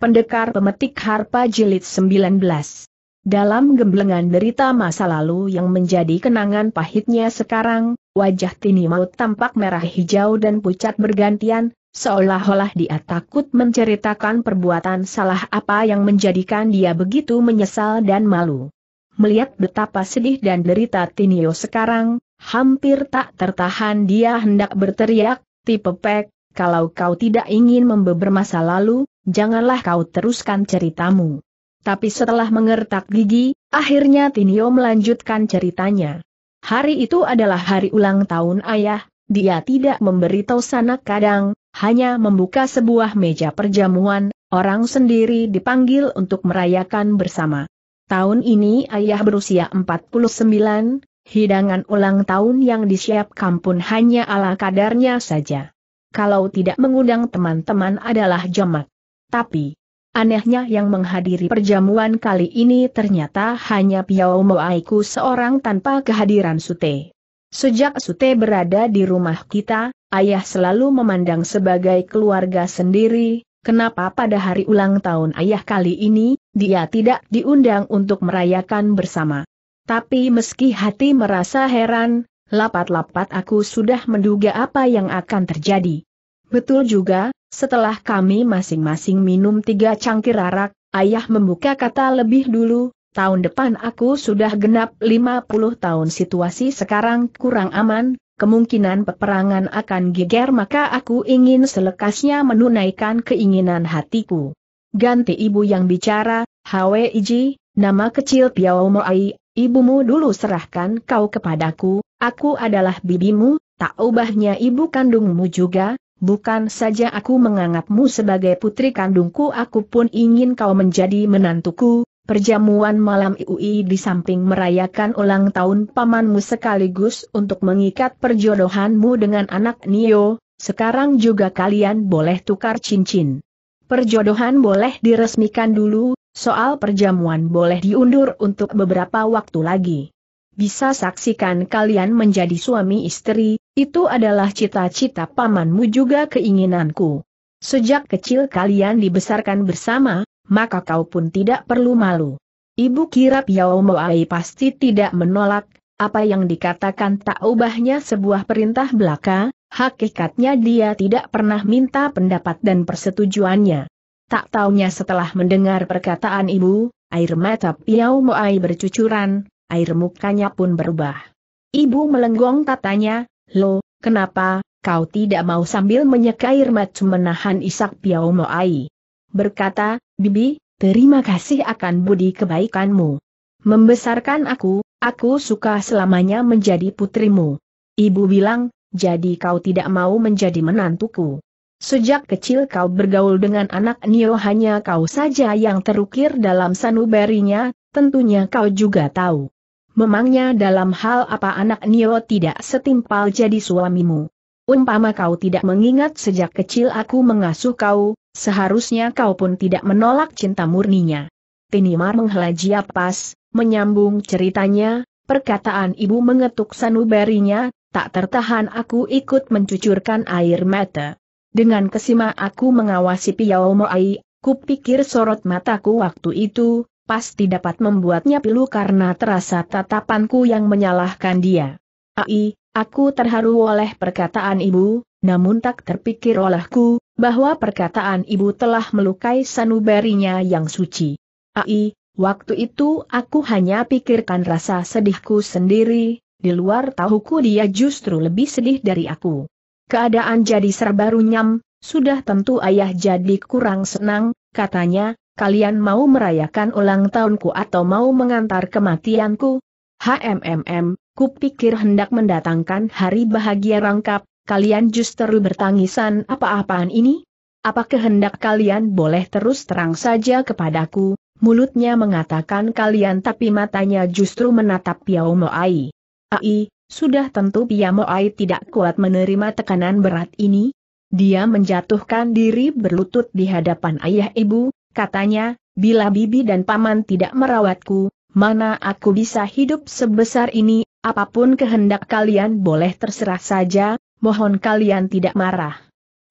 Pendekar Pemetik Harpa Jilid 19 Dalam gemblengan derita masa lalu yang menjadi kenangan pahitnya sekarang, wajah Tini Maut tampak merah hijau dan pucat bergantian, seolah-olah dia takut menceritakan perbuatan salah apa yang menjadikan dia begitu menyesal dan malu. Melihat betapa sedih dan derita Tinio sekarang, hampir tak tertahan dia hendak berteriak, tipe pek, kalau kau tidak ingin membeber masa lalu, janganlah kau teruskan ceritamu. Tapi setelah mengertak gigi, akhirnya Tinio melanjutkan ceritanya. Hari itu adalah hari ulang tahun ayah, dia tidak memberitahu sanak kadang, hanya membuka sebuah meja perjamuan, orang sendiri dipanggil untuk merayakan bersama. Tahun ini ayah berusia 49, hidangan ulang tahun yang disiapkan pun hanya ala kadarnya saja. Kalau tidak mengundang teman-teman adalah jamak tapi anehnya yang menghadiri perjamuan kali ini ternyata hanya Piao Moaiku seorang tanpa kehadiran Sute. Sejak Sute berada di rumah kita, ayah selalu memandang sebagai keluarga sendiri, kenapa pada hari ulang tahun ayah kali ini, dia tidak diundang untuk merayakan bersama. Tapi meski hati merasa heran, lapat-lapat aku sudah menduga apa yang akan terjadi. Betul juga, setelah kami masing-masing minum tiga cangkir arak, ayah membuka kata lebih dulu, tahun depan aku sudah genap 50 tahun situasi sekarang kurang aman, kemungkinan peperangan akan geger maka aku ingin selekasnya menunaikan keinginan hatiku. Ganti ibu yang bicara, Iji, nama kecil Piao Moai, ibumu dulu serahkan kau kepadaku, aku adalah bibimu, tak ubahnya ibu kandungmu juga, bukan saja aku menganggapmu sebagai putri kandungku aku pun ingin kau menjadi menantuku, perjamuan malam IUI di samping merayakan ulang tahun pamanmu sekaligus untuk mengikat perjodohanmu dengan anak Nio, sekarang juga kalian boleh tukar cincin. Perjodohan boleh diresmikan dulu, soal perjamuan boleh diundur untuk beberapa waktu lagi bisa saksikan kalian menjadi suami istri, itu adalah cita-cita pamanmu juga keinginanku. Sejak kecil kalian dibesarkan bersama, maka kau pun tidak perlu malu. Ibu kira Piao Moai pasti tidak menolak, apa yang dikatakan tak ubahnya sebuah perintah belaka, hakikatnya dia tidak pernah minta pendapat dan persetujuannya. Tak taunya setelah mendengar perkataan ibu, air mata Piao Moai bercucuran, air mukanya pun berubah. Ibu melenggong katanya, Lo, kenapa, kau tidak mau sambil menyeka air mata menahan isak piau Moai? Berkata, Bibi, terima kasih akan budi kebaikanmu. Membesarkan aku, aku suka selamanya menjadi putrimu. Ibu bilang, jadi kau tidak mau menjadi menantuku. Sejak kecil kau bergaul dengan anak Nio hanya kau saja yang terukir dalam sanubarinya, tentunya kau juga tahu memangnya dalam hal apa anak Nio tidak setimpal jadi suamimu. Umpama kau tidak mengingat sejak kecil aku mengasuh kau, seharusnya kau pun tidak menolak cinta murninya. Tinimar menghela pas, menyambung ceritanya, perkataan ibu mengetuk sanubarinya, tak tertahan aku ikut mencucurkan air mata. Dengan kesima aku mengawasi Piao Moai, kupikir sorot mataku waktu itu, pasti dapat membuatnya pilu karena terasa tatapanku yang menyalahkan dia. Ai, aku terharu oleh perkataan ibu, namun tak terpikir olehku, bahwa perkataan ibu telah melukai sanubarinya yang suci. Ai, waktu itu aku hanya pikirkan rasa sedihku sendiri, di luar tahuku dia justru lebih sedih dari aku. Keadaan jadi serba runyam, sudah tentu ayah jadi kurang senang, katanya, kalian mau merayakan ulang tahunku atau mau mengantar kematianku? HMMM, kupikir hendak mendatangkan hari bahagia rangkap, kalian justru bertangisan apa-apaan ini? Apa kehendak kalian boleh terus terang saja kepadaku, mulutnya mengatakan kalian tapi matanya justru menatap Piao Moai. Ai, sudah tentu Piao Moai tidak kuat menerima tekanan berat ini. Dia menjatuhkan diri berlutut di hadapan ayah ibu, Katanya, bila bibi dan paman tidak merawatku, mana aku bisa hidup sebesar ini, apapun kehendak kalian boleh terserah saja, mohon kalian tidak marah.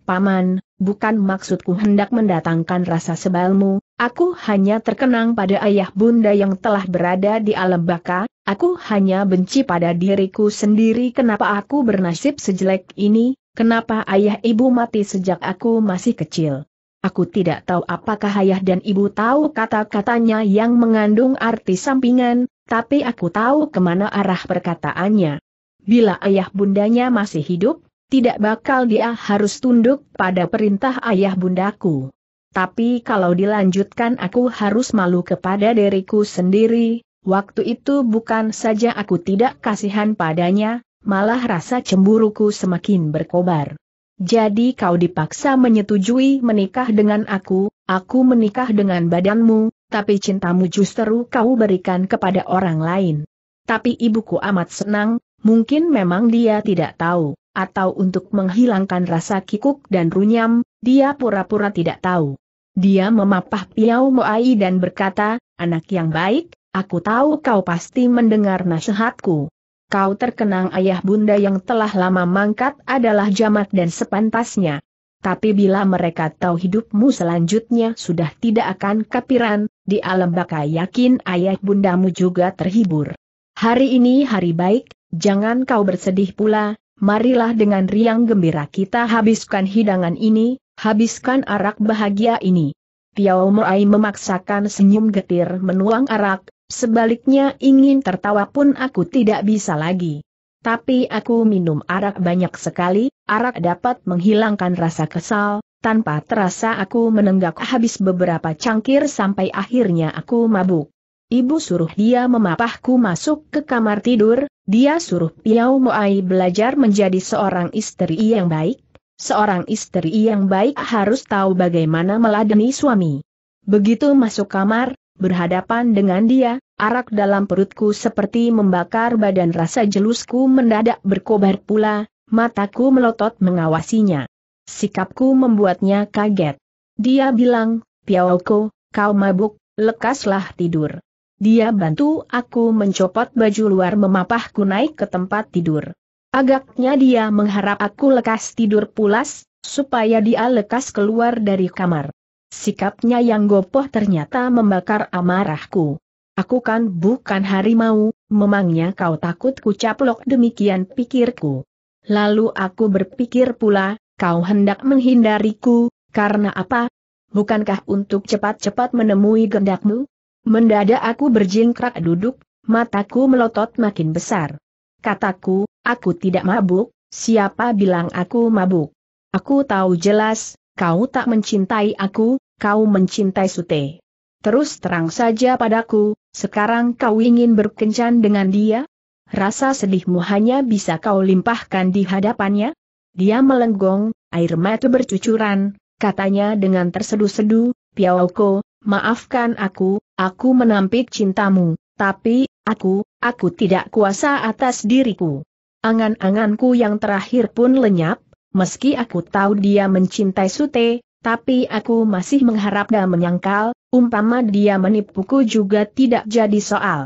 Paman, bukan maksudku hendak mendatangkan rasa sebalmu, aku hanya terkenang pada ayah bunda yang telah berada di alam baka, aku hanya benci pada diriku sendiri kenapa aku bernasib sejelek ini, kenapa ayah ibu mati sejak aku masih kecil. Aku tidak tahu apakah ayah dan ibu tahu kata-katanya yang mengandung arti sampingan, tapi aku tahu kemana arah perkataannya. Bila ayah bundanya masih hidup, tidak bakal dia harus tunduk pada perintah ayah bundaku. Tapi kalau dilanjutkan aku harus malu kepada diriku sendiri, waktu itu bukan saja aku tidak kasihan padanya, malah rasa cemburuku semakin berkobar. Jadi kau dipaksa menyetujui menikah dengan aku, aku menikah dengan badanmu, tapi cintamu justru kau berikan kepada orang lain. Tapi ibuku amat senang, mungkin memang dia tidak tahu, atau untuk menghilangkan rasa kikuk dan runyam, dia pura-pura tidak tahu. Dia memapah piau Moai dan berkata, anak yang baik, aku tahu kau pasti mendengar nasihatku kau terkenang ayah bunda yang telah lama mangkat adalah jamat dan sepantasnya. Tapi bila mereka tahu hidupmu selanjutnya sudah tidak akan kapiran, di alam baka yakin ayah bundamu juga terhibur. Hari ini hari baik, jangan kau bersedih pula, marilah dengan riang gembira kita habiskan hidangan ini, habiskan arak bahagia ini. Tiao Moai memaksakan senyum getir menuang arak, Sebaliknya ingin tertawa pun aku tidak bisa lagi. Tapi aku minum arak banyak sekali, arak dapat menghilangkan rasa kesal, tanpa terasa aku menenggak habis beberapa cangkir sampai akhirnya aku mabuk. Ibu suruh dia memapahku masuk ke kamar tidur, dia suruh Piau Moai belajar menjadi seorang istri yang baik. Seorang istri yang baik harus tahu bagaimana meladeni suami. Begitu masuk kamar, berhadapan dengan dia, arak dalam perutku seperti membakar badan rasa jelusku mendadak berkobar pula, mataku melotot mengawasinya. Sikapku membuatnya kaget. Dia bilang, Piaoko, kau mabuk, lekaslah tidur. Dia bantu aku mencopot baju luar memapahku naik ke tempat tidur. Agaknya dia mengharap aku lekas tidur pulas, supaya dia lekas keluar dari kamar. Sikapnya yang gopoh ternyata membakar amarahku. Aku kan bukan harimau, memangnya kau takut ku caplok demikian pikirku. Lalu aku berpikir pula, kau hendak menghindariku, karena apa? Bukankah untuk cepat-cepat menemui gendakmu? Mendadak aku berjingkrak duduk, mataku melotot makin besar. Kataku, aku tidak mabuk, siapa bilang aku mabuk? Aku tahu jelas, kau tak mencintai aku, kau mencintai Sute. Terus terang saja padaku, sekarang kau ingin berkencan dengan dia? Rasa sedihmu hanya bisa kau limpahkan di hadapannya? Dia melenggong, air mata bercucuran, katanya dengan tersedu-sedu, Piauko, maafkan aku, aku menampik cintamu, tapi, aku, aku tidak kuasa atas diriku. Angan-anganku yang terakhir pun lenyap, Meski aku tahu dia mencintai Sute, tapi aku masih mengharap dan menyangkal, umpama dia menipuku juga tidak jadi soal.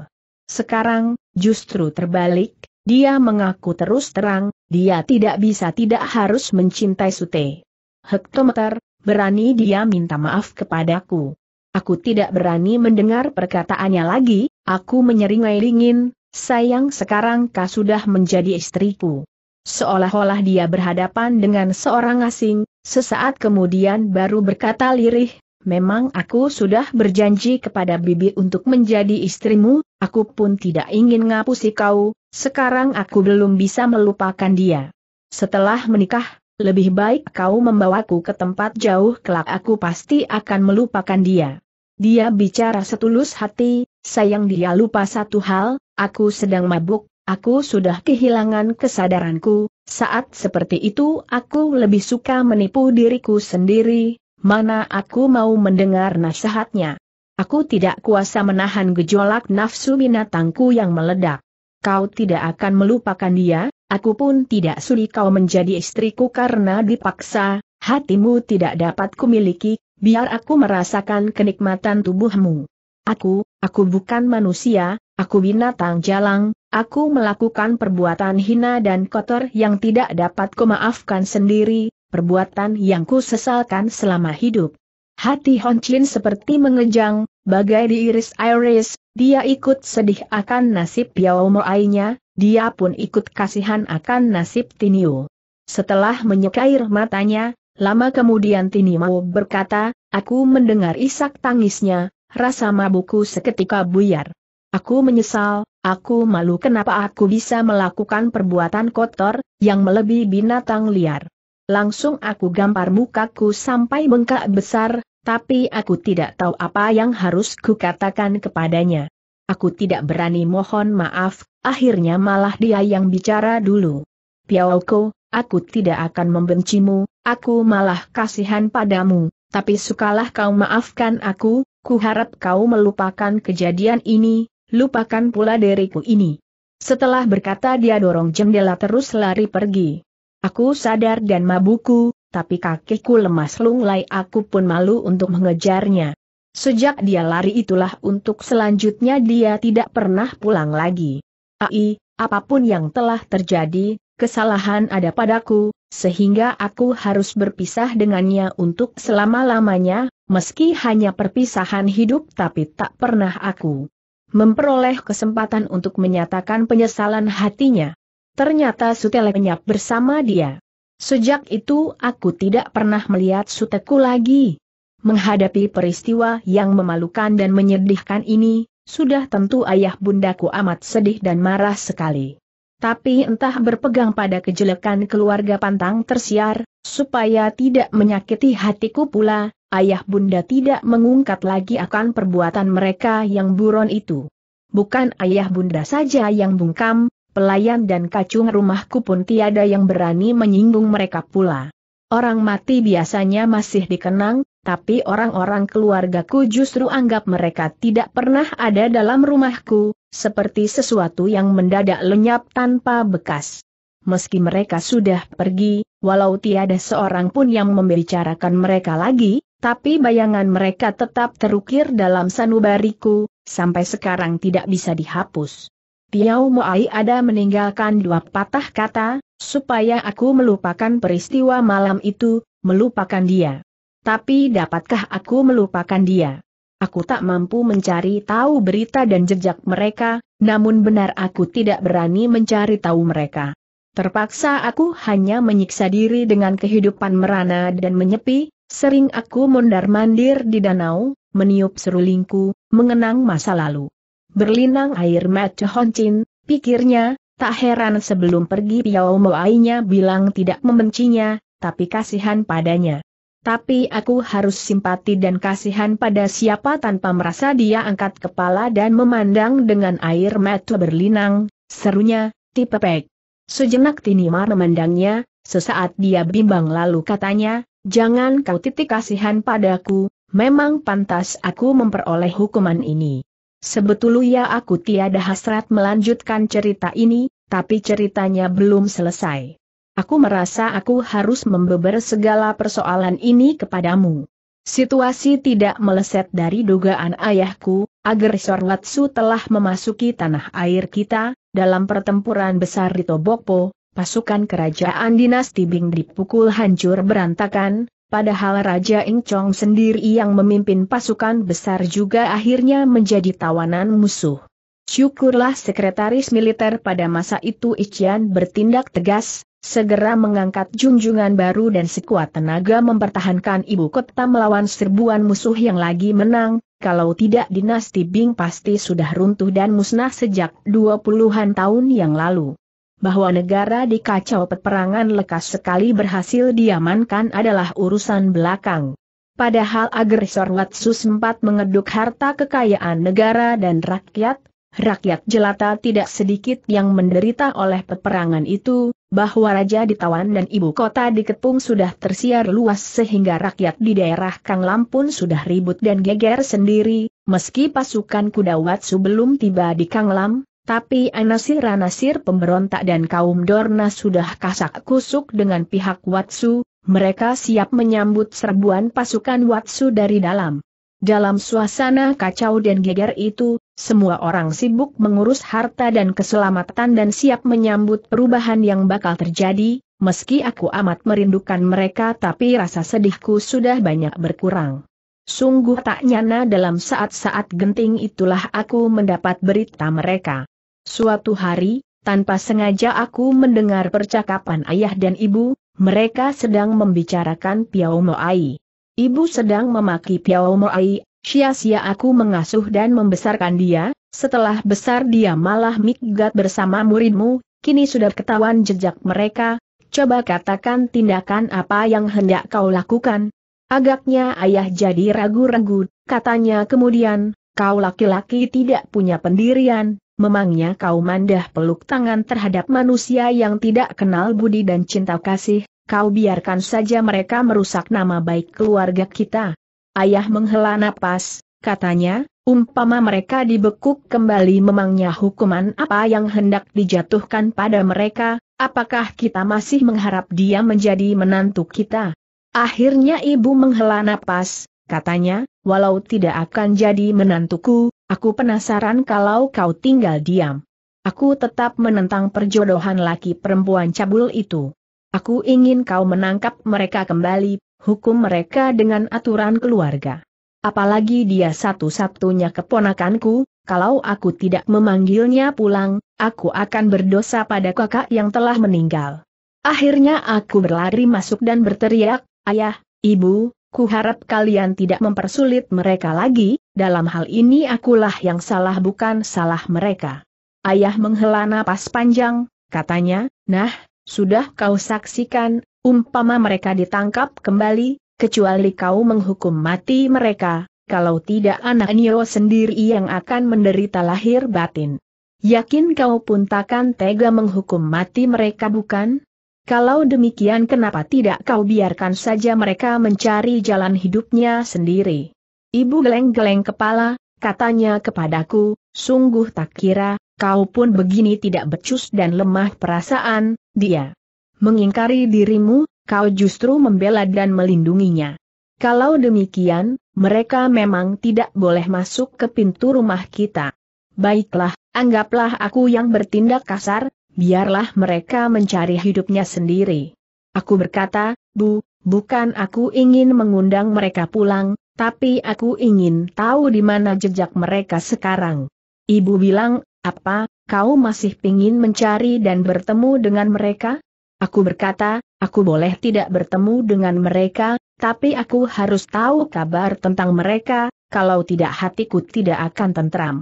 Sekarang, justru terbalik, dia mengaku terus terang, dia tidak bisa tidak harus mencintai Sute. Hektometer, berani dia minta maaf kepadaku. Aku tidak berani mendengar perkataannya lagi, aku menyeringai dingin, sayang sekarang kau sudah menjadi istriku. Seolah-olah dia berhadapan dengan seorang asing, sesaat kemudian baru berkata lirih, Memang aku sudah berjanji kepada bibi untuk menjadi istrimu, aku pun tidak ingin ngapusi kau, sekarang aku belum bisa melupakan dia. Setelah menikah, lebih baik kau membawaku ke tempat jauh kelak aku pasti akan melupakan dia. Dia bicara setulus hati, sayang dia lupa satu hal, aku sedang mabuk, Aku sudah kehilangan kesadaranku, saat seperti itu aku lebih suka menipu diriku sendiri, mana aku mau mendengar nasihatnya. Aku tidak kuasa menahan gejolak nafsu binatangku yang meledak. Kau tidak akan melupakan dia, aku pun tidak sudi kau menjadi istriku karena dipaksa, hatimu tidak dapat kumiliki, biar aku merasakan kenikmatan tubuhmu. Aku, aku bukan manusia, Aku binatang jalang, aku melakukan perbuatan hina dan kotor yang tidak dapat kumaafkan sendiri, perbuatan yang kusesalkan selama hidup. Hati Hon Chin seperti mengejang, bagai diiris iris, dia ikut sedih akan nasib Piao Moainya, dia pun ikut kasihan akan nasib Tiniu. Setelah menyekair matanya, lama kemudian Tiniu berkata, aku mendengar isak tangisnya, rasa mabuku seketika buyar. Aku menyesal, aku malu kenapa aku bisa melakukan perbuatan kotor, yang melebihi binatang liar. Langsung aku gampar mukaku sampai bengkak besar, tapi aku tidak tahu apa yang harus kukatakan kepadanya. Aku tidak berani mohon maaf, akhirnya malah dia yang bicara dulu. Piaoko, aku tidak akan membencimu, aku malah kasihan padamu, tapi sukalah kau maafkan aku, ku kau melupakan kejadian ini, lupakan pula diriku ini. Setelah berkata dia dorong jendela terus lari pergi. Aku sadar dan mabuku, tapi kakiku lemas lunglai aku pun malu untuk mengejarnya. Sejak dia lari itulah untuk selanjutnya dia tidak pernah pulang lagi. Ai, apapun yang telah terjadi, kesalahan ada padaku, sehingga aku harus berpisah dengannya untuk selama-lamanya, meski hanya perpisahan hidup tapi tak pernah aku memperoleh kesempatan untuk menyatakan penyesalan hatinya. Ternyata Sutele lenyap bersama dia. Sejak itu aku tidak pernah melihat Suteku lagi. Menghadapi peristiwa yang memalukan dan menyedihkan ini, sudah tentu ayah bundaku amat sedih dan marah sekali. Tapi entah berpegang pada kejelekan keluarga pantang tersiar, supaya tidak menyakiti hatiku pula, ayah bunda tidak mengungkap lagi akan perbuatan mereka yang buron itu. Bukan ayah bunda saja yang bungkam, pelayan dan kacung rumahku pun tiada yang berani menyinggung mereka pula. Orang mati biasanya masih dikenang, tapi orang-orang keluargaku justru anggap mereka tidak pernah ada dalam rumahku, seperti sesuatu yang mendadak lenyap tanpa bekas. Meski mereka sudah pergi, walau tiada seorang pun yang membicarakan mereka lagi, tapi bayangan mereka tetap terukir dalam sanubariku, sampai sekarang tidak bisa dihapus. Tiau Moai ada meninggalkan dua patah kata, supaya aku melupakan peristiwa malam itu, melupakan dia. Tapi dapatkah aku melupakan dia? Aku tak mampu mencari tahu berita dan jejak mereka, namun benar aku tidak berani mencari tahu mereka. Terpaksa aku hanya menyiksa diri dengan kehidupan merana dan menyepi, Sering aku mondar-mandir di danau, meniup serulingku, mengenang masa lalu. Berlinang air mata Honcin, pikirnya, tak heran sebelum pergi Piao Moainya bilang tidak membencinya, tapi kasihan padanya. Tapi aku harus simpati dan kasihan pada siapa tanpa merasa dia angkat kepala dan memandang dengan air mata berlinang, serunya, tipe pek. Sejenak Tinimar memandangnya, sesaat dia bimbang lalu katanya, Jangan kau titik kasihan padaku, memang pantas aku memperoleh hukuman ini. Sebetulnya aku tiada hasrat melanjutkan cerita ini, tapi ceritanya belum selesai. Aku merasa aku harus membeber segala persoalan ini kepadamu. Situasi tidak meleset dari dugaan ayahku, agar Sorwatsu telah memasuki tanah air kita, dalam pertempuran besar di Tobokpo, pasukan kerajaan dinasti Bing dipukul hancur berantakan, padahal Raja Ing Chong sendiri yang memimpin pasukan besar juga akhirnya menjadi tawanan musuh. Syukurlah sekretaris militer pada masa itu Ichian bertindak tegas, segera mengangkat junjungan baru dan sekuat tenaga mempertahankan ibu kota melawan serbuan musuh yang lagi menang, kalau tidak dinasti Bing pasti sudah runtuh dan musnah sejak dua puluhan tahun yang lalu bahwa negara di kacau peperangan lekas sekali berhasil diamankan adalah urusan belakang. Padahal agresor Watsu sempat mengeduk harta kekayaan negara dan rakyat, rakyat jelata tidak sedikit yang menderita oleh peperangan itu, bahwa raja ditawan dan ibu kota dikepung sudah tersiar luas sehingga rakyat di daerah Kanglam pun sudah ribut dan geger sendiri, meski pasukan kuda Watsu belum tiba di Kang Kanglam, tapi anasir-anasir pemberontak dan kaum Dorna sudah kasak kusuk dengan pihak Watsu, mereka siap menyambut serbuan pasukan Watsu dari dalam. Dalam suasana kacau dan geger itu, semua orang sibuk mengurus harta dan keselamatan dan siap menyambut perubahan yang bakal terjadi, meski aku amat merindukan mereka tapi rasa sedihku sudah banyak berkurang. Sungguh tak nyana dalam saat-saat genting itulah aku mendapat berita mereka. Suatu hari, tanpa sengaja aku mendengar percakapan ayah dan ibu, mereka sedang membicarakan Piao Ai. Ibu sedang memaki Piao Ai. sia-sia aku mengasuh dan membesarkan dia, setelah besar dia malah migat bersama muridmu, kini sudah ketahuan jejak mereka, coba katakan tindakan apa yang hendak kau lakukan. Agaknya ayah jadi ragu-ragu, katanya kemudian, kau laki-laki tidak punya pendirian, memangnya kau mandah peluk tangan terhadap manusia yang tidak kenal budi dan cinta kasih, kau biarkan saja mereka merusak nama baik keluarga kita. Ayah menghela napas, katanya, umpama mereka dibekuk kembali memangnya hukuman apa yang hendak dijatuhkan pada mereka, apakah kita masih mengharap dia menjadi menantu kita? Akhirnya ibu menghela napas, katanya, walau tidak akan jadi menantuku, Aku penasaran kalau kau tinggal diam. Aku tetap menentang perjodohan laki perempuan cabul itu. Aku ingin kau menangkap mereka kembali, hukum mereka dengan aturan keluarga. Apalagi dia satu-satunya keponakanku, kalau aku tidak memanggilnya pulang, aku akan berdosa pada kakak yang telah meninggal. Akhirnya aku berlari masuk dan berteriak, Ayah, Ibu, kuharap kalian tidak mempersulit mereka lagi, dalam hal ini akulah yang salah bukan salah mereka. Ayah menghela napas panjang, katanya, nah, sudah kau saksikan, umpama mereka ditangkap kembali, kecuali kau menghukum mati mereka, kalau tidak anak Nio sendiri yang akan menderita lahir batin. Yakin kau pun takkan tega menghukum mati mereka bukan? Kalau demikian kenapa tidak kau biarkan saja mereka mencari jalan hidupnya sendiri? Ibu geleng-geleng kepala, katanya kepadaku, sungguh tak kira, kau pun begini tidak becus dan lemah perasaan, dia. Mengingkari dirimu, kau justru membela dan melindunginya. Kalau demikian, mereka memang tidak boleh masuk ke pintu rumah kita. Baiklah, anggaplah aku yang bertindak kasar, biarlah mereka mencari hidupnya sendiri. Aku berkata, Bu, bukan aku ingin mengundang mereka pulang, tapi aku ingin tahu di mana jejak mereka sekarang. Ibu bilang, apa, kau masih pingin mencari dan bertemu dengan mereka? Aku berkata, aku boleh tidak bertemu dengan mereka, tapi aku harus tahu kabar tentang mereka, kalau tidak hatiku tidak akan tentram.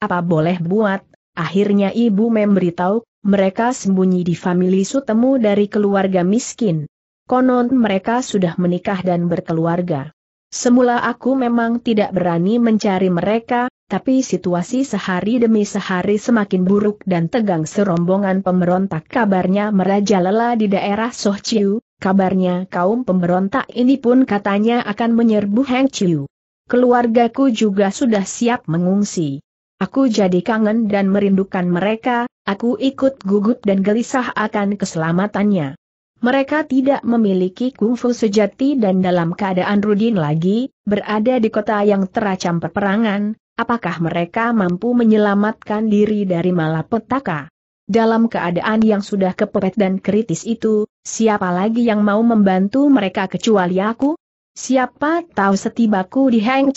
Apa boleh buat, akhirnya ibu memberitahu mereka sembunyi di famili Sutemu dari keluarga miskin. Konon mereka sudah menikah dan berkeluarga. Semula aku memang tidak berani mencari mereka, tapi situasi sehari demi sehari semakin buruk dan tegang serombongan pemberontak kabarnya merajalela di daerah Sohciu, kabarnya kaum pemberontak ini pun katanya akan menyerbu Hengciu. Keluargaku juga sudah siap mengungsi. Aku jadi kangen dan merindukan mereka, aku ikut gugup dan gelisah akan keselamatannya. Mereka tidak memiliki kungfu sejati dan dalam keadaan Rudin lagi, berada di kota yang teracam peperangan, apakah mereka mampu menyelamatkan diri dari malapetaka? Dalam keadaan yang sudah kepepet dan kritis itu, siapa lagi yang mau membantu mereka kecuali aku? Siapa tahu setibaku di Hang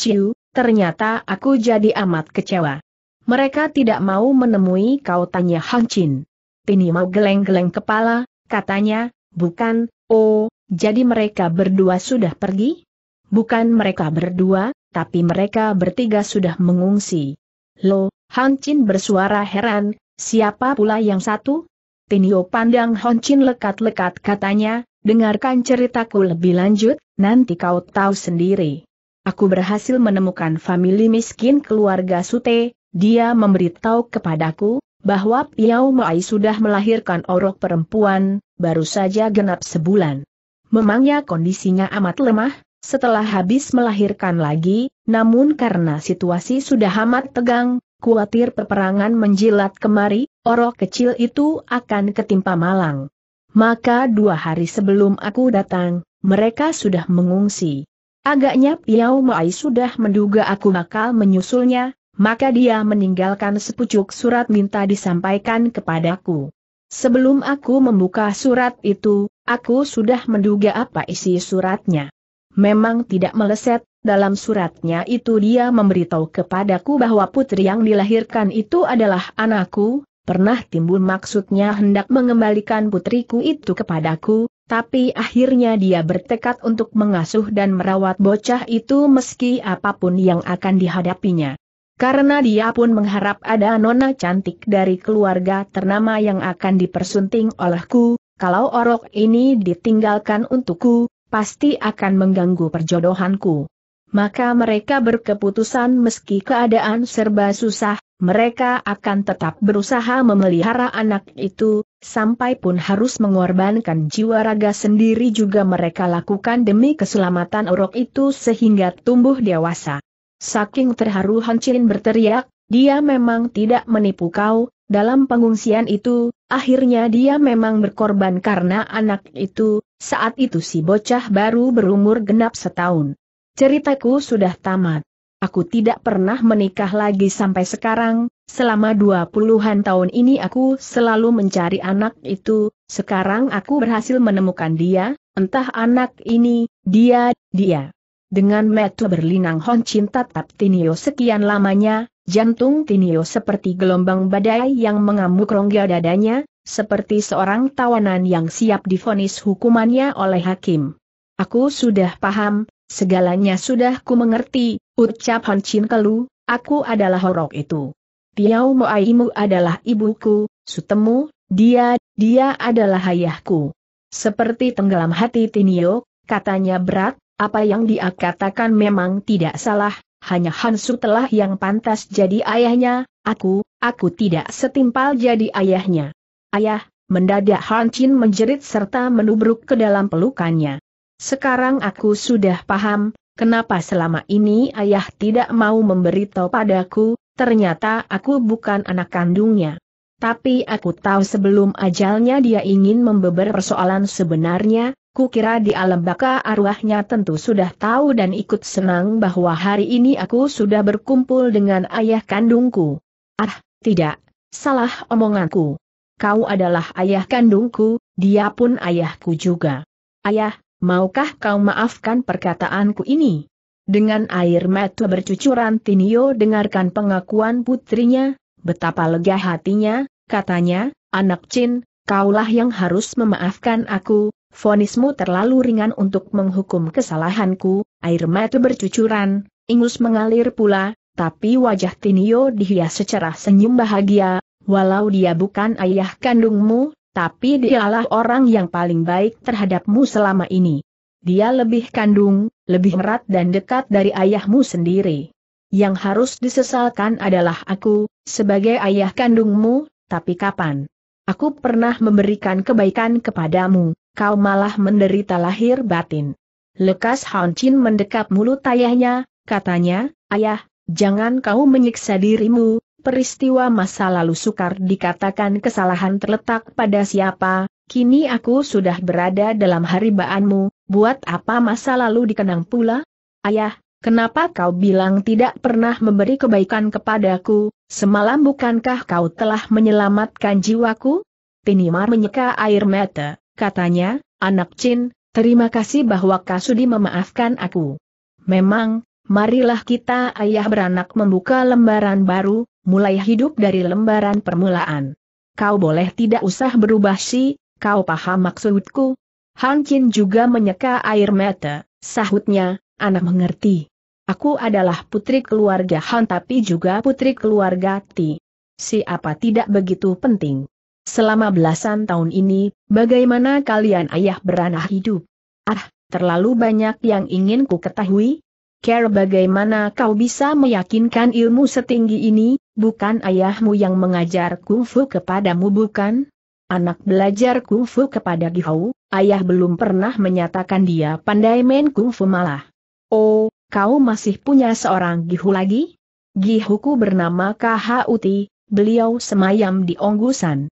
ternyata aku jadi amat kecewa. Mereka tidak mau menemui kau tanya Hang Chin. Pini mau geleng-geleng kepala, katanya, bukan, oh, jadi mereka berdua sudah pergi? Bukan mereka berdua, tapi mereka bertiga sudah mengungsi. Lo, Hang Chin bersuara heran, siapa pula yang satu? Tinio pandang Hong Chin lekat-lekat katanya, dengarkan ceritaku lebih lanjut, nanti kau tahu sendiri. Aku berhasil menemukan famili miskin keluarga Sute, dia memberitahu kepadaku, bahwa Piau Mai sudah melahirkan orok perempuan, baru saja genap sebulan. Memangnya kondisinya amat lemah, setelah habis melahirkan lagi, namun karena situasi sudah amat tegang, kuatir peperangan menjilat kemari, orok kecil itu akan ketimpa malang. Maka dua hari sebelum aku datang, mereka sudah mengungsi. Agaknya Piau Mai sudah menduga aku bakal menyusulnya, maka dia meninggalkan sepucuk surat minta disampaikan kepadaku. Sebelum aku membuka surat itu, aku sudah menduga apa isi suratnya. Memang tidak meleset, dalam suratnya itu dia memberitahu kepadaku bahwa putri yang dilahirkan itu adalah anakku, pernah timbul maksudnya hendak mengembalikan putriku itu kepadaku, tapi akhirnya dia bertekad untuk mengasuh dan merawat bocah itu meski apapun yang akan dihadapinya. Karena dia pun mengharap ada nona cantik dari keluarga ternama yang akan dipersunting olehku, kalau orok ini ditinggalkan untukku, pasti akan mengganggu perjodohanku. Maka mereka berkeputusan meski keadaan serba susah, mereka akan tetap berusaha memelihara anak itu, sampai pun harus mengorbankan jiwa raga sendiri juga mereka lakukan demi keselamatan orok itu sehingga tumbuh dewasa. Saking terharu Han Chin berteriak, dia memang tidak menipu kau, dalam pengungsian itu, akhirnya dia memang berkorban karena anak itu, saat itu si bocah baru berumur genap setahun. Ceritaku sudah tamat. Aku tidak pernah menikah lagi sampai sekarang, selama dua puluhan tahun ini aku selalu mencari anak itu, sekarang aku berhasil menemukan dia, entah anak ini, dia, dia. Dengan metu berlinang Hon Chin tatap Tinio sekian lamanya, jantung Tinio seperti gelombang badai yang mengamuk rongga dadanya, seperti seorang tawanan yang siap difonis hukumannya oleh hakim. Aku sudah paham, segalanya sudah ku mengerti, ucap Hon Chin kelu, aku adalah horok itu. Tiao Moaimu adalah ibuku, sutemu, dia, dia adalah ayahku. Seperti tenggelam hati Tinio, katanya berat, apa yang dia katakan memang tidak salah, hanya Hansu telah yang pantas jadi ayahnya, aku, aku tidak setimpal jadi ayahnya. Ayah, mendadak Han Chin menjerit serta menubruk ke dalam pelukannya. Sekarang aku sudah paham, kenapa selama ini ayah tidak mau memberitahu padaku, ternyata aku bukan anak kandungnya. Tapi aku tahu sebelum ajalnya dia ingin membeber persoalan sebenarnya, Kukira di alam baka arwahnya tentu sudah tahu dan ikut senang bahwa hari ini aku sudah berkumpul dengan ayah kandungku. Ah, tidak, salah omonganku. Kau adalah ayah kandungku, dia pun ayahku juga. Ayah, maukah kau maafkan perkataanku ini? Dengan air mata bercucuran Tinio dengarkan pengakuan putrinya, betapa lega hatinya, katanya, anak Chin, kaulah yang harus memaafkan aku, Fonismu terlalu ringan untuk menghukum kesalahanku, air mata bercucuran, ingus mengalir pula, tapi wajah Tinio dihias secara senyum bahagia, walau dia bukan ayah kandungmu, tapi dialah orang yang paling baik terhadapmu selama ini. Dia lebih kandung, lebih erat dan dekat dari ayahmu sendiri. Yang harus disesalkan adalah aku, sebagai ayah kandungmu, tapi kapan? Aku pernah memberikan kebaikan kepadamu, kau malah menderita lahir batin. Lekas Han Chin mendekap mulut ayahnya, katanya, ayah, jangan kau menyiksa dirimu, peristiwa masa lalu sukar dikatakan kesalahan terletak pada siapa, kini aku sudah berada dalam haribaanmu, buat apa masa lalu dikenang pula? Ayah, Kenapa kau bilang tidak pernah memberi kebaikan kepadaku, semalam bukankah kau telah menyelamatkan jiwaku? Tinimar menyeka air mata katanya, anak Chin, terima kasih bahwa Kasudi memaafkan aku. Memang, marilah kita ayah beranak membuka lembaran baru, mulai hidup dari lembaran permulaan. Kau boleh tidak usah berubah sih, kau paham maksudku? Han Chin juga menyeka air mata, sahutnya, anak mengerti. Aku adalah putri keluarga Han tapi juga putri keluarga Ti. Siapa tidak begitu penting. Selama belasan tahun ini, bagaimana kalian ayah beranah hidup? Ah, terlalu banyak yang ingin ku ketahui. Care bagaimana kau bisa meyakinkan ilmu setinggi ini, bukan ayahmu yang mengajar kungfu kepadamu bukan? Anak belajar kungfu kepada Gihau, ayah belum pernah menyatakan dia pandai main kungfu malah. Oh, kau masih punya seorang Gihu lagi? Gihuku bernama Kahuti, beliau semayam di Onggusan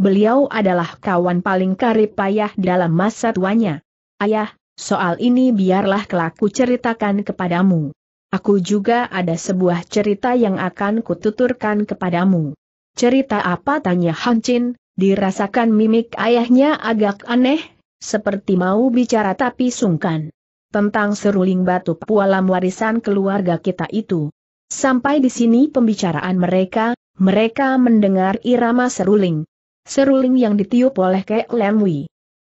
beliau adalah kawan paling karib payah dalam masa tuanya. Ayah, soal ini biarlah kelaku ceritakan kepadamu. Aku juga ada sebuah cerita yang akan kututurkan kepadamu. Cerita apa tanya Han Chin, dirasakan mimik ayahnya agak aneh, seperti mau bicara tapi sungkan. Tentang seruling batu pualam warisan keluarga kita itu. Sampai di sini pembicaraan mereka, mereka mendengar irama seruling seruling yang ditiup oleh Kek Lem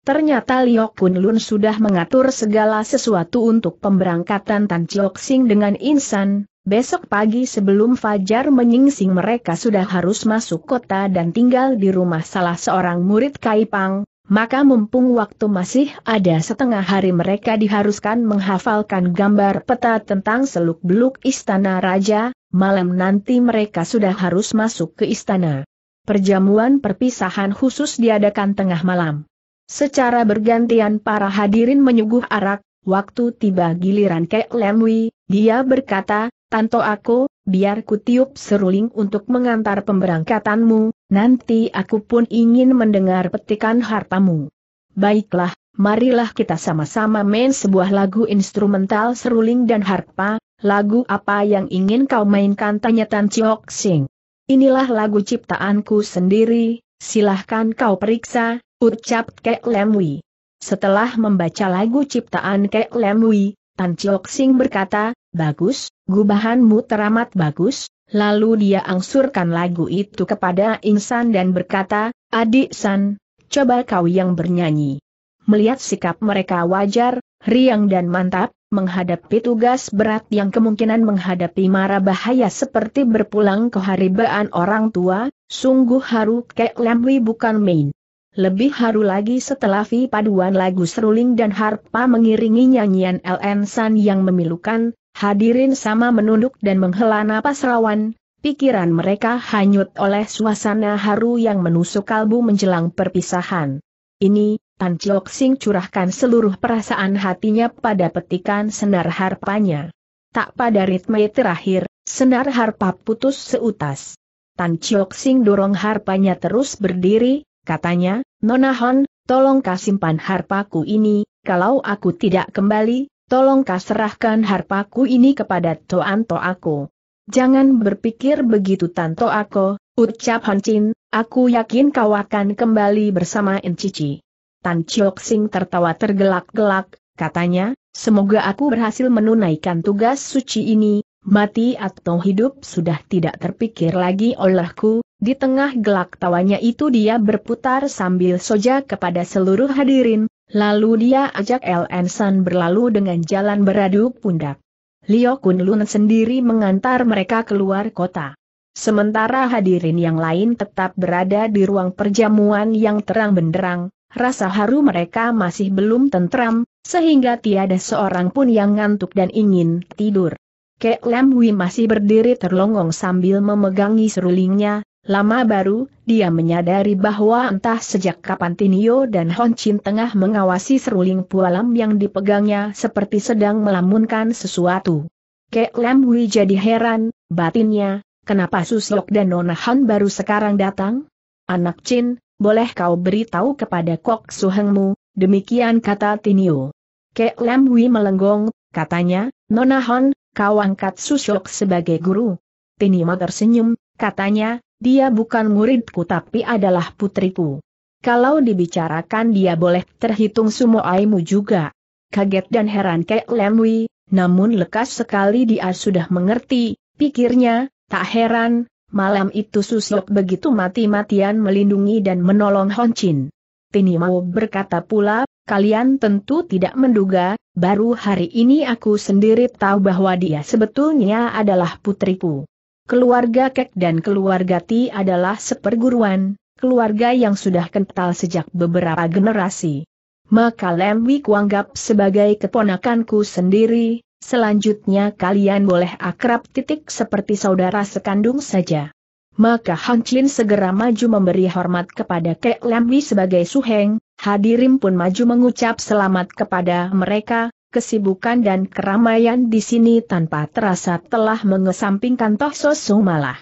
Ternyata Liok Kun Lun sudah mengatur segala sesuatu untuk pemberangkatan Tan Chiok Sing dengan insan, besok pagi sebelum Fajar menyingsing mereka sudah harus masuk kota dan tinggal di rumah salah seorang murid Kaipang, maka mumpung waktu masih ada setengah hari mereka diharuskan menghafalkan gambar peta tentang seluk-beluk istana raja, malam nanti mereka sudah harus masuk ke istana perjamuan perpisahan khusus diadakan tengah malam. Secara bergantian para hadirin menyuguh arak, waktu tiba giliran Kek Lemwi, dia berkata, Tanto aku, biar ku tiup seruling untuk mengantar pemberangkatanmu, nanti aku pun ingin mendengar petikan hartamu. Baiklah, marilah kita sama-sama main sebuah lagu instrumental seruling dan harpa, lagu apa yang ingin kau mainkan tanya Tan Chiok Sing. Inilah lagu ciptaanku sendiri, silahkan kau periksa, ucap Kek Lemwi. Setelah membaca lagu ciptaan Kek Lemwi, Tan Chiok Sing berkata, bagus, gubahanmu teramat bagus, lalu dia angsurkan lagu itu kepada Insan dan berkata, adik San, coba kau yang bernyanyi. Melihat sikap mereka wajar, riang dan mantap, menghadapi tugas berat yang kemungkinan menghadapi mara bahaya seperti berpulang ke haribaan orang tua, sungguh haru kek lemwi bukan main. Lebih haru lagi setelah Vi paduan lagu seruling dan harpa mengiringi nyanyian LN San yang memilukan, hadirin sama menunduk dan menghela napas rawan, pikiran mereka hanyut oleh suasana haru yang menusuk kalbu menjelang perpisahan. Ini, Tan Chok Sing curahkan seluruh perasaan hatinya pada petikan senar harpanya. Tak pada ritme terakhir, senar harpa putus seutas. Tan Chok Sing dorong harpanya terus berdiri, katanya, Nona Hon, tolong kasimpan harpaku ini, kalau aku tidak kembali, tolong kaserahkan harpaku ini kepada Toan Toaku. Jangan berpikir begitu Tan Toako, ucap Hon Chin, aku yakin kau akan kembali bersama Encici. Tan Chiok Sing tertawa tergelak-gelak, katanya, semoga aku berhasil menunaikan tugas suci ini, mati atau hidup sudah tidak terpikir lagi olehku, di tengah gelak tawanya itu dia berputar sambil soja kepada seluruh hadirin, lalu dia ajak LN San berlalu dengan jalan beradu pundak. Lio Kun Lun sendiri mengantar mereka keluar kota. Sementara hadirin yang lain tetap berada di ruang perjamuan yang terang benderang, rasa haru mereka masih belum tentram, sehingga tiada seorang pun yang ngantuk dan ingin tidur. Kek Lam Wi masih berdiri terlongong sambil memegangi serulingnya, lama baru, dia menyadari bahwa entah sejak kapan Tinio dan Hon Chin tengah mengawasi seruling pualam yang dipegangnya seperti sedang melamunkan sesuatu. Kek Lam Wi jadi heran, batinnya, kenapa Susok dan Nona Han baru sekarang datang? Anak Chin, boleh kau beritahu kepada Kok Suhengmu, demikian kata Tinio. Kek Lam melenggong, katanya, Nona Hon, kau angkat Susyok sebagai guru. Tinio tersenyum, katanya, dia bukan muridku tapi adalah putriku. Kalau dibicarakan dia boleh terhitung sumoaimu juga. Kaget dan heran Kek Lemwi, namun lekas sekali dia sudah mengerti, pikirnya, tak heran, Malam itu Susiok begitu mati-matian melindungi dan menolong Hon Chin. Tini Mao berkata pula, kalian tentu tidak menduga, baru hari ini aku sendiri tahu bahwa dia sebetulnya adalah putriku. Keluarga Kek dan keluarga Ti adalah seperguruan, keluarga yang sudah kental sejak beberapa generasi. Maka Lem Wik anggap sebagai keponakanku sendiri, Selanjutnya kalian boleh akrab titik seperti saudara sekandung saja. Maka Han Chin segera maju memberi hormat kepada Kek Wi sebagai suheng, hadirin pun maju mengucap selamat kepada mereka, kesibukan dan keramaian di sini tanpa terasa telah mengesampingkan Toh Sosung malah.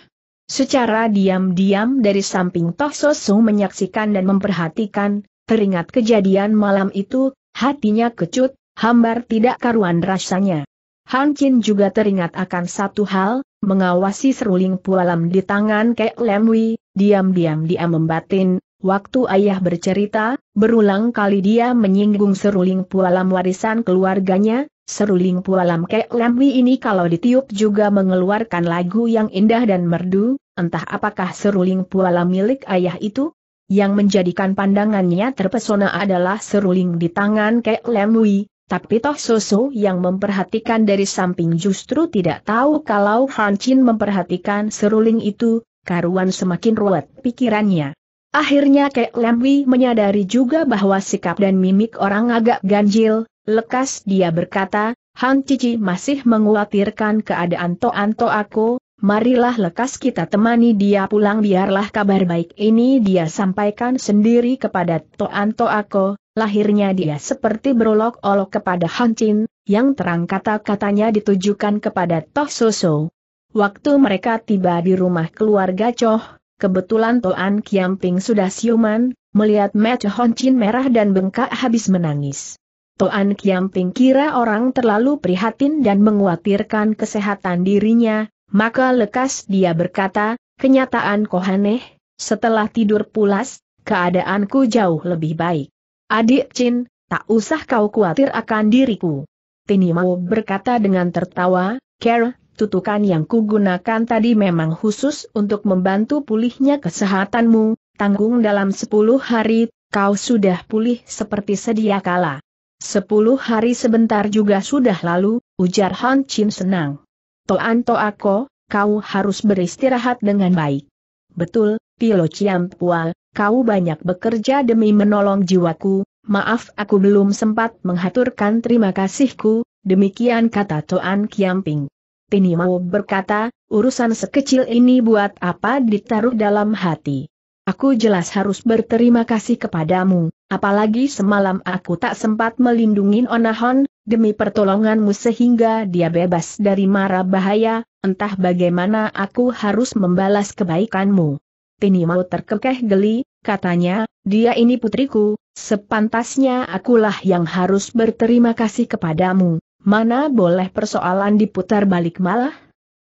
Secara diam-diam dari samping Toh Sosung menyaksikan dan memperhatikan, teringat kejadian malam itu, hatinya kecut, Hambar tidak karuan rasanya. Han Chin juga teringat akan satu hal, mengawasi seruling pualam di tangan Kek Lemwi, diam-diam dia membatin, waktu ayah bercerita, berulang kali dia menyinggung seruling pualam warisan keluarganya, seruling pualam Kek Lemwi ini kalau ditiup juga mengeluarkan lagu yang indah dan merdu, entah apakah seruling pualam milik ayah itu? Yang menjadikan pandangannya terpesona adalah seruling di tangan Kek Lemwi, tapi Toh Soso yang memperhatikan dari samping justru tidak tahu kalau Han Chin memperhatikan seruling itu, karuan semakin ruwet pikirannya. Akhirnya Kek Lemwi menyadari juga bahwa sikap dan mimik orang agak ganjil, lekas dia berkata, Han Cici masih menguatirkan keadaan Toh aku, marilah lekas kita temani dia pulang biarlah kabar baik ini dia sampaikan sendiri kepada to-anto aku, Lahirnya dia seperti berolok-olok kepada Han Chin, yang terang kata-katanya ditujukan kepada Toh Soso. Waktu mereka tiba di rumah keluarga Choh, kebetulan Toan Kiamping sudah siuman, melihat mata Han Chin merah dan bengkak habis menangis. Toan Kiamping kira orang terlalu prihatin dan menguatirkan kesehatan dirinya, maka lekas dia berkata, kenyataan kohaneh, setelah tidur pulas, keadaanku jauh lebih baik. Adik Chin, tak usah kau khawatir akan diriku. Tini mau berkata dengan tertawa, Care, tutukan yang kugunakan tadi memang khusus untuk membantu pulihnya kesehatanmu, tanggung dalam 10 hari, kau sudah pulih seperti sedia kala. Sepuluh hari sebentar juga sudah lalu, ujar Han Chin senang. Toan aku, kau harus beristirahat dengan baik. Betul, Pilo Ciam Pual, kau banyak bekerja demi menolong jiwaku, maaf aku belum sempat menghaturkan terima kasihku, demikian kata Toan Kiamping. Mau berkata, urusan sekecil ini buat apa ditaruh dalam hati. Aku jelas harus berterima kasih kepadamu, apalagi semalam aku tak sempat melindungi Onahon, demi pertolonganmu sehingga dia bebas dari mara bahaya, entah bagaimana aku harus membalas kebaikanmu. Tini mau terkekeh geli, katanya, dia ini putriku, sepantasnya akulah yang harus berterima kasih kepadamu. Mana boleh persoalan diputar balik malah?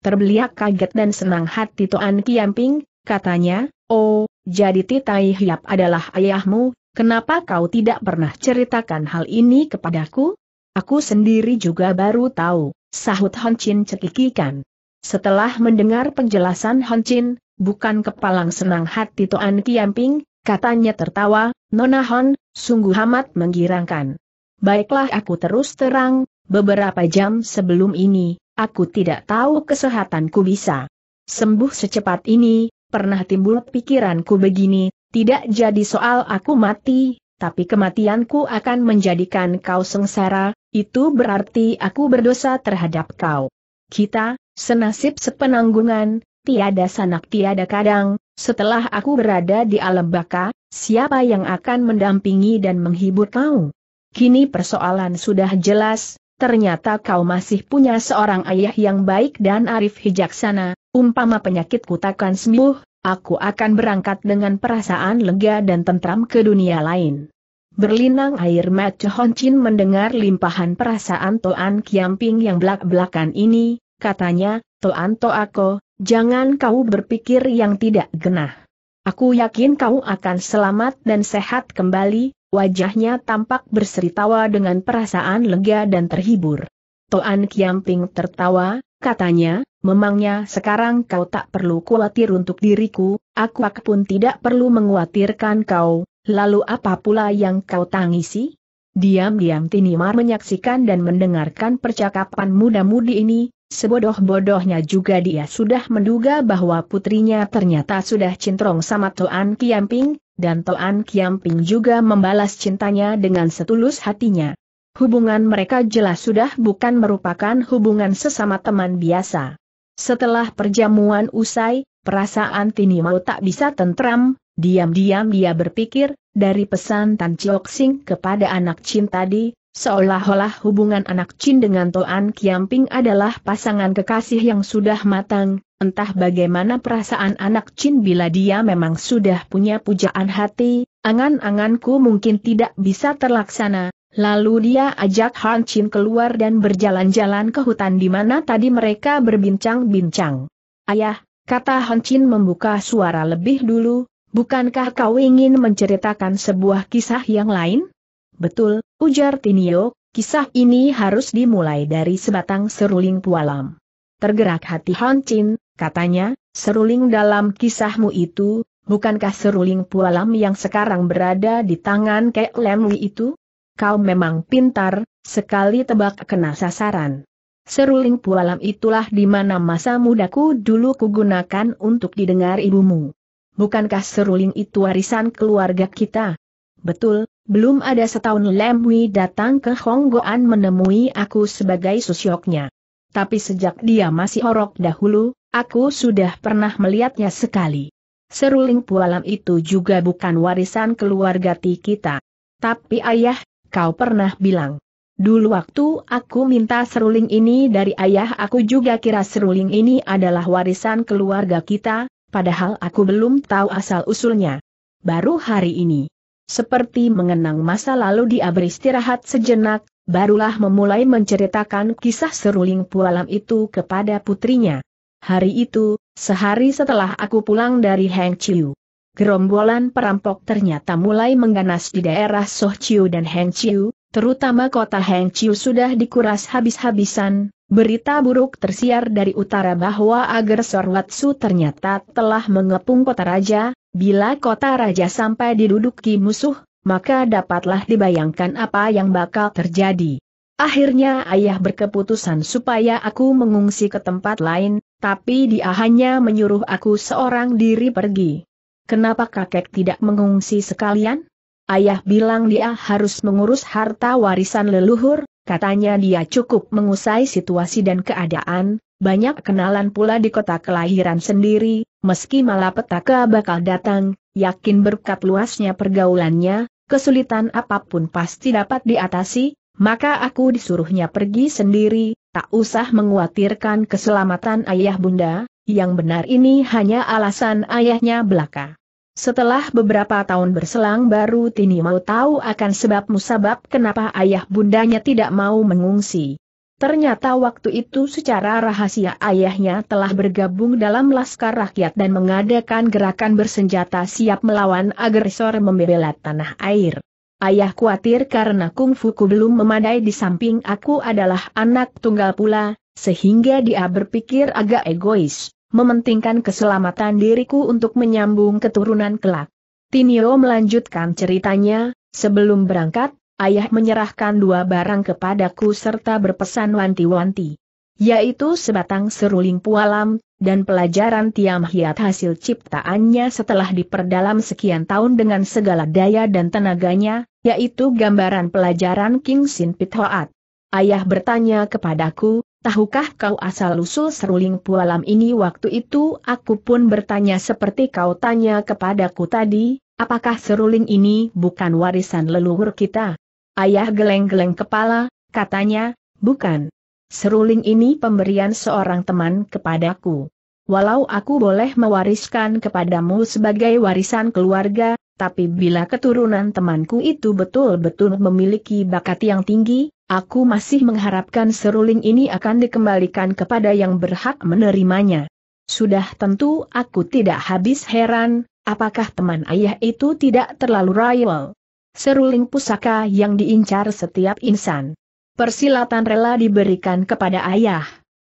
Terbeliak kaget dan senang hati Toan Kiamping, katanya, oh, jadi Titai Hiap adalah ayahmu, kenapa kau tidak pernah ceritakan hal ini kepadaku? Aku sendiri juga baru tahu, sahut Hon Chin cekikikan. Setelah mendengar penjelasan Hon Chin, bukan kepalang senang hati Toan Kiamping, katanya tertawa, Nona Hon, sungguh amat menggirangkan. Baiklah aku terus terang, beberapa jam sebelum ini, aku tidak tahu kesehatanku bisa sembuh secepat ini, pernah timbul pikiranku begini, tidak jadi soal aku mati, tapi kematianku akan menjadikan kau sengsara, itu berarti aku berdosa terhadap kau. Kita, senasib sepenanggungan, tiada sanak tiada kadang, setelah aku berada di alam baka, siapa yang akan mendampingi dan menghibur kau? Kini persoalan sudah jelas, ternyata kau masih punya seorang ayah yang baik dan arif bijaksana, umpama penyakitku takkan sembuh, aku akan berangkat dengan perasaan lega dan tentram ke dunia lain. Berlinang air mata Honcin mendengar limpahan perasaan Toan Kiamping yang belak-belakan ini, katanya, Toan Toako, Jangan kau berpikir yang tidak genah. Aku yakin kau akan selamat dan sehat kembali, wajahnya tampak berseri tawa dengan perasaan lega dan terhibur. Toan Kiamping tertawa, katanya, memangnya sekarang kau tak perlu khawatir untuk diriku, aku pun tidak perlu menguatirkan kau, lalu apa pula yang kau tangisi? Diam-diam Tinimar menyaksikan dan mendengarkan percakapan muda-mudi ini, Sebodoh-bodohnya juga dia sudah menduga bahwa putrinya ternyata sudah cintrong sama Toan Kiamping, dan Toan Kiamping juga membalas cintanya dengan setulus hatinya. Hubungan mereka jelas sudah bukan merupakan hubungan sesama teman biasa. Setelah perjamuan usai, perasaan Tini Mau tak bisa tentram, diam-diam dia berpikir, dari pesan Tan Chiok Sing kepada anak Chin tadi, Seolah-olah hubungan anak Chin dengan Toan Kiamping adalah pasangan kekasih yang sudah matang, entah bagaimana perasaan anak Chin bila dia memang sudah punya pujaan hati, angan-anganku mungkin tidak bisa terlaksana, lalu dia ajak Han Chin keluar dan berjalan-jalan ke hutan di mana tadi mereka berbincang-bincang. Ayah, kata Han Chin membuka suara lebih dulu, bukankah kau ingin menceritakan sebuah kisah yang lain? Betul, ujar Tinio, kisah ini harus dimulai dari sebatang seruling pualam. Tergerak hati Han Chin, katanya, seruling dalam kisahmu itu, bukankah seruling pualam yang sekarang berada di tangan Kek Lemwi itu? Kau memang pintar, sekali tebak kena sasaran. Seruling pualam itulah di mana masa mudaku dulu kugunakan untuk didengar ibumu. Bukankah seruling itu warisan keluarga kita? Betul, belum ada setahun Lam Wei datang ke Hongguan menemui aku sebagai susyoknya. Tapi sejak dia masih horok dahulu, aku sudah pernah melihatnya sekali. Seruling pualam itu juga bukan warisan keluarga Ti kita. Tapi ayah, kau pernah bilang. Dulu waktu aku minta seruling ini dari ayah aku juga kira seruling ini adalah warisan keluarga kita, padahal aku belum tahu asal-usulnya. Baru hari ini, seperti mengenang masa lalu dia beristirahat sejenak, barulah memulai menceritakan kisah seruling pualam itu kepada putrinya. Hari itu, sehari setelah aku pulang dari Heng Chiu. Gerombolan perampok ternyata mulai mengganas di daerah Soh Chiu dan Heng Chiu, terutama kota Heng Chiu sudah dikuras habis-habisan. Berita buruk tersiar dari utara bahwa Agar Sorwatsu ternyata telah mengepung kota raja, Bila kota raja sampai diduduki musuh, maka dapatlah dibayangkan apa yang bakal terjadi. Akhirnya ayah berkeputusan supaya aku mengungsi ke tempat lain, tapi dia hanya menyuruh aku seorang diri pergi. Kenapa kakek tidak mengungsi sekalian? Ayah bilang dia harus mengurus harta warisan leluhur, katanya dia cukup mengusai situasi dan keadaan, banyak kenalan pula di kota kelahiran sendiri, meski malapetaka bakal datang, yakin berkat luasnya pergaulannya, kesulitan apapun pasti dapat diatasi, maka aku disuruhnya pergi sendiri, tak usah menguatirkan keselamatan ayah bunda, yang benar ini hanya alasan ayahnya belaka. Setelah beberapa tahun berselang baru Tini mau tahu akan sebab musabab kenapa ayah bundanya tidak mau mengungsi. Ternyata waktu itu secara rahasia ayahnya telah bergabung dalam laskar rakyat dan mengadakan gerakan bersenjata siap melawan agresor membela tanah air. Ayah khawatir karena kungfuku belum memadai di samping aku adalah anak tunggal pula, sehingga dia berpikir agak egois, mementingkan keselamatan diriku untuk menyambung keturunan kelak. Tinio melanjutkan ceritanya, sebelum berangkat, ayah menyerahkan dua barang kepadaku serta berpesan wanti-wanti. Yaitu sebatang seruling pualam, dan pelajaran tiam hiat hasil ciptaannya setelah diperdalam sekian tahun dengan segala daya dan tenaganya, yaitu gambaran pelajaran King Sin Pithoat. Ayah bertanya kepadaku, tahukah kau asal-usul seruling pualam ini waktu itu aku pun bertanya seperti kau tanya kepadaku tadi, apakah seruling ini bukan warisan leluhur kita? Ayah geleng-geleng kepala, katanya, bukan. Seruling ini pemberian seorang teman kepadaku. Walau aku boleh mewariskan kepadamu sebagai warisan keluarga, tapi bila keturunan temanku itu betul-betul memiliki bakat yang tinggi, aku masih mengharapkan seruling ini akan dikembalikan kepada yang berhak menerimanya. Sudah tentu aku tidak habis heran, apakah teman ayah itu tidak terlalu royal seruling pusaka yang diincar setiap insan. Persilatan rela diberikan kepada ayah.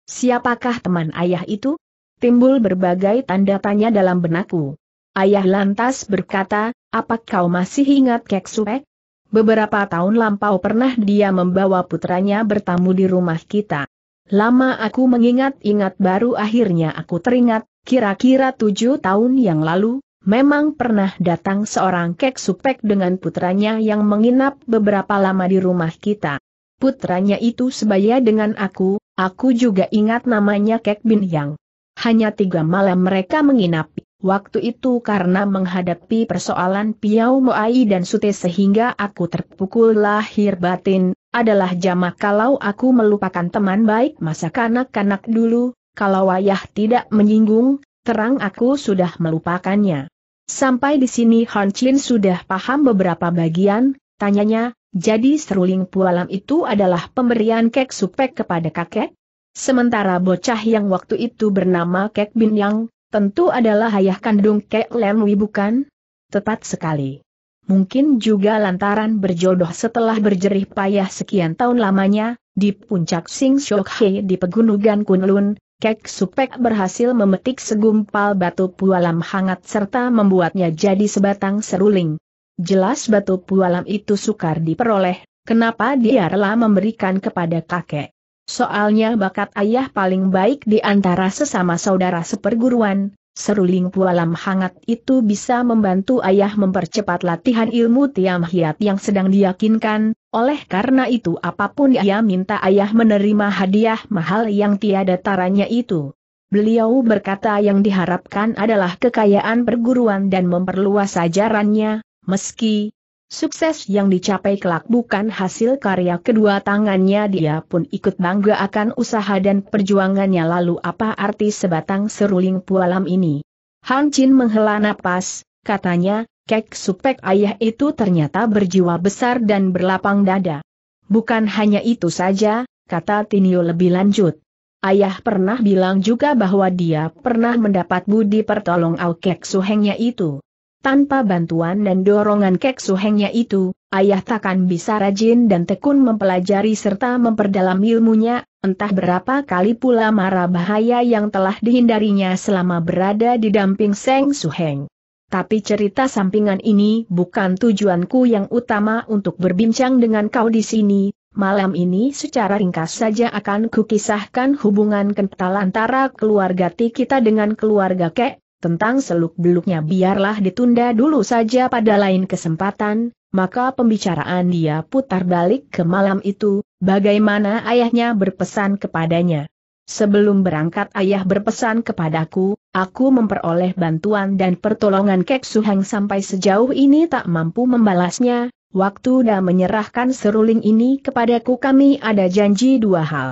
Siapakah teman ayah itu? Timbul berbagai tanda tanya dalam benakku. Ayah lantas berkata, apa kau masih ingat Kek Suek? Beberapa tahun lampau pernah dia membawa putranya bertamu di rumah kita. Lama aku mengingat-ingat baru akhirnya aku teringat, kira-kira tujuh tahun yang lalu, Memang pernah datang seorang kek supek dengan putranya yang menginap beberapa lama di rumah kita. Putranya itu sebaya dengan aku, aku juga ingat namanya Kek Bin Yang. Hanya tiga malam mereka menginap, waktu itu karena menghadapi persoalan Piau Moai dan Sute sehingga aku terpukul lahir batin, adalah jamak kalau aku melupakan teman baik masa kanak-kanak dulu, kalau ayah tidak menyinggung, terang aku sudah melupakannya. Sampai di sini Han Chin sudah paham beberapa bagian, tanyanya, jadi seruling pualam itu adalah pemberian kek supek kepada kakek? Sementara bocah yang waktu itu bernama Kek Bin Yang, tentu adalah ayah kandung Kek Lem Wi bukan? Tepat sekali. Mungkin juga lantaran berjodoh setelah berjerih payah sekian tahun lamanya, di puncak Sing Shok He di pegunungan Kunlun, Kek Supek berhasil memetik segumpal batu pualam hangat serta membuatnya jadi sebatang seruling. Jelas batu pualam itu sukar diperoleh, kenapa dia rela memberikan kepada kakek. Soalnya bakat ayah paling baik di antara sesama saudara seperguruan, seruling pualam hangat itu bisa membantu ayah mempercepat latihan ilmu tiam hiat yang sedang diyakinkan, oleh karena itu apapun ia minta ayah menerima hadiah mahal yang tiada taranya itu. Beliau berkata yang diharapkan adalah kekayaan perguruan dan memperluas ajarannya, meski sukses yang dicapai kelak bukan hasil karya kedua tangannya dia pun ikut bangga akan usaha dan perjuangannya lalu apa arti sebatang seruling pualam ini. Han Chin menghela napas, katanya, Kek Supek ayah itu ternyata berjiwa besar dan berlapang dada. Bukan hanya itu saja, kata Tinio lebih lanjut. Ayah pernah bilang juga bahwa dia pernah mendapat budi pertolong au Kek Suhengnya itu. Tanpa bantuan dan dorongan Kek Suhengnya itu, ayah takkan bisa rajin dan tekun mempelajari serta memperdalam ilmunya, entah berapa kali pula marah bahaya yang telah dihindarinya selama berada di damping Seng Suheng tapi cerita sampingan ini bukan tujuanku yang utama untuk berbincang dengan kau di sini. Malam ini secara ringkas saja akan kukisahkan hubungan kental antara keluarga Ti kita dengan keluarga Kek, tentang seluk-beluknya biarlah ditunda dulu saja pada lain kesempatan, maka pembicaraan dia putar balik ke malam itu, bagaimana ayahnya berpesan kepadanya. Sebelum berangkat ayah berpesan kepadaku, aku memperoleh bantuan dan pertolongan Kek Suheng sampai sejauh ini tak mampu membalasnya, waktu dah menyerahkan seruling ini kepadaku kami ada janji dua hal.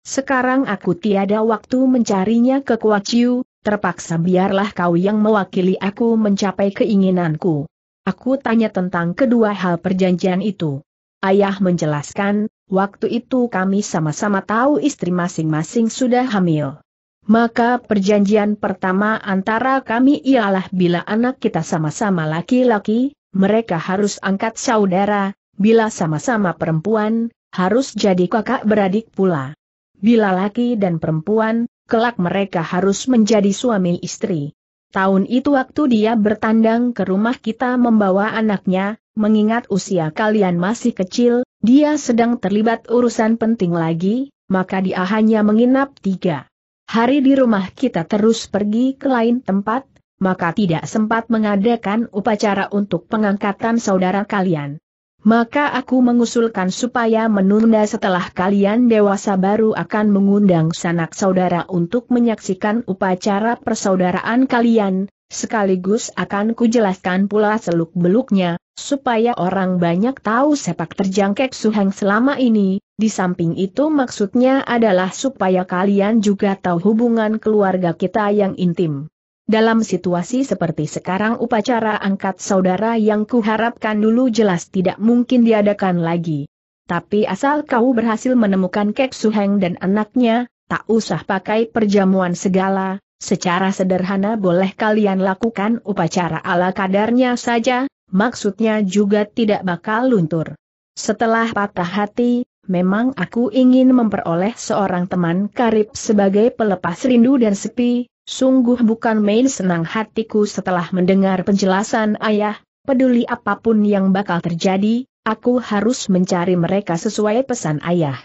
Sekarang aku tiada waktu mencarinya ke Kuaciu, terpaksa biarlah kau yang mewakili aku mencapai keinginanku. Aku tanya tentang kedua hal perjanjian itu. Ayah menjelaskan, Waktu itu kami sama-sama tahu istri masing-masing sudah hamil. Maka perjanjian pertama antara kami ialah bila anak kita sama-sama laki-laki, mereka harus angkat saudara, bila sama-sama perempuan, harus jadi kakak beradik pula. Bila laki dan perempuan, kelak mereka harus menjadi suami istri. Tahun itu waktu dia bertandang ke rumah kita membawa anaknya, mengingat usia kalian masih kecil, dia sedang terlibat urusan penting lagi, maka dia hanya menginap tiga hari di rumah kita terus pergi ke lain tempat, maka tidak sempat mengadakan upacara untuk pengangkatan saudara kalian. Maka aku mengusulkan supaya menunda setelah kalian dewasa baru akan mengundang sanak saudara untuk menyaksikan upacara persaudaraan kalian, Sekaligus akan kujelaskan pula seluk-beluknya, supaya orang banyak tahu sepak terjang Kek Suhang selama ini, di samping itu maksudnya adalah supaya kalian juga tahu hubungan keluarga kita yang intim. Dalam situasi seperti sekarang upacara angkat saudara yang kuharapkan dulu jelas tidak mungkin diadakan lagi. Tapi asal kau berhasil menemukan Kek Suheng dan anaknya, tak usah pakai perjamuan segala, Secara sederhana boleh kalian lakukan upacara ala kadarnya saja, maksudnya juga tidak bakal luntur. Setelah patah hati, memang aku ingin memperoleh seorang teman karib sebagai pelepas rindu dan sepi, sungguh bukan main senang hatiku setelah mendengar penjelasan ayah, peduli apapun yang bakal terjadi, aku harus mencari mereka sesuai pesan ayah.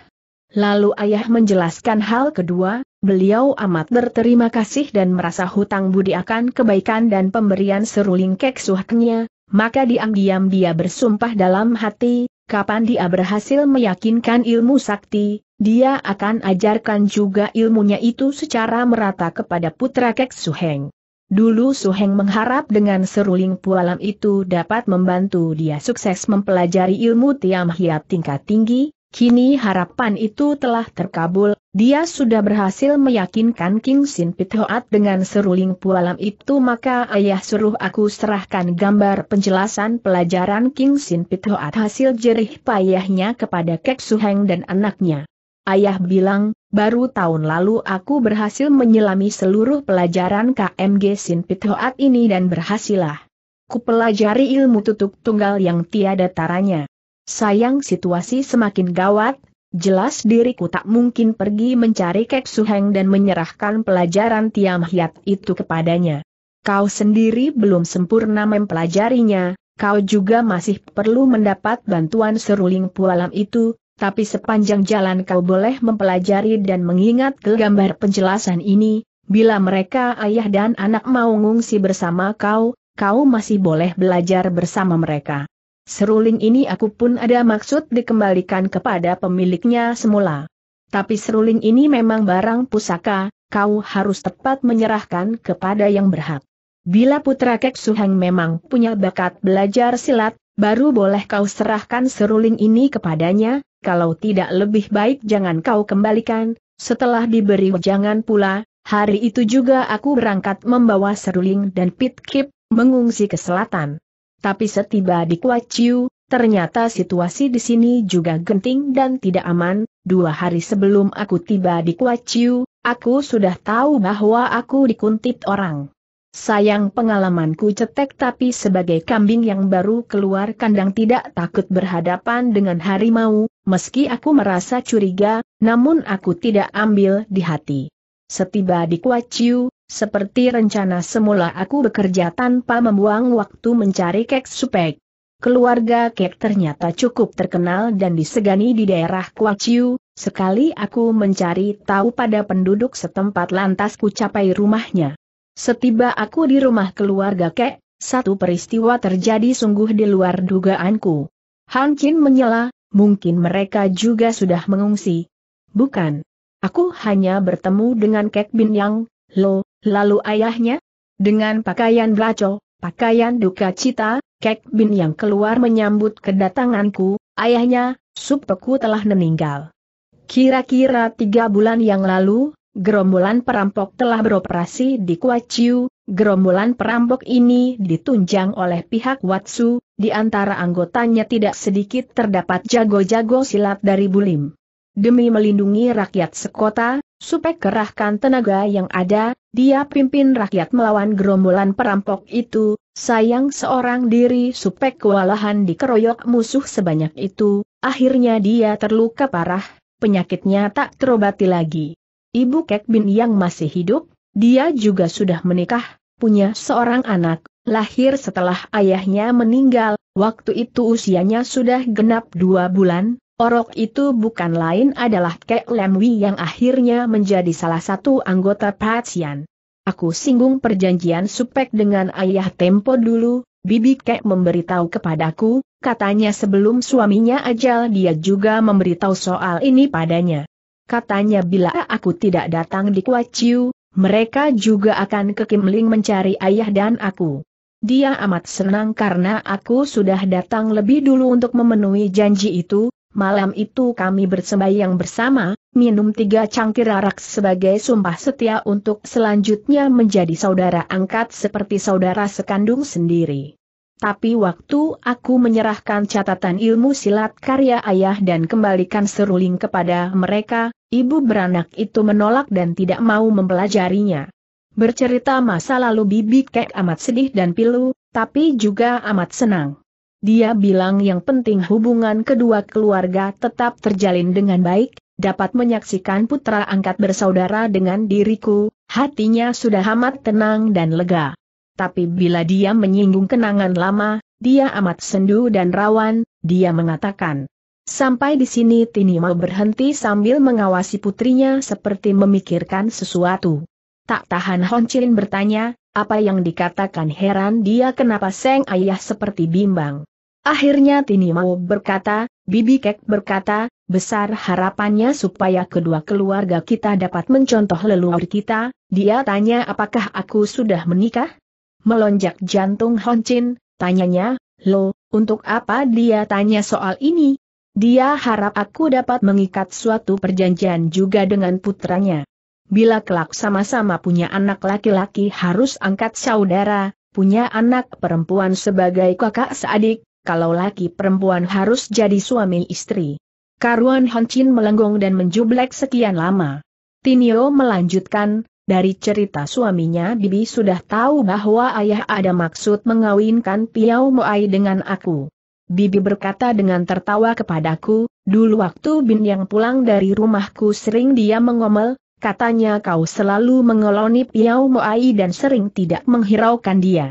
Lalu ayah menjelaskan hal kedua, beliau amat berterima kasih dan merasa hutang budi akan kebaikan dan pemberian seruling kek suhaknya, maka diam-diam dia bersumpah dalam hati, kapan dia berhasil meyakinkan ilmu sakti, dia akan ajarkan juga ilmunya itu secara merata kepada putra kek suheng. Dulu Suheng mengharap dengan seruling pualam itu dapat membantu dia sukses mempelajari ilmu Tiam Hiat tingkat tinggi, Kini harapan itu telah terkabul, dia sudah berhasil meyakinkan King Sin Pithoat dengan seruling pualam itu maka ayah suruh aku serahkan gambar penjelasan pelajaran King Sin Pithoat hasil jerih payahnya kepada Kek Suheng dan anaknya. Ayah bilang, baru tahun lalu aku berhasil menyelami seluruh pelajaran KMG Sin Pithoat ini dan berhasillah. Ku pelajari ilmu tutup tunggal yang tiada taranya. Sayang situasi semakin gawat, jelas diriku tak mungkin pergi mencari Kek Suheng dan menyerahkan pelajaran Tiam Hiat itu kepadanya. Kau sendiri belum sempurna mempelajarinya, kau juga masih perlu mendapat bantuan seruling pualam itu, tapi sepanjang jalan kau boleh mempelajari dan mengingat ke gambar penjelasan ini, bila mereka ayah dan anak mau ngungsi bersama kau, kau masih boleh belajar bersama mereka. Seruling ini aku pun ada maksud dikembalikan kepada pemiliknya semula. Tapi seruling ini memang barang pusaka, kau harus tepat menyerahkan kepada yang berhak. Bila putra Kek Suheng memang punya bakat belajar silat, baru boleh kau serahkan seruling ini kepadanya, kalau tidak lebih baik jangan kau kembalikan, setelah diberi jangan pula, hari itu juga aku berangkat membawa seruling dan pitkip, mengungsi ke selatan. Tapi setiba di Kuaciu, ternyata situasi di sini juga genting dan tidak aman, dua hari sebelum aku tiba di Kuaciu, aku sudah tahu bahwa aku dikuntit orang. Sayang pengalamanku cetek tapi sebagai kambing yang baru keluar kandang tidak takut berhadapan dengan harimau, meski aku merasa curiga, namun aku tidak ambil di hati. Setiba di Kuaciu, seperti rencana semula aku bekerja tanpa membuang waktu mencari kek supek. Keluarga kek ternyata cukup terkenal dan disegani di daerah Kuaciu, sekali aku mencari tahu pada penduduk setempat lantas ku capai rumahnya. Setiba aku di rumah keluarga kek, satu peristiwa terjadi sungguh di luar dugaanku. Han Chin menyela, mungkin mereka juga sudah mengungsi. Bukan. Aku hanya bertemu dengan Kek Bin Yang, Lo, Lalu ayahnya? Dengan pakaian belaco, pakaian duka cita, Kek Bin yang keluar menyambut kedatanganku, ayahnya, Supeku telah meninggal. Kira-kira tiga bulan yang lalu, gerombolan perampok telah beroperasi di Kuaciu, gerombolan perampok ini ditunjang oleh pihak Watsu, di antara anggotanya tidak sedikit terdapat jago-jago silat dari Bulim. Demi melindungi rakyat sekota, Supaya kerahkan tenaga yang ada, dia pimpin rakyat melawan gerombolan perampok itu, sayang seorang diri Supek kewalahan dikeroyok musuh sebanyak itu, akhirnya dia terluka parah, penyakitnya tak terobati lagi. Ibu Kek Bin yang masih hidup, dia juga sudah menikah, punya seorang anak, lahir setelah ayahnya meninggal, waktu itu usianya sudah genap dua bulan, Orok itu bukan lain adalah Kek Lemwi yang akhirnya menjadi salah satu anggota Patsian. Aku singgung perjanjian supek dengan ayah Tempo dulu, Bibi Kek memberitahu kepadaku, katanya sebelum suaminya ajal dia juga memberitahu soal ini padanya. Katanya bila aku tidak datang di Kuaciu, mereka juga akan ke Kimling mencari ayah dan aku. Dia amat senang karena aku sudah datang lebih dulu untuk memenuhi janji itu, Malam itu kami bersembahyang bersama, minum tiga cangkir arak sebagai sumpah setia untuk selanjutnya menjadi saudara angkat seperti saudara sekandung sendiri. Tapi waktu aku menyerahkan catatan ilmu silat karya ayah dan kembalikan seruling kepada mereka, ibu beranak itu menolak dan tidak mau mempelajarinya. Bercerita masa lalu Bibi Kek amat sedih dan pilu, tapi juga amat senang. Dia bilang yang penting hubungan kedua keluarga tetap terjalin dengan baik, dapat menyaksikan putra angkat bersaudara dengan diriku, hatinya sudah amat tenang dan lega. Tapi bila dia menyinggung kenangan lama, dia amat sendu dan rawan, dia mengatakan. Sampai di sini Tini mau berhenti sambil mengawasi putrinya seperti memikirkan sesuatu. Tak tahan Chin bertanya, apa yang dikatakan heran dia kenapa Seng Ayah seperti bimbang. Akhirnya Tini mau berkata, Bibi Kek berkata, besar harapannya supaya kedua keluarga kita dapat mencontoh leluhur kita, dia tanya apakah aku sudah menikah? Melonjak jantung Honcin, tanyanya, lo, untuk apa dia tanya soal ini? Dia harap aku dapat mengikat suatu perjanjian juga dengan putranya. Bila kelak sama-sama punya anak laki-laki harus angkat saudara, punya anak perempuan sebagai kakak seadik, kalau laki perempuan harus jadi suami istri. Karuan Hancin melenggong dan menjublek sekian lama. Tinio melanjutkan, dari cerita suaminya Bibi sudah tahu bahwa ayah ada maksud mengawinkan Piau Moai dengan aku. Bibi berkata dengan tertawa kepadaku, dulu waktu Bin yang pulang dari rumahku sering dia mengomel, katanya kau selalu mengeloni Piau Moai dan sering tidak menghiraukan dia.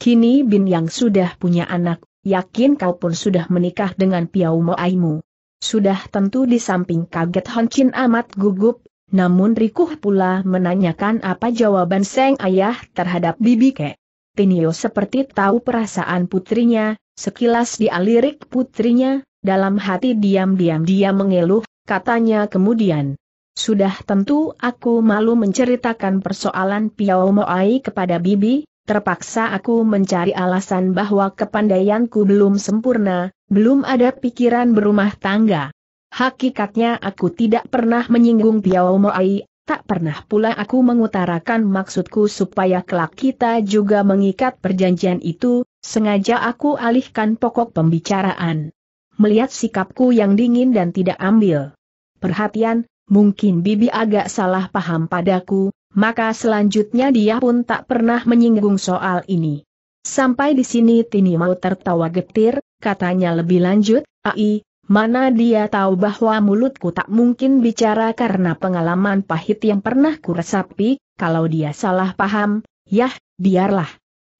Kini Bin yang sudah punya anak, yakin kau pun sudah menikah dengan Piau Moaimu. Sudah tentu di samping kaget Hon Chin amat gugup, namun Rikuh pula menanyakan apa jawaban Seng Ayah terhadap Bibi Ke. Tinio seperti tahu perasaan putrinya, sekilas dialirik putrinya, dalam hati diam-diam dia mengeluh, katanya kemudian. Sudah tentu aku malu menceritakan persoalan Piau Moai kepada Bibi, terpaksa aku mencari alasan bahwa kepandaianku belum sempurna, belum ada pikiran berumah tangga. Hakikatnya aku tidak pernah menyinggung Piao Moai, tak pernah pula aku mengutarakan maksudku supaya kelak kita juga mengikat perjanjian itu, sengaja aku alihkan pokok pembicaraan. Melihat sikapku yang dingin dan tidak ambil perhatian, mungkin Bibi agak salah paham padaku, maka selanjutnya dia pun tak pernah menyinggung soal ini. Sampai di sini Tini mau tertawa getir, katanya lebih lanjut, Ai, mana dia tahu bahwa mulutku tak mungkin bicara karena pengalaman pahit yang pernah kurasapi, kalau dia salah paham, yah, biarlah.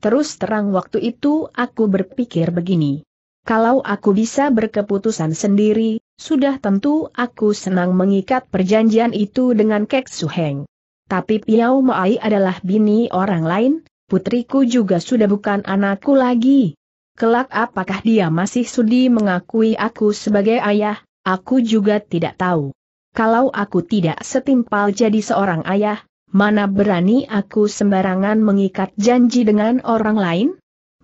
Terus terang waktu itu aku berpikir begini. Kalau aku bisa berkeputusan sendiri, sudah tentu aku senang mengikat perjanjian itu dengan Kek Suheng. Tapi Piau Maai adalah bini orang lain, putriku juga sudah bukan anakku lagi. Kelak apakah dia masih sudi mengakui aku sebagai ayah, aku juga tidak tahu. Kalau aku tidak setimpal jadi seorang ayah, mana berani aku sembarangan mengikat janji dengan orang lain?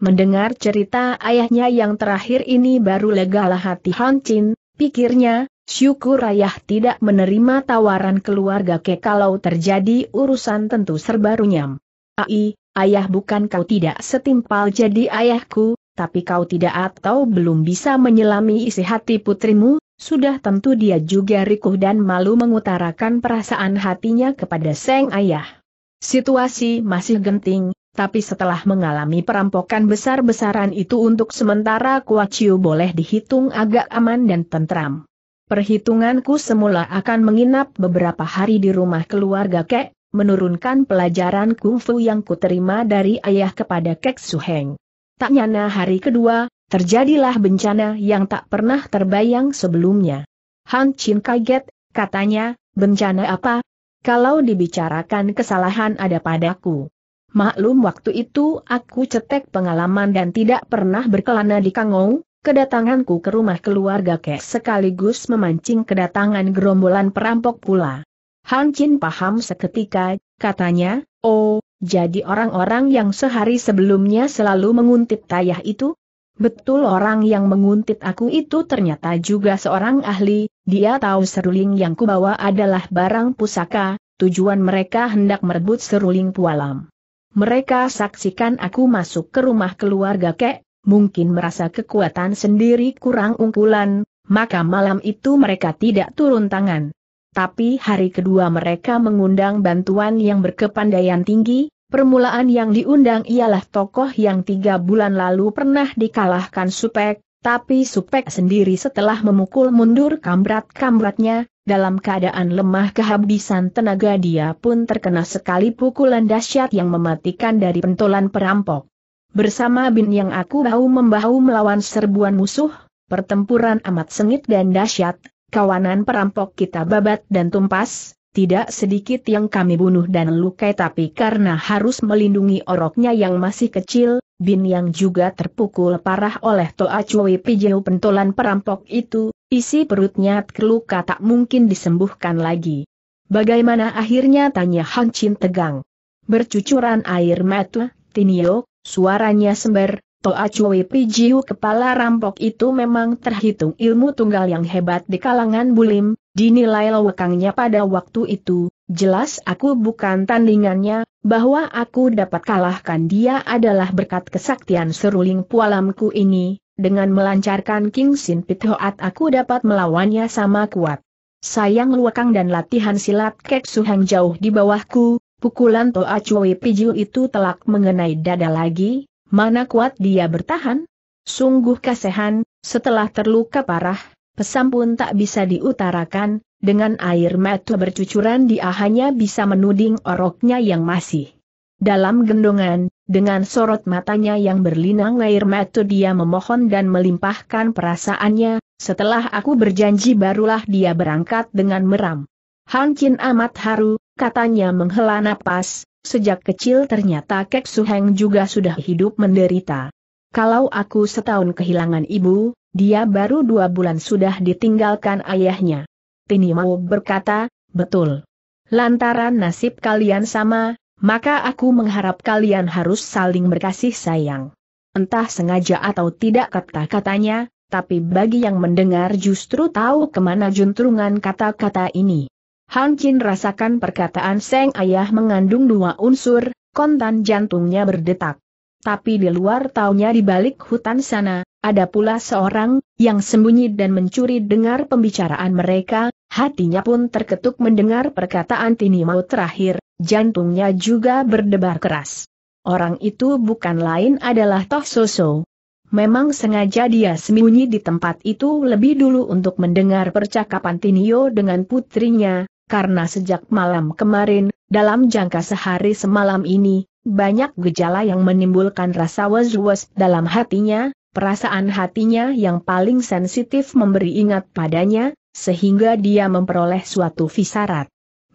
Mendengar cerita ayahnya yang terakhir ini baru legalah hati Hang Chin, Pikirnya, syukur ayah tidak menerima tawaran keluarga ke kalau terjadi urusan tentu serba runyam. Ai, ayah bukan kau tidak setimpal jadi ayahku, tapi kau tidak atau belum bisa menyelami isi hati putrimu, sudah tentu dia juga rikuh dan malu mengutarakan perasaan hatinya kepada sang ayah. Situasi masih genting, tapi setelah mengalami perampokan besar-besaran itu untuk sementara Kuaciu boleh dihitung agak aman dan tentram. Perhitunganku semula akan menginap beberapa hari di rumah keluarga Kek, menurunkan pelajaran kungfu yang kuterima dari ayah kepada Kek Suheng. Tak nyana hari kedua, terjadilah bencana yang tak pernah terbayang sebelumnya. Han Chin kaget, katanya, bencana apa? Kalau dibicarakan kesalahan ada padaku. Maklum waktu itu aku cetek pengalaman dan tidak pernah berkelana di Kangou, kedatanganku ke rumah keluarga Kek sekaligus memancing kedatangan gerombolan perampok pula. Han Chin paham seketika, katanya, oh, jadi orang-orang yang sehari sebelumnya selalu menguntit tayah itu? Betul orang yang menguntit aku itu ternyata juga seorang ahli, dia tahu seruling yang kubawa adalah barang pusaka, tujuan mereka hendak merebut seruling pualam. Mereka saksikan aku masuk ke rumah keluarga kek, mungkin merasa kekuatan sendiri kurang unggulan, maka malam itu mereka tidak turun tangan. Tapi hari kedua mereka mengundang bantuan yang berkepandaian tinggi, permulaan yang diundang ialah tokoh yang tiga bulan lalu pernah dikalahkan Supek, tapi Supek sendiri setelah memukul mundur kambrat-kambratnya, dalam keadaan lemah kehabisan tenaga dia pun terkena sekali pukulan dahsyat yang mematikan dari pentolan perampok. Bersama bin yang aku bahu membahu melawan serbuan musuh, pertempuran amat sengit dan dahsyat, kawanan perampok kita babat dan tumpas, tidak sedikit yang kami bunuh dan lukai tapi karena harus melindungi oroknya yang masih kecil, Bin yang juga terpukul parah oleh Toa Chui Pijau pentolan perampok itu, Isi perutnya terluka tak mungkin disembuhkan lagi. Bagaimana akhirnya tanya Han Chin tegang. Bercucuran air mata, Tinio, suaranya sembar, Toa Chui Pijiu kepala rampok itu memang terhitung ilmu tunggal yang hebat di kalangan bulim, dinilai lewekangnya pada waktu itu, jelas aku bukan tandingannya, bahwa aku dapat kalahkan dia adalah berkat kesaktian seruling pualamku ini, dengan melancarkan King Sin Pit Hoat aku dapat melawannya sama kuat. Sayang luakang dan latihan silat Kek Suhang jauh di bawahku, pukulan Toa Cui Piju itu telak mengenai dada lagi, mana kuat dia bertahan? Sungguh kasehan, setelah terluka parah, pesan pun tak bisa diutarakan, dengan air mata bercucuran dia hanya bisa menuding oroknya yang masih dalam gendongan, dengan sorot matanya yang berlinang air mata dia memohon dan melimpahkan perasaannya, setelah aku berjanji barulah dia berangkat dengan meram. Han Chin amat haru, katanya menghela napas, sejak kecil ternyata Kek Heng juga sudah hidup menderita. Kalau aku setahun kehilangan ibu, dia baru dua bulan sudah ditinggalkan ayahnya. Tini mau berkata, betul. Lantaran nasib kalian sama, maka aku mengharap kalian harus saling berkasih sayang. Entah sengaja atau tidak kata-katanya, tapi bagi yang mendengar justru tahu kemana juntrungan kata-kata ini. Han Jin rasakan perkataan Seng Ayah mengandung dua unsur, kontan jantungnya berdetak. Tapi di luar taunya di balik hutan sana, ada pula seorang, yang sembunyi dan mencuri dengar pembicaraan mereka, hatinya pun terketuk mendengar perkataan Tini Mau terakhir, Jantungnya juga berdebar keras. Orang itu bukan lain adalah Toh Soso. Memang sengaja dia sembunyi di tempat itu lebih dulu untuk mendengar percakapan Tinio dengan putrinya, karena sejak malam kemarin, dalam jangka sehari semalam ini, banyak gejala yang menimbulkan rasa was-was dalam hatinya, perasaan hatinya yang paling sensitif memberi ingat padanya, sehingga dia memperoleh suatu visarat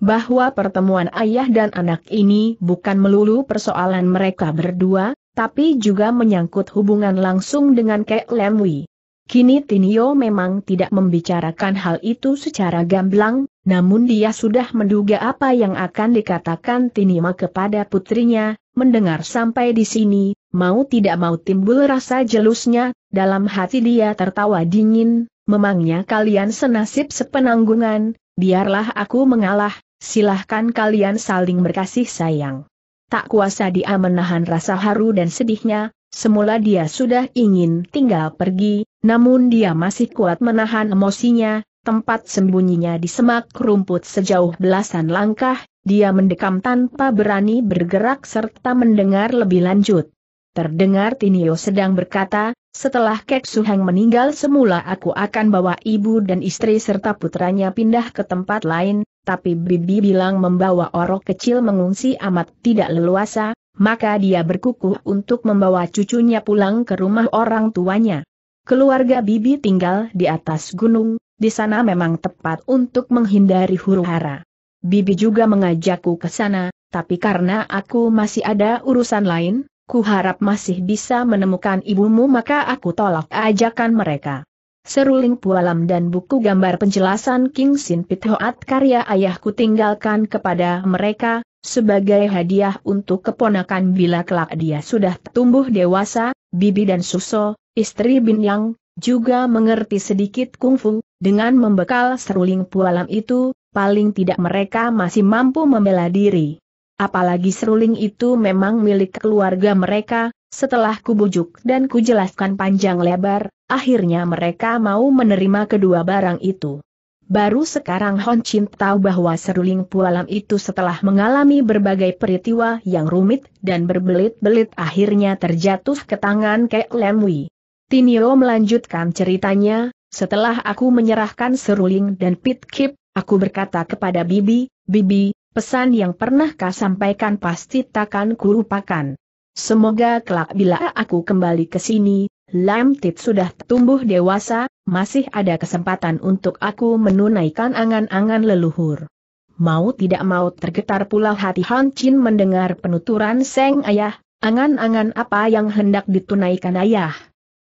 bahwa pertemuan ayah dan anak ini bukan melulu persoalan mereka berdua, tapi juga menyangkut hubungan langsung dengan Kek Lemwi. Kini Tinio memang tidak membicarakan hal itu secara gamblang, namun dia sudah menduga apa yang akan dikatakan Tinima kepada putrinya, mendengar sampai di sini, mau tidak mau timbul rasa jelusnya, dalam hati dia tertawa dingin, memangnya kalian senasib sepenanggungan, biarlah aku mengalah, silahkan kalian saling berkasih sayang. Tak kuasa dia menahan rasa haru dan sedihnya, semula dia sudah ingin tinggal pergi, namun dia masih kuat menahan emosinya, tempat sembunyinya di semak rumput sejauh belasan langkah, dia mendekam tanpa berani bergerak serta mendengar lebih lanjut. Terdengar Tinio sedang berkata, setelah Kek Suheng meninggal semula aku akan bawa ibu dan istri serta putranya pindah ke tempat lain, tapi Bibi bilang membawa orok kecil mengungsi amat tidak leluasa, maka dia berkukuh untuk membawa cucunya pulang ke rumah orang tuanya. Keluarga Bibi tinggal di atas gunung, di sana memang tepat untuk menghindari huru-hara. Bibi juga mengajakku ke sana, tapi karena aku masih ada urusan lain, ku harap masih bisa menemukan ibumu maka aku tolak ajakan mereka seruling pualam dan buku gambar penjelasan King Sin Pit Hoat karya ayahku tinggalkan kepada mereka, sebagai hadiah untuk keponakan bila kelak dia sudah tumbuh dewasa, Bibi dan Suso, istri Bin Yang, juga mengerti sedikit kungfu, dengan membekal seruling pualam itu, paling tidak mereka masih mampu membela diri. Apalagi seruling itu memang milik keluarga mereka, setelah kubujuk dan kujelaskan panjang lebar, akhirnya mereka mau menerima kedua barang itu. Baru sekarang Hon Chin tahu bahwa seruling pualam itu setelah mengalami berbagai peristiwa yang rumit dan berbelit-belit akhirnya terjatuh ke tangan Kek Lemwi. Tinio melanjutkan ceritanya, setelah aku menyerahkan seruling dan pitkip, aku berkata kepada Bibi, Bibi, Pesan yang pernah kau sampaikan pasti takkan kulupakan. Semoga kelak bila aku kembali ke sini, Lam Tit sudah tumbuh dewasa, masih ada kesempatan untuk aku menunaikan angan-angan leluhur. Mau tidak mau tergetar pula hati Han Chin mendengar penuturan Seng Ayah, angan-angan apa yang hendak ditunaikan ayah.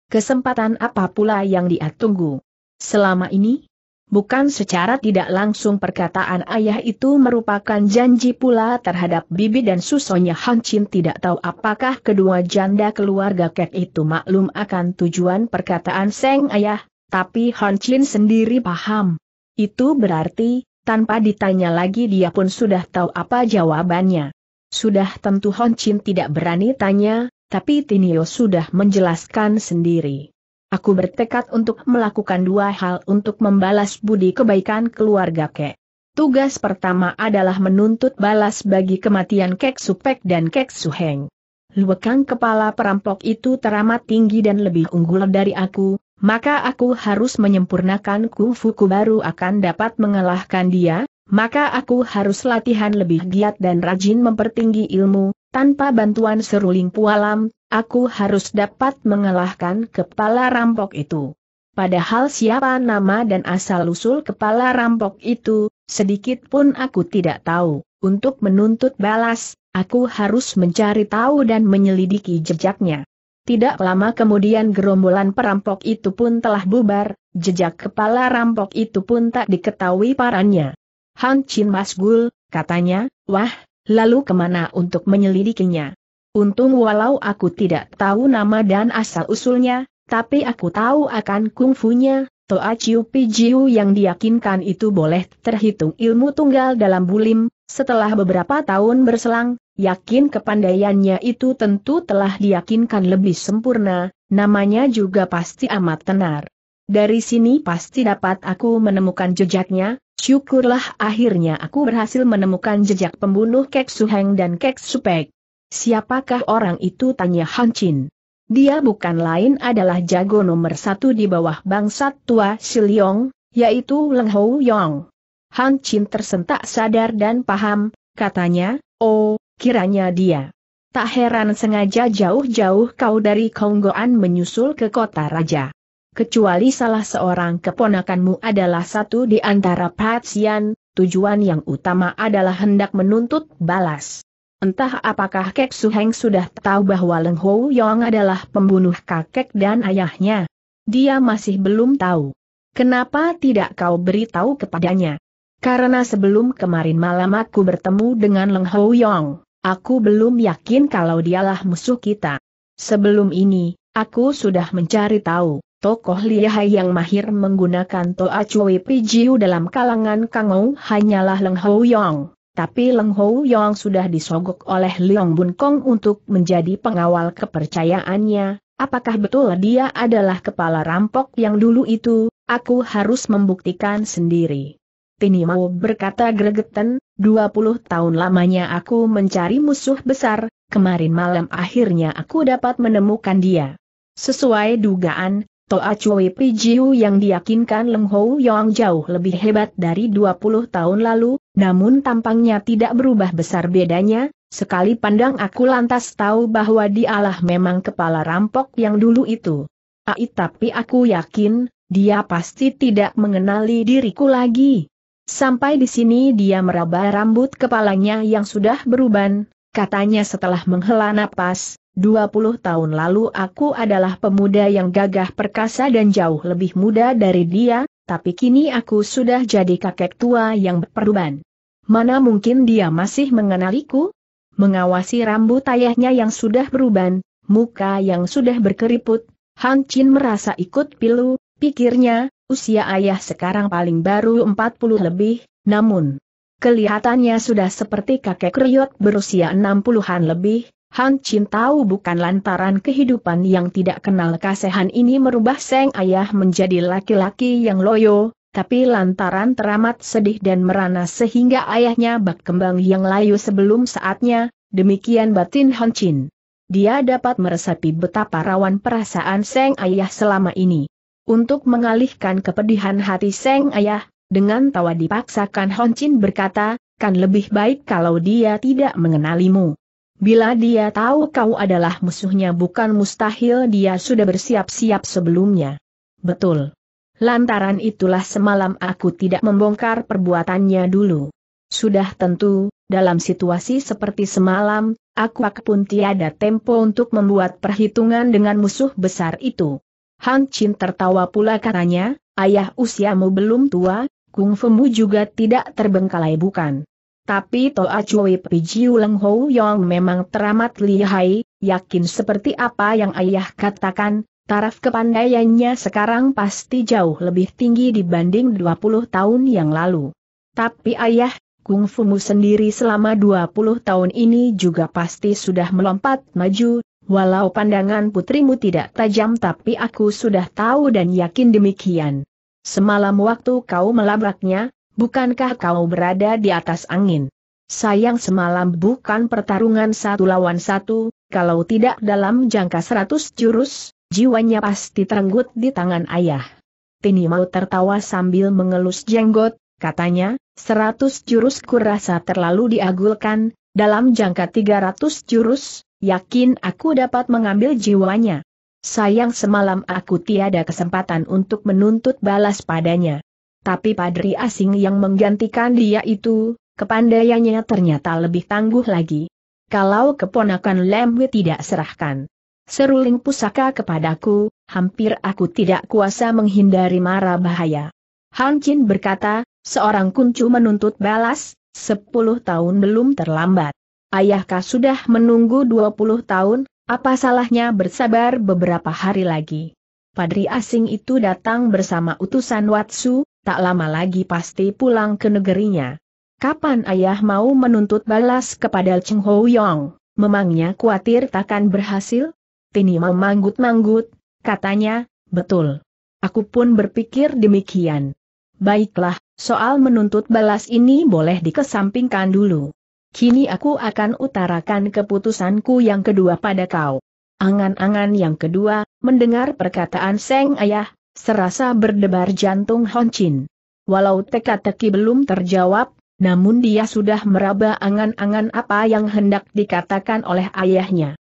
Kesempatan apa pula yang dia tunggu. Selama ini, Bukan secara tidak langsung perkataan ayah itu merupakan janji pula terhadap bibi dan susonya Chin tidak tahu apakah kedua janda keluarga Ket itu maklum akan tujuan perkataan Seng ayah, tapi Han Chin sendiri paham. Itu berarti, tanpa ditanya lagi dia pun sudah tahu apa jawabannya. Sudah tentu Han Chin tidak berani tanya, tapi Tinio sudah menjelaskan sendiri. Aku bertekad untuk melakukan dua hal untuk membalas budi kebaikan keluarga Kek. Tugas pertama adalah menuntut balas bagi kematian Kek Supek dan Kek Suheng. Luwekang kepala perampok itu teramat tinggi dan lebih unggul dari aku, maka aku harus menyempurnakan kungfuku baru akan dapat mengalahkan dia, maka aku harus latihan lebih giat dan rajin mempertinggi ilmu, tanpa bantuan seruling pualam, Aku harus dapat mengalahkan kepala rampok itu. Padahal siapa nama dan asal-usul kepala rampok itu, sedikit pun aku tidak tahu. Untuk menuntut balas, aku harus mencari tahu dan menyelidiki jejaknya. Tidak lama kemudian gerombolan perampok itu pun telah bubar, jejak kepala rampok itu pun tak diketahui parannya. Han Chin Masgul, katanya, wah, lalu kemana untuk menyelidikinya? Untung walau aku tidak tahu nama dan asal-usulnya, tapi aku tahu akan kungfunya, Toa Chiu Pijiu yang diyakinkan itu boleh terhitung ilmu tunggal dalam bulim, setelah beberapa tahun berselang, yakin kepandaiannya itu tentu telah diyakinkan lebih sempurna, namanya juga pasti amat tenar. Dari sini pasti dapat aku menemukan jejaknya, syukurlah akhirnya aku berhasil menemukan jejak pembunuh Kek Suheng dan Kek Supek. Siapakah orang itu tanya Han Chin. Dia bukan lain adalah jago nomor satu di bawah bangsat tua Siliong, yaitu Leng Hou Yong. Han Chin tersentak sadar dan paham, katanya, oh, kiranya dia. Tak heran sengaja jauh-jauh kau dari Konggoan menyusul ke kota raja. Kecuali salah seorang keponakanmu adalah satu di antara Patsian, tujuan yang utama adalah hendak menuntut balas. Entah apakah Kek Su Heng sudah tahu bahwa Leng Hou Yong adalah pembunuh kakek dan ayahnya. Dia masih belum tahu. Kenapa tidak kau beritahu kepadanya? Karena sebelum kemarin malam aku bertemu dengan Leng Hou Yong, aku belum yakin kalau dialah musuh kita. Sebelum ini, aku sudah mencari tahu, tokoh lihai yang mahir menggunakan Toa Chui Pijiu dalam kalangan Kangou hanyalah Leng Hou Yong tapi Leng Hou Yong sudah disogok oleh Leong Bun Kong untuk menjadi pengawal kepercayaannya, apakah betul dia adalah kepala rampok yang dulu itu, aku harus membuktikan sendiri. Tini mau berkata gregetan, 20 tahun lamanya aku mencari musuh besar, kemarin malam akhirnya aku dapat menemukan dia. Sesuai dugaan, Toa Chui Pijiu yang diyakinkan Leng Hou Yong jauh lebih hebat dari 20 tahun lalu, namun tampangnya tidak berubah besar bedanya, sekali pandang aku lantas tahu bahwa dialah memang kepala rampok yang dulu itu. Ai tapi aku yakin, dia pasti tidak mengenali diriku lagi. Sampai di sini dia meraba rambut kepalanya yang sudah beruban, katanya setelah menghela napas, 20 tahun lalu aku adalah pemuda yang gagah perkasa dan jauh lebih muda dari dia, tapi kini aku sudah jadi kakek tua yang berperuban. Mana mungkin dia masih mengenaliku? Mengawasi rambut ayahnya yang sudah beruban, muka yang sudah berkeriput, Han Chin merasa ikut pilu, pikirnya, usia ayah sekarang paling baru 40 lebih, namun kelihatannya sudah seperti kakek Riot berusia 60-an lebih, Han Chin tahu bukan lantaran kehidupan yang tidak kenal kasihan ini merubah Seng Ayah menjadi laki-laki yang loyo, tapi lantaran teramat sedih dan merana sehingga ayahnya bak kembang yang layu sebelum saatnya, demikian batin Han Chin. Dia dapat meresapi betapa rawan perasaan Seng Ayah selama ini. Untuk mengalihkan kepedihan hati Seng Ayah, dengan tawa dipaksakan Han Chin berkata, kan lebih baik kalau dia tidak mengenalimu. Bila dia tahu kau adalah musuhnya bukan mustahil dia sudah bersiap-siap sebelumnya. Betul. Lantaran itulah semalam aku tidak membongkar perbuatannya dulu. Sudah tentu, dalam situasi seperti semalam, aku pun tiada tempo untuk membuat perhitungan dengan musuh besar itu. Han Chin tertawa pula katanya, ayah usiamu belum tua, kungfumu juga tidak terbengkalai bukan? Tapi Toa Chui Piju Leng hou Yong memang teramat lihai, yakin seperti apa yang ayah katakan, taraf kepandaiannya sekarang pasti jauh lebih tinggi dibanding 20 tahun yang lalu. Tapi ayah, Kung kungfumu sendiri selama 20 tahun ini juga pasti sudah melompat maju, walau pandangan putrimu tidak tajam tapi aku sudah tahu dan yakin demikian. Semalam waktu kau melabraknya, bukankah kau berada di atas angin? Sayang semalam bukan pertarungan satu lawan satu, kalau tidak dalam jangka seratus jurus, jiwanya pasti terenggut di tangan ayah. Tini mau tertawa sambil mengelus jenggot, katanya, seratus jurus kurasa terlalu diagulkan, dalam jangka tiga ratus jurus, yakin aku dapat mengambil jiwanya. Sayang semalam aku tiada kesempatan untuk menuntut balas padanya. Tapi padri asing yang menggantikan dia itu, kepandaiannya ternyata lebih tangguh lagi. Kalau keponakan Lemwe tidak serahkan seruling pusaka kepadaku, hampir aku tidak kuasa menghindari marah bahaya. Han Chin berkata, seorang kuncu menuntut balas, sepuluh tahun belum terlambat. Ayahkah sudah menunggu dua puluh tahun, apa salahnya bersabar beberapa hari lagi. Padri asing itu datang bersama utusan Watsu, tak lama lagi pasti pulang ke negerinya. Kapan ayah mau menuntut balas kepada Cheng Ho Yong? Memangnya khawatir takkan berhasil? Tini memanggut-manggut, katanya, betul. Aku pun berpikir demikian. Baiklah, soal menuntut balas ini boleh dikesampingkan dulu. Kini aku akan utarakan keputusanku yang kedua pada kau. Angan-angan yang kedua, mendengar perkataan Seng Ayah, Serasa berdebar jantung Hon Chin. Walau teka-teki belum terjawab, namun dia sudah meraba angan-angan apa yang hendak dikatakan oleh ayahnya.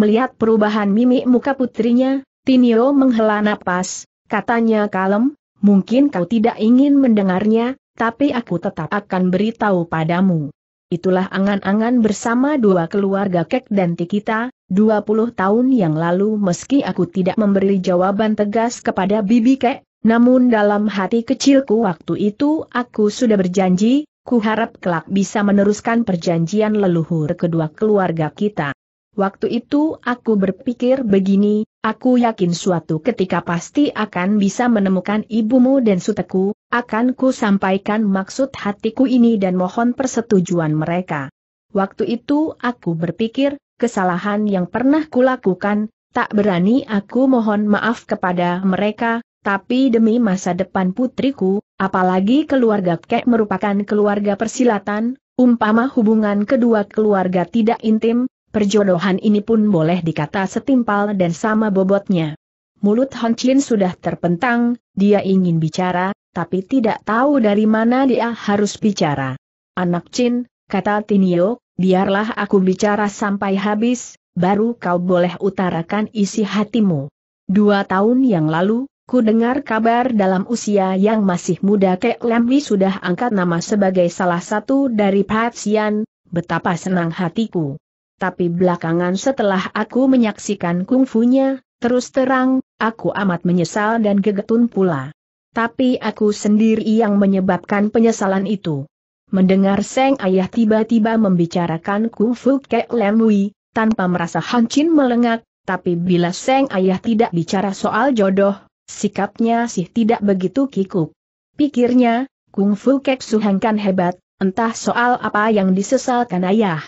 Melihat perubahan mimik muka putrinya, Tinio menghela napas, katanya kalem, mungkin kau tidak ingin mendengarnya, tapi aku tetap akan beritahu padamu. Itulah angan-angan bersama dua keluarga Kek dan Tikita, 20 tahun yang lalu meski aku tidak memberi jawaban tegas kepada Bibi Kek, namun dalam hati kecilku waktu itu aku sudah berjanji, ku harap kelak bisa meneruskan perjanjian leluhur kedua keluarga kita. Waktu itu aku berpikir begini, aku yakin suatu ketika pasti akan bisa menemukan ibumu dan suteku, akan ku sampaikan maksud hatiku ini dan mohon persetujuan mereka. Waktu itu aku berpikir, kesalahan yang pernah kulakukan, tak berani aku mohon maaf kepada mereka, tapi demi masa depan putriku, apalagi keluarga Kek merupakan keluarga persilatan, umpama hubungan kedua keluarga tidak intim, perjodohan ini pun boleh dikata setimpal dan sama bobotnya. Mulut Han Chin sudah terpentang, dia ingin bicara, tapi tidak tahu dari mana dia harus bicara. Anak Chin, kata Tinio, biarlah aku bicara sampai habis, baru kau boleh utarakan isi hatimu. Dua tahun yang lalu, ku dengar kabar dalam usia yang masih muda Kek Lemwi sudah angkat nama sebagai salah satu dari Patsian, betapa senang hatiku. Tapi belakangan setelah aku menyaksikan kungfunya, terus terang, aku amat menyesal dan gegetun pula. Tapi aku sendiri yang menyebabkan penyesalan itu. Mendengar Seng Ayah tiba-tiba membicarakan Kung Fu Kek Lemui, tanpa merasa Hancin melengak, tapi bila Seng Ayah tidak bicara soal jodoh, sikapnya sih tidak begitu kikuk. Pikirnya, Kung Fu Kek Suhang kan hebat, entah soal apa yang disesalkan ayah.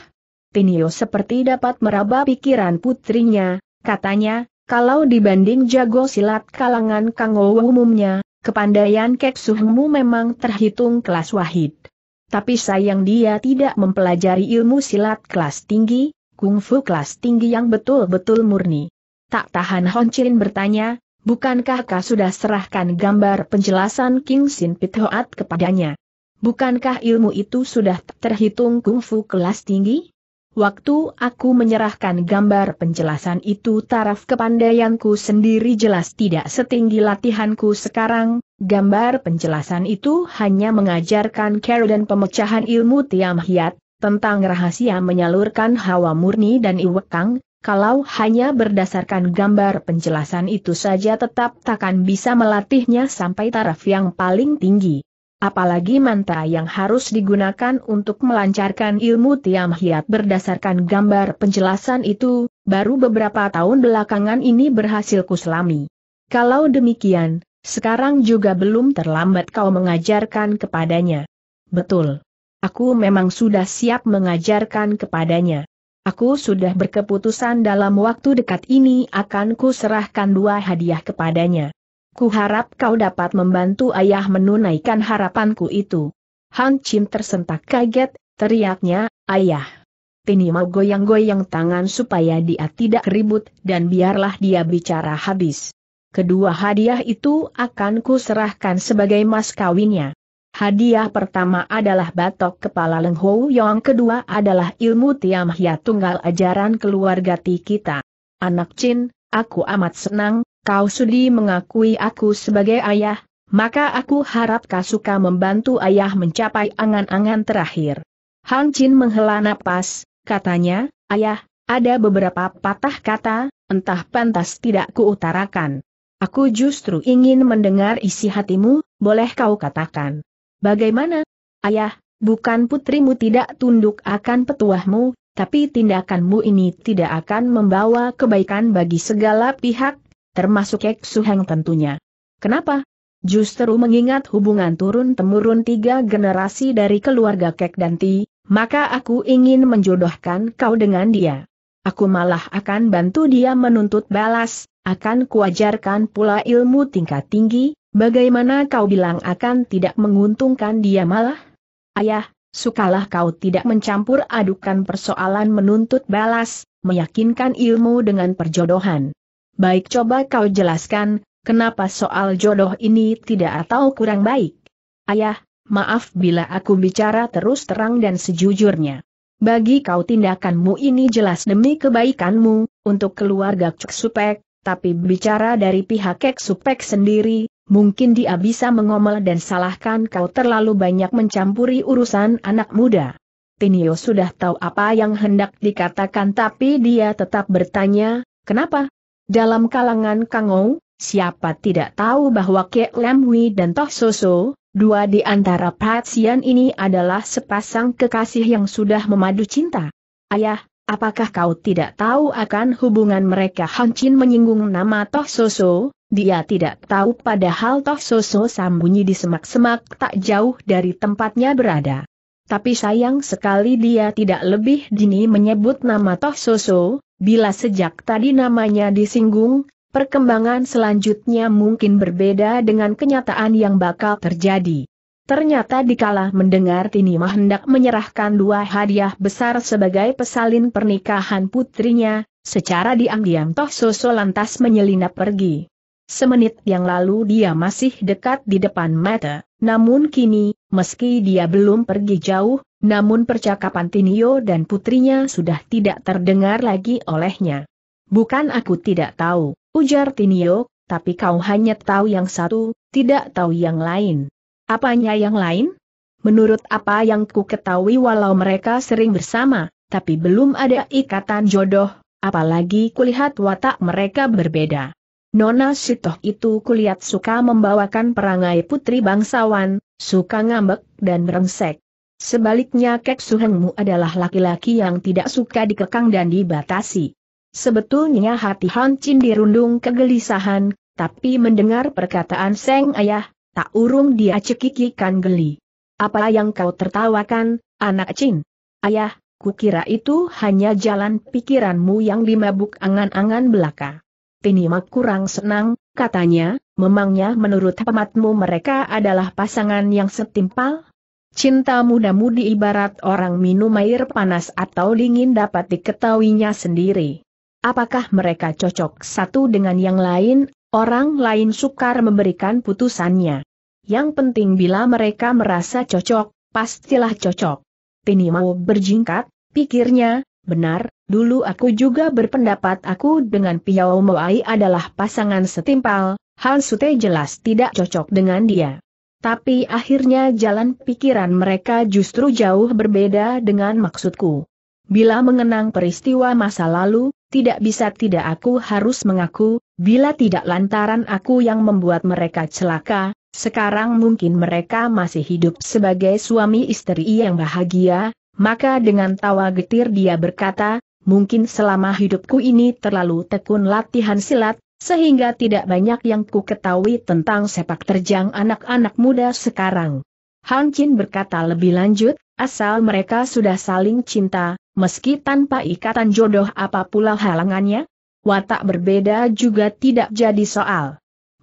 Tinio seperti dapat meraba pikiran putrinya, katanya, kalau dibanding jago silat kalangan Kang Owo umumnya, kepandaian Kek Suhangmu memang terhitung kelas wahid. Tapi sayang dia tidak mempelajari ilmu silat kelas tinggi, kungfu kelas tinggi yang betul-betul murni. Tak tahan Hon Chin bertanya, bukankah kau sudah serahkan gambar penjelasan King Sin Pithoat kepadanya? Bukankah ilmu itu sudah terhitung kungfu kelas tinggi? Waktu aku menyerahkan gambar penjelasan itu taraf kepandaianku sendiri jelas tidak setinggi latihanku sekarang, gambar penjelasan itu hanya mengajarkan care dan pemecahan ilmu tiam hiat, tentang rahasia menyalurkan hawa murni dan iwekang, kalau hanya berdasarkan gambar penjelasan itu saja tetap takkan bisa melatihnya sampai taraf yang paling tinggi. Apalagi mantra yang harus digunakan untuk melancarkan ilmu Tiam Hiat berdasarkan gambar penjelasan itu, baru beberapa tahun belakangan ini berhasil kuselami. Kalau demikian, sekarang juga belum terlambat kau mengajarkan kepadanya. Betul. Aku memang sudah siap mengajarkan kepadanya. Aku sudah berkeputusan dalam waktu dekat ini akan kuserahkan dua hadiah kepadanya. Kuharap kau dapat membantu ayah menunaikan harapanku itu. Han Chin tersentak kaget, teriaknya, ayah. Tini mau goyang-goyang tangan supaya dia tidak ribut dan biarlah dia bicara habis. Kedua hadiah itu akan kuserahkan sebagai mas kawinnya. Hadiah pertama adalah batok kepala Leng Hou yang kedua adalah ilmu Tiam Hia Tunggal ajaran keluarga Ti kita. Anak Chin, aku amat senang, kau sudi mengakui aku sebagai ayah, maka aku harap kau suka membantu ayah mencapai angan-angan terakhir. Han Chin menghela napas, katanya, ayah, ada beberapa patah kata, entah pantas tidak kuutarakan. Aku justru ingin mendengar isi hatimu, boleh kau katakan. Bagaimana? Ayah, bukan putrimu tidak tunduk akan petuahmu, tapi tindakanmu ini tidak akan membawa kebaikan bagi segala pihak, termasuk Kek Suheng tentunya. Kenapa? Justru mengingat hubungan turun-temurun tiga generasi dari keluarga Kek dan Ti, maka aku ingin menjodohkan kau dengan dia. Aku malah akan bantu dia menuntut balas, akan kuajarkan pula ilmu tingkat tinggi, bagaimana kau bilang akan tidak menguntungkan dia malah? Ayah, sukalah kau tidak mencampur adukan persoalan menuntut balas, meyakinkan ilmu dengan perjodohan. Baik coba kau jelaskan, kenapa soal jodoh ini tidak atau kurang baik? Ayah, maaf bila aku bicara terus terang dan sejujurnya. Bagi kau tindakanmu ini jelas demi kebaikanmu, untuk keluarga Cek Supek, tapi bicara dari pihak Cek Supek sendiri, mungkin dia bisa mengomel dan salahkan kau terlalu banyak mencampuri urusan anak muda. Tinio sudah tahu apa yang hendak dikatakan tapi dia tetap bertanya, kenapa? Dalam kalangan Kangou, siapa tidak tahu bahwa Kek Lam dan Toh Soso, dua di antara pasien ini adalah sepasang kekasih yang sudah memadu cinta. Ayah, apakah kau tidak tahu akan hubungan mereka Han Chin menyinggung nama Toh Soso, dia tidak tahu padahal Toh Soso sambunyi di semak-semak tak jauh dari tempatnya berada. Tapi sayang sekali dia tidak lebih dini menyebut nama Toh Soso, Bila sejak tadi namanya disinggung, perkembangan selanjutnya mungkin berbeda dengan kenyataan yang bakal terjadi. Ternyata dikala mendengar ini, hendak menyerahkan dua hadiah besar sebagai pesalin pernikahan putrinya, secara diam-diam Toh Soso lantas menyelinap pergi. Semenit yang lalu dia masih dekat di depan mata, namun kini, meski dia belum pergi jauh, namun percakapan Tinio dan putrinya sudah tidak terdengar lagi olehnya. Bukan aku tidak tahu, ujar Tinio, tapi kau hanya tahu yang satu, tidak tahu yang lain. Apanya yang lain? Menurut apa yang ku ketahui walau mereka sering bersama, tapi belum ada ikatan jodoh, apalagi kulihat watak mereka berbeda. Nona Sitoh itu kulihat suka membawakan perangai putri bangsawan, suka ngambek dan merengsek. Sebaliknya Kek Suhengmu adalah laki-laki yang tidak suka dikekang dan dibatasi. Sebetulnya hati Han Chin dirundung kegelisahan, tapi mendengar perkataan Seng Ayah, tak urung dia cekikikan geli. Apa yang kau tertawakan, anak Chin? Ayah, kukira itu hanya jalan pikiranmu yang dimabuk angan-angan belaka. Tinimak kurang senang, katanya, memangnya menurut hematmu mereka adalah pasangan yang setimpal? Cinta muda-mudi ibarat orang minum air panas atau dingin dapat diketahuinya sendiri. Apakah mereka cocok satu dengan yang lain, orang lain sukar memberikan putusannya. Yang penting bila mereka merasa cocok, pastilah cocok. Tini mau berjingkat, pikirnya, benar, dulu aku juga berpendapat aku dengan Piao Moai adalah pasangan setimpal, Hal Sute jelas tidak cocok dengan dia. Tapi akhirnya jalan pikiran mereka justru jauh berbeda dengan maksudku. Bila mengenang peristiwa masa lalu, tidak bisa tidak aku harus mengaku, bila tidak lantaran aku yang membuat mereka celaka, sekarang mungkin mereka masih hidup sebagai suami istri yang bahagia, maka dengan tawa getir dia berkata, mungkin selama hidupku ini terlalu tekun latihan silat, sehingga tidak banyak yang ku ketahui tentang sepak terjang anak-anak muda sekarang. Han Chin berkata lebih lanjut, asal mereka sudah saling cinta, meski tanpa ikatan jodoh apa pula halangannya, watak berbeda juga tidak jadi soal.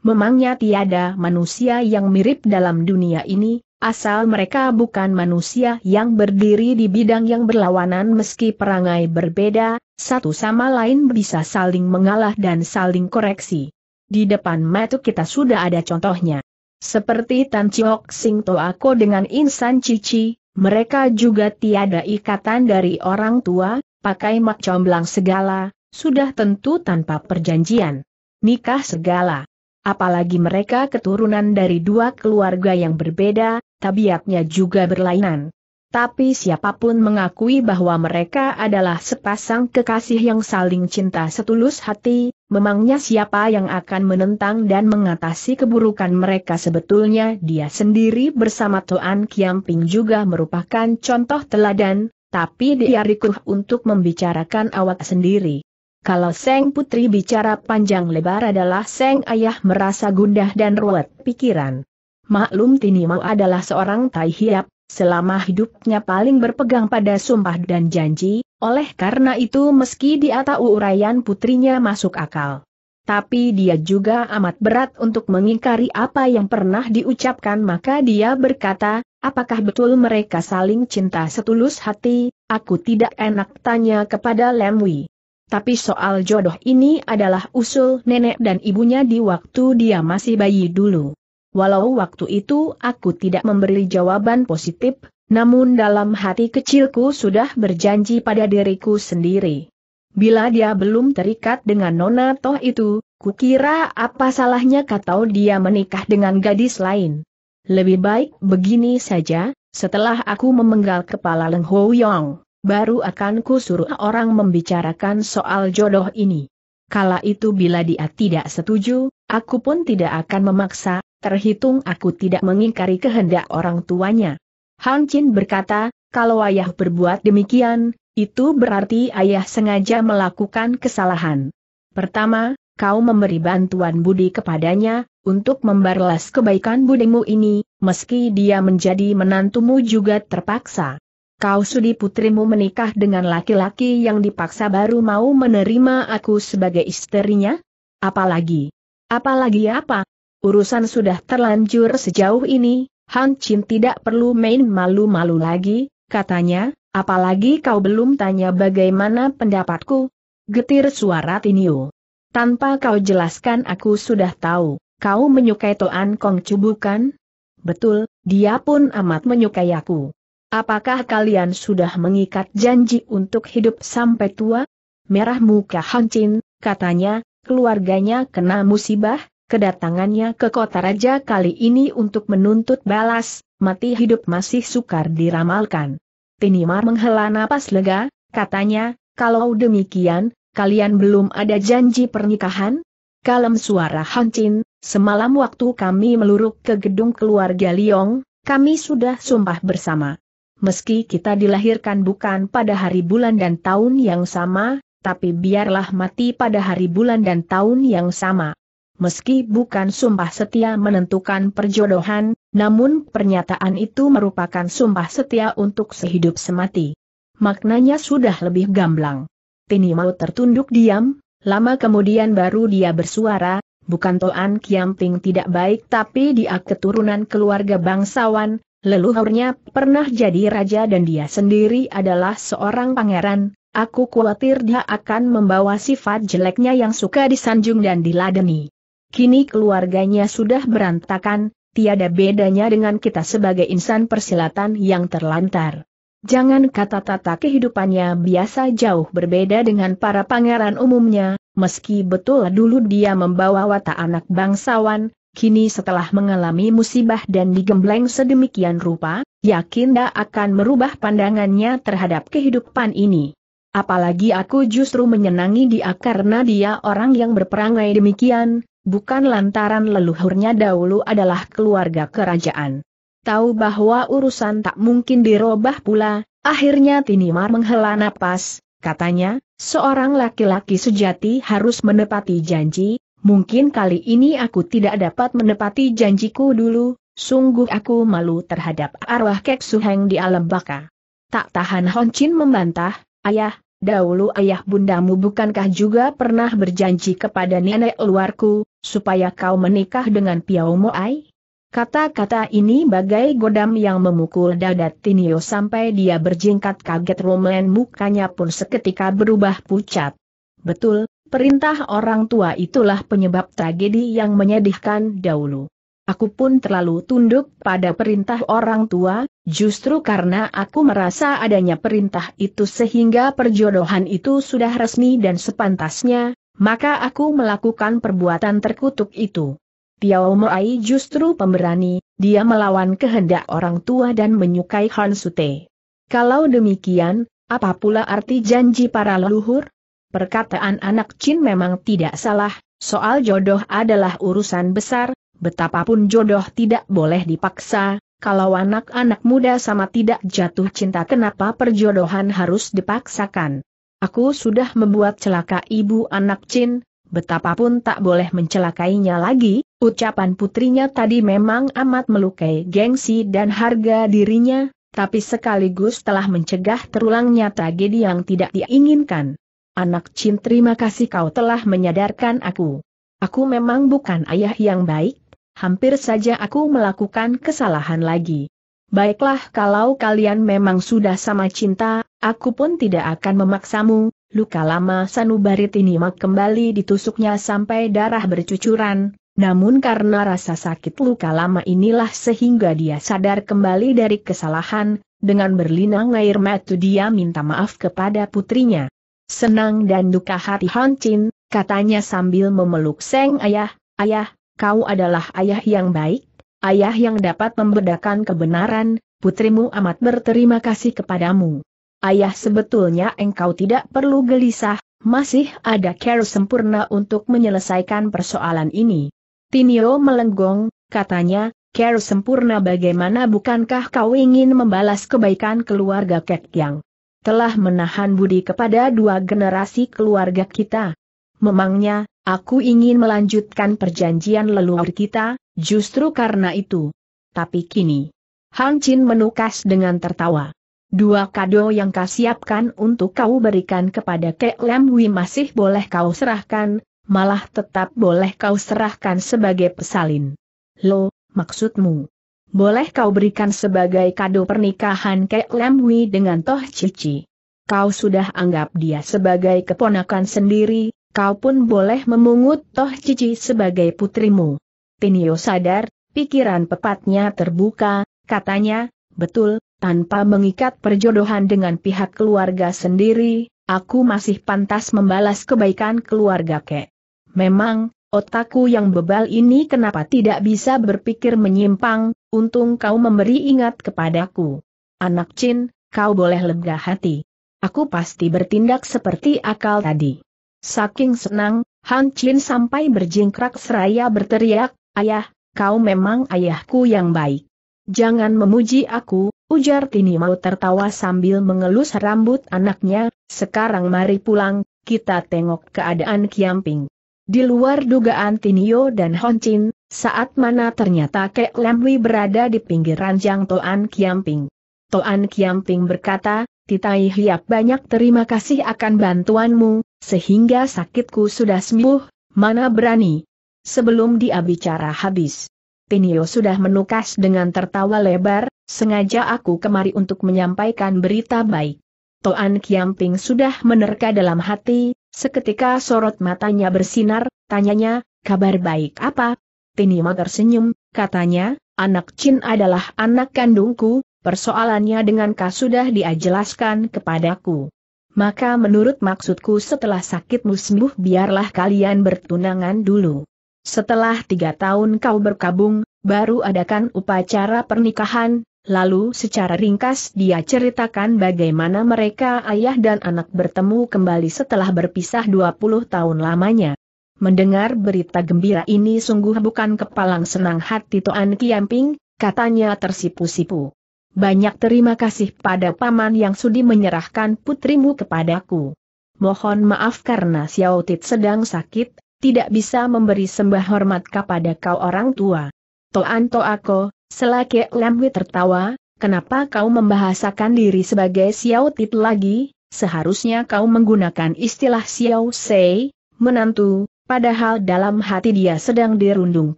Memangnya tiada manusia yang mirip dalam dunia ini, asal mereka bukan manusia yang berdiri di bidang yang berlawanan meski perangai berbeda, satu sama lain bisa saling mengalah dan saling koreksi. Di depan mata kita sudah ada contohnya. Seperti Tan Chiok Sing Toako dengan Insan Cici, mereka juga tiada ikatan dari orang tua, pakai mak comblang segala, sudah tentu tanpa perjanjian. Nikah segala. Apalagi mereka keturunan dari dua keluarga yang berbeda, tabiatnya juga berlainan. Tapi siapapun mengakui bahwa mereka adalah sepasang kekasih yang saling cinta setulus hati, memangnya siapa yang akan menentang dan mengatasi keburukan mereka sebetulnya dia sendiri bersama Toan Kiamping juga merupakan contoh teladan, tapi dia rikuh untuk membicarakan awak sendiri. Kalau Seng Putri bicara panjang lebar adalah Seng Ayah merasa gundah dan ruwet pikiran. Maklum tini mau adalah seorang tai hiap, selama hidupnya paling berpegang pada sumpah dan janji, oleh karena itu meski di atas uraian putrinya masuk akal. Tapi dia juga amat berat untuk mengingkari apa yang pernah diucapkan maka dia berkata, apakah betul mereka saling cinta setulus hati, aku tidak enak tanya kepada Lemwi. Tapi soal jodoh ini adalah usul nenek dan ibunya di waktu dia masih bayi dulu. Walau waktu itu aku tidak memberi jawaban positif, namun dalam hati kecilku sudah berjanji pada diriku sendiri. Bila dia belum terikat dengan nona toh itu, kukira apa salahnya katau dia menikah dengan gadis lain. Lebih baik begini saja, setelah aku memenggal kepala Leng Ho Yong, baru akan ku suruh orang membicarakan soal jodoh ini. Kala itu bila dia tidak setuju, aku pun tidak akan memaksa, terhitung aku tidak mengingkari kehendak orang tuanya. Han Chin berkata, kalau ayah berbuat demikian, itu berarti ayah sengaja melakukan kesalahan. Pertama, kau memberi bantuan budi kepadanya, untuk membalas kebaikan budimu ini, meski dia menjadi menantumu juga terpaksa. Kau sudi putrimu menikah dengan laki-laki yang dipaksa baru mau menerima aku sebagai istrinya? Apalagi? Apalagi apa? Urusan sudah terlanjur sejauh ini, Han Chin tidak perlu main malu-malu lagi, katanya, apalagi kau belum tanya bagaimana pendapatku. Getir suara Tinio. Tanpa kau jelaskan aku sudah tahu, kau menyukai Toan Kong Chu bukan? Betul, dia pun amat menyukai aku. Apakah kalian sudah mengikat janji untuk hidup sampai tua? Merah muka Han Hancin, katanya, keluarganya kena musibah, Kedatangannya ke kota raja kali ini untuk menuntut balas, mati hidup masih sukar diramalkan. Tinimar menghela napas lega, katanya, kalau demikian, kalian belum ada janji pernikahan? Kalem suara Hancin, semalam waktu kami meluruk ke gedung keluarga Liong, kami sudah sumpah bersama. Meski kita dilahirkan bukan pada hari bulan dan tahun yang sama, tapi biarlah mati pada hari bulan dan tahun yang sama meski bukan sumpah setia menentukan perjodohan, namun pernyataan itu merupakan sumpah setia untuk sehidup semati. Maknanya sudah lebih gamblang. Tini mau tertunduk diam, lama kemudian baru dia bersuara, bukan Toan Kiamping tidak baik tapi dia keturunan keluarga bangsawan, leluhurnya pernah jadi raja dan dia sendiri adalah seorang pangeran, Aku khawatir dia akan membawa sifat jeleknya yang suka disanjung dan diladeni. Kini keluarganya sudah berantakan, tiada bedanya dengan kita sebagai insan persilatan yang terlantar. Jangan kata tata kehidupannya biasa jauh berbeda dengan para pangeran umumnya, meski betul dulu dia membawa watak anak bangsawan, kini setelah mengalami musibah dan digembleng sedemikian rupa, yakin dia akan merubah pandangannya terhadap kehidupan ini. Apalagi aku justru menyenangi dia karena dia orang yang berperangai demikian, bukan lantaran leluhurnya dahulu adalah keluarga kerajaan. Tahu bahwa urusan tak mungkin dirobah pula, akhirnya Tinimar menghela napas, katanya, seorang laki-laki sejati harus menepati janji, mungkin kali ini aku tidak dapat menepati janjiku dulu, sungguh aku malu terhadap arwah Kek di alam baka. Tak tahan Honcin membantah, ayah, Dahulu ayah bundamu bukankah juga pernah berjanji kepada nenek luarku, supaya kau menikah dengan Piao Moai? Kata-kata ini bagai godam yang memukul dada Tinio sampai dia berjingkat kaget Roman mukanya pun seketika berubah pucat. Betul, perintah orang tua itulah penyebab tragedi yang menyedihkan dahulu. Aku pun terlalu tunduk pada perintah orang tua, Justru karena aku merasa adanya perintah itu sehingga perjodohan itu sudah resmi dan sepantasnya, maka aku melakukan perbuatan terkutuk itu. Tiao Moai justru pemberani, dia melawan kehendak orang tua dan menyukai Han Sute. Kalau demikian, apa pula arti janji para leluhur? Perkataan anak Chin memang tidak salah, soal jodoh adalah urusan besar, betapapun jodoh tidak boleh dipaksa, kalau anak-anak muda sama tidak jatuh cinta kenapa perjodohan harus dipaksakan? Aku sudah membuat celaka ibu anak Cin, betapapun tak boleh mencelakainya lagi, ucapan putrinya tadi memang amat melukai gengsi dan harga dirinya, tapi sekaligus telah mencegah terulangnya tragedi yang tidak diinginkan. Anak Cin terima kasih kau telah menyadarkan aku. Aku memang bukan ayah yang baik, hampir saja aku melakukan kesalahan lagi. Baiklah kalau kalian memang sudah sama cinta, aku pun tidak akan memaksamu, luka lama Sanubarit ini kembali ditusuknya sampai darah bercucuran, namun karena rasa sakit luka lama inilah sehingga dia sadar kembali dari kesalahan, dengan berlinang air mata dia minta maaf kepada putrinya. Senang dan duka hati Hancin, katanya sambil memeluk Seng Ayah, Ayah, kau adalah ayah yang baik, ayah yang dapat membedakan kebenaran, putrimu amat berterima kasih kepadamu. Ayah sebetulnya engkau tidak perlu gelisah, masih ada care sempurna untuk menyelesaikan persoalan ini. Tinio melenggong, katanya, care sempurna bagaimana bukankah kau ingin membalas kebaikan keluarga Kek Yang? telah menahan budi kepada dua generasi keluarga kita. Memangnya, Aku ingin melanjutkan perjanjian leluhur kita, justru karena itu. Tapi kini, Hang Chin menukas dengan tertawa. Dua kado yang kau siapkan untuk kau berikan kepada Kek Lam Wi masih boleh kau serahkan, malah tetap boleh kau serahkan sebagai pesalin. Lo, maksudmu? boleh kau berikan sebagai kado pernikahan Kek Lemwi dengan Toh Cici. Kau sudah anggap dia sebagai keponakan sendiri, Kau pun boleh memungut Toh Cici sebagai putrimu. Tinio sadar, pikiran pepatnya terbuka, katanya, betul, tanpa mengikat perjodohan dengan pihak keluarga sendiri, aku masih pantas membalas kebaikan keluarga kek. Memang, otakku yang bebal ini kenapa tidak bisa berpikir menyimpang, untung kau memberi ingat kepadaku. Anak Chin, kau boleh lega hati. Aku pasti bertindak seperti akal tadi. Saking senang, Han Chin sampai berjingkrak seraya berteriak, Ayah, kau memang ayahku yang baik. Jangan memuji aku, ujar Tini mau tertawa sambil mengelus rambut anaknya, sekarang mari pulang, kita tengok keadaan Kiamping. Di luar dugaan Tinio dan Hon Chin, saat mana ternyata Kek Lemwi berada di pinggir ranjang Toan Kiamping. Toan Kiamping berkata, Titai Hiap banyak terima kasih akan bantuanmu, sehingga sakitku sudah sembuh, mana berani. Sebelum dia bicara habis, Tiniyo sudah menukas dengan tertawa lebar, sengaja aku kemari untuk menyampaikan berita baik. Toan Kiamping sudah menerka dalam hati, seketika sorot matanya bersinar, tanyanya, kabar baik apa? Tinio tersenyum, katanya, anak Chin adalah anak kandungku, Persoalannya dengan kau sudah diajelaskan kepadaku. Maka menurut maksudku setelah sakitmu sembuh biarlah kalian bertunangan dulu. Setelah tiga tahun kau berkabung, baru adakan upacara pernikahan, lalu secara ringkas dia ceritakan bagaimana mereka ayah dan anak bertemu kembali setelah berpisah 20 tahun lamanya. Mendengar berita gembira ini sungguh bukan kepalang senang hati Toan Kiamping, katanya tersipu-sipu. Banyak terima kasih pada paman yang sudi menyerahkan putrimu kepadaku. Mohon maaf karena Xiao Tit sedang sakit, tidak bisa memberi sembah hormat kepada kau orang tua. Toan Toako, selake Lemwi tertawa, kenapa kau membahasakan diri sebagai Xiao Tit lagi, seharusnya kau menggunakan istilah Xiao Sei, menantu, padahal dalam hati dia sedang dirundung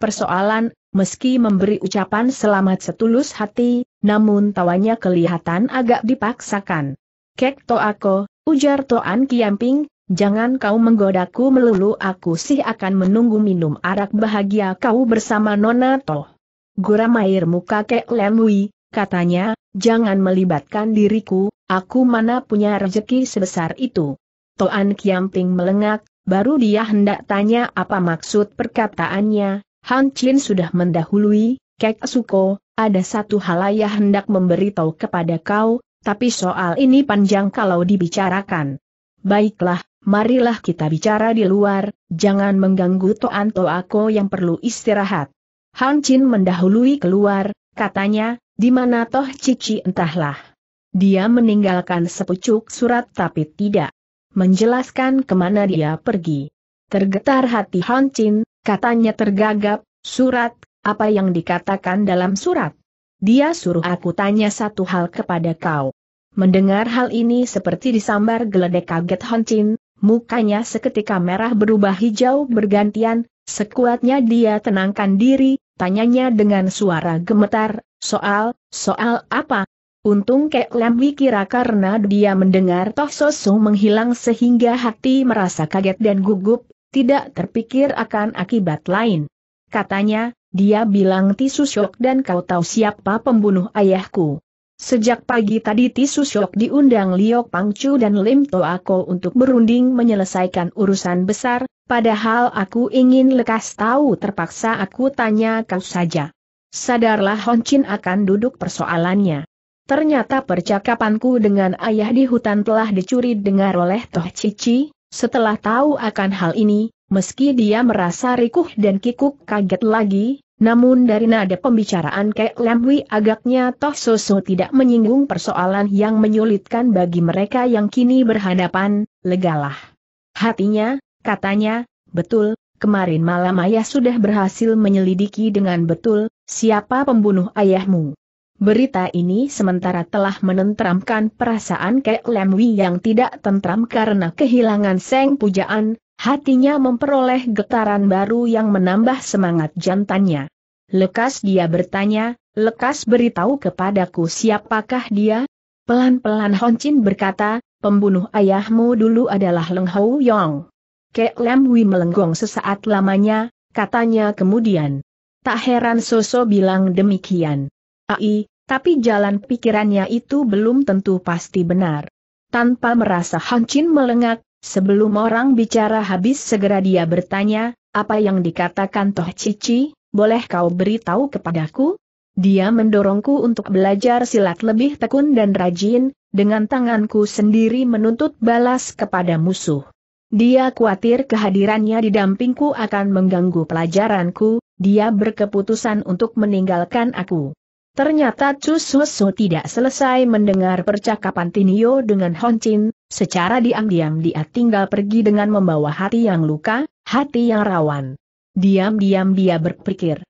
persoalan, meski memberi ucapan selamat setulus hati, namun tawanya kelihatan agak dipaksakan. Kek to aku, ujar Toan Kiamping, jangan kau menggodaku melulu aku sih akan menunggu minum arak bahagia kau bersama Nona Toh. Guram air muka Kek Lemui, katanya, jangan melibatkan diriku, aku mana punya rezeki sebesar itu. Toan Kiamping melengak, baru dia hendak tanya apa maksud perkataannya, Han Chin sudah mendahului, Kek Suko, ada satu hal ayah hendak memberitahu kepada kau, tapi soal ini panjang kalau dibicarakan. Baiklah, marilah kita bicara di luar, jangan mengganggu Toan Toako yang perlu istirahat. Han Chin mendahului keluar, katanya, di mana Toh Cici entahlah. Dia meninggalkan sepucuk surat tapi tidak menjelaskan kemana dia pergi. Tergetar hati Han Chin, Katanya tergagap, surat, apa yang dikatakan dalam surat? Dia suruh aku tanya satu hal kepada kau. Mendengar hal ini seperti disambar geledek kaget Honcin, mukanya seketika merah berubah hijau bergantian, sekuatnya dia tenangkan diri, tanyanya dengan suara gemetar, soal, soal apa? Untung Kek Lembi kira karena dia mendengar Toh Sosu menghilang sehingga hati merasa kaget dan gugup, tidak terpikir akan akibat lain. Katanya, dia bilang Tisu Syok dan kau tahu siapa pembunuh ayahku. Sejak pagi tadi Tisu Syok diundang Liok Pangcu dan Lim Toako untuk berunding menyelesaikan urusan besar, padahal aku ingin lekas tahu terpaksa aku tanya kau saja. Sadarlah Hon Chin akan duduk persoalannya. Ternyata percakapanku dengan ayah di hutan telah dicuri dengar oleh Toh Cici, setelah tahu akan hal ini, meski dia merasa rikuh dan kikuk kaget lagi, namun dari nada pembicaraan Kek Lemwi agaknya Toh Soso tidak menyinggung persoalan yang menyulitkan bagi mereka yang kini berhadapan, legalah. Hatinya, katanya, betul, kemarin malam ayah sudah berhasil menyelidiki dengan betul, siapa pembunuh ayahmu. Berita ini sementara telah menenteramkan perasaan Kek Lemwi yang tidak tentram karena kehilangan Seng Pujaan, hatinya memperoleh getaran baru yang menambah semangat jantannya. Lekas dia bertanya, lekas beritahu kepadaku siapakah dia? Pelan-pelan Honcin berkata, pembunuh ayahmu dulu adalah Leng Hou Yong. Kek Lemwi melenggong sesaat lamanya, katanya kemudian. Tak heran Soso bilang demikian. AI, tapi jalan pikirannya itu belum tentu pasti benar. Tanpa merasa Hancin melengak, sebelum orang bicara habis segera dia bertanya, apa yang dikatakan Toh Cici, boleh kau beritahu kepadaku? Dia mendorongku untuk belajar silat lebih tekun dan rajin, dengan tanganku sendiri menuntut balas kepada musuh. Dia khawatir kehadirannya di dampingku akan mengganggu pelajaranku, dia berkeputusan untuk meninggalkan aku. Ternyata Chu tidak selesai mendengar percakapan Tinio dengan Hon Chin, secara diam-diam dia tinggal pergi dengan membawa hati yang luka, hati yang rawan. Diam-diam dia berpikir,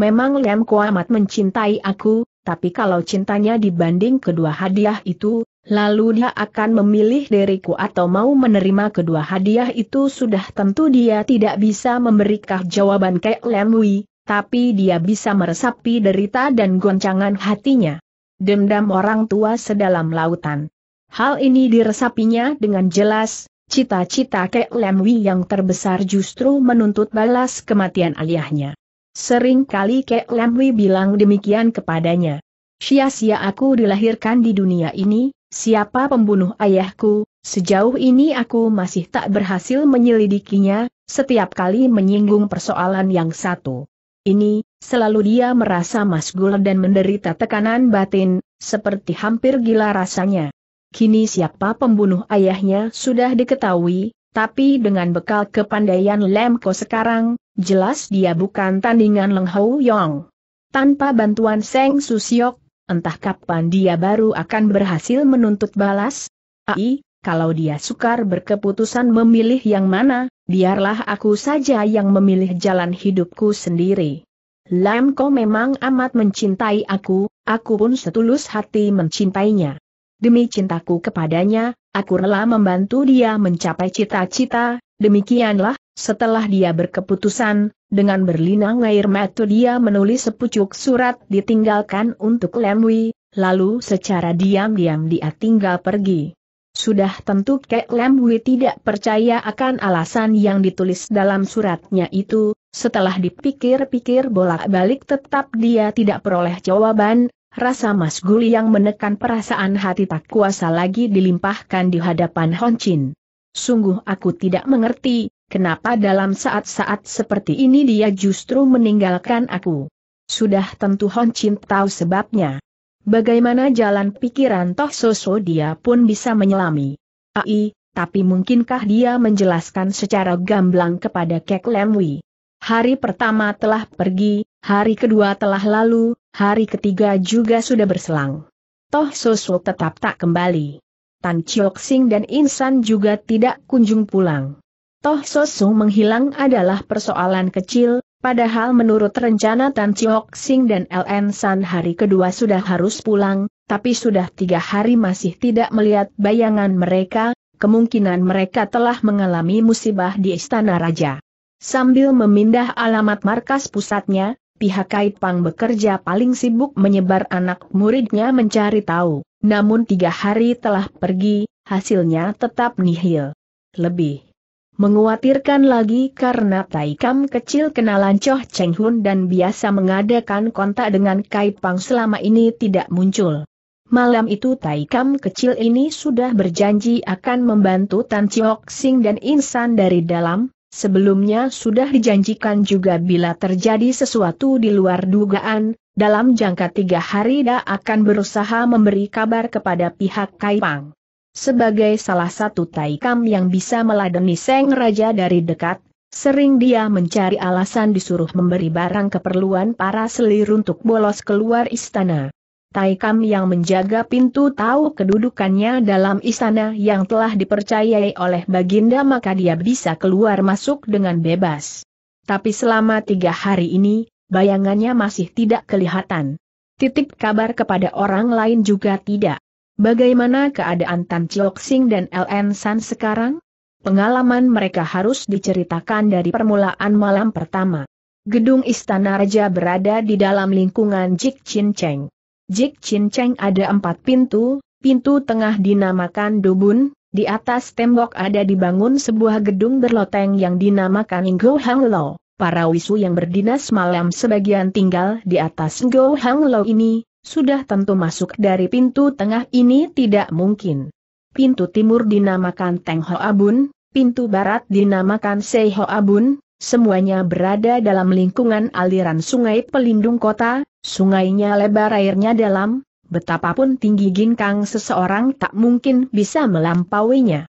memang Lem amat mencintai aku, tapi kalau cintanya dibanding kedua hadiah itu, lalu dia akan memilih diriku atau mau menerima kedua hadiah itu sudah tentu dia tidak bisa memberikan jawaban kayak Lem Wei, tapi dia bisa meresapi derita dan goncangan hatinya. Dendam orang tua sedalam lautan. Hal ini diresapinya dengan jelas, cita-cita Kek Lemwi yang terbesar justru menuntut balas kematian ayahnya. Sering kali Kek Lemwi bilang demikian kepadanya. Sia-sia aku dilahirkan di dunia ini, siapa pembunuh ayahku, sejauh ini aku masih tak berhasil menyelidikinya, setiap kali menyinggung persoalan yang satu ini, selalu dia merasa masgul dan menderita tekanan batin, seperti hampir gila rasanya. Kini siapa pembunuh ayahnya sudah diketahui, tapi dengan bekal kepandaian Lemko sekarang, jelas dia bukan tandingan Leng Hou Yong. Tanpa bantuan Seng Susiok, entah kapan dia baru akan berhasil menuntut balas? Ai, kalau dia sukar berkeputusan memilih yang mana, biarlah aku saja yang memilih jalan hidupku sendiri. Lam kau memang amat mencintai aku, aku pun setulus hati mencintainya. Demi cintaku kepadanya, aku rela membantu dia mencapai cita-cita, demikianlah, setelah dia berkeputusan, dengan berlinang air mata dia menulis sepucuk surat ditinggalkan untuk Lemwi, lalu secara diam-diam dia tinggal pergi. Sudah tentu Kek Lem Hui tidak percaya akan alasan yang ditulis dalam suratnya itu, setelah dipikir-pikir bolak-balik tetap dia tidak peroleh jawaban, rasa masgul yang menekan perasaan hati tak kuasa lagi dilimpahkan di hadapan Hon Chin. Sungguh aku tidak mengerti, kenapa dalam saat-saat seperti ini dia justru meninggalkan aku. Sudah tentu Hon Chin tahu sebabnya. Bagaimana jalan pikiran Toh Soso dia pun bisa menyelami. Ai, tapi mungkinkah dia menjelaskan secara gamblang kepada Kek Lemwi? Hari pertama telah pergi, hari kedua telah lalu, hari ketiga juga sudah berselang. Toh Soso tetap tak kembali. Tan Chiok Sing dan Insan juga tidak kunjung pulang. Toh Soso menghilang adalah persoalan kecil, Padahal menurut rencana Tan Chiok Sing dan LN San hari kedua sudah harus pulang, tapi sudah tiga hari masih tidak melihat bayangan mereka, kemungkinan mereka telah mengalami musibah di Istana Raja. Sambil memindah alamat markas pusatnya, pihak Kait bekerja paling sibuk menyebar anak muridnya mencari tahu, namun tiga hari telah pergi, hasilnya tetap nihil. Lebih Menguatirkan lagi karena Taikam kecil kenalan Choh Cheng Hun dan biasa mengadakan kontak dengan Kai Pang selama ini tidak muncul. Malam itu Taikam kecil ini sudah berjanji akan membantu Tan Chiok Sing dan Insan dari dalam, sebelumnya sudah dijanjikan juga bila terjadi sesuatu di luar dugaan, dalam jangka tiga hari dia akan berusaha memberi kabar kepada pihak Kaipang. Sebagai salah satu taikam yang bisa meladeni Seng Raja dari dekat, sering dia mencari alasan disuruh memberi barang keperluan para selir untuk bolos keluar istana. Taikam yang menjaga pintu tahu kedudukannya dalam istana yang telah dipercayai oleh Baginda maka dia bisa keluar masuk dengan bebas. Tapi selama tiga hari ini, bayangannya masih tidak kelihatan. Titip kabar kepada orang lain juga tidak. Bagaimana keadaan Tan Chiok Sing dan LN San sekarang? Pengalaman mereka harus diceritakan dari permulaan malam pertama. Gedung Istana Raja berada di dalam lingkungan Jik Chin Cheng. Jik Chin Cheng ada empat pintu, pintu tengah dinamakan Dubun. di atas tembok ada dibangun sebuah gedung berloteng yang dinamakan Ngo Hang Lo. Para wisu yang berdinas malam sebagian tinggal di atas Ngo Hang Lo ini, sudah tentu masuk dari pintu tengah ini tidak mungkin. Pintu timur dinamakan Teng Ho Abun, pintu barat dinamakan Sei Ho Abun, semuanya berada dalam lingkungan aliran sungai pelindung kota, sungainya lebar airnya dalam, betapapun tinggi ginkang seseorang tak mungkin bisa melampauinya.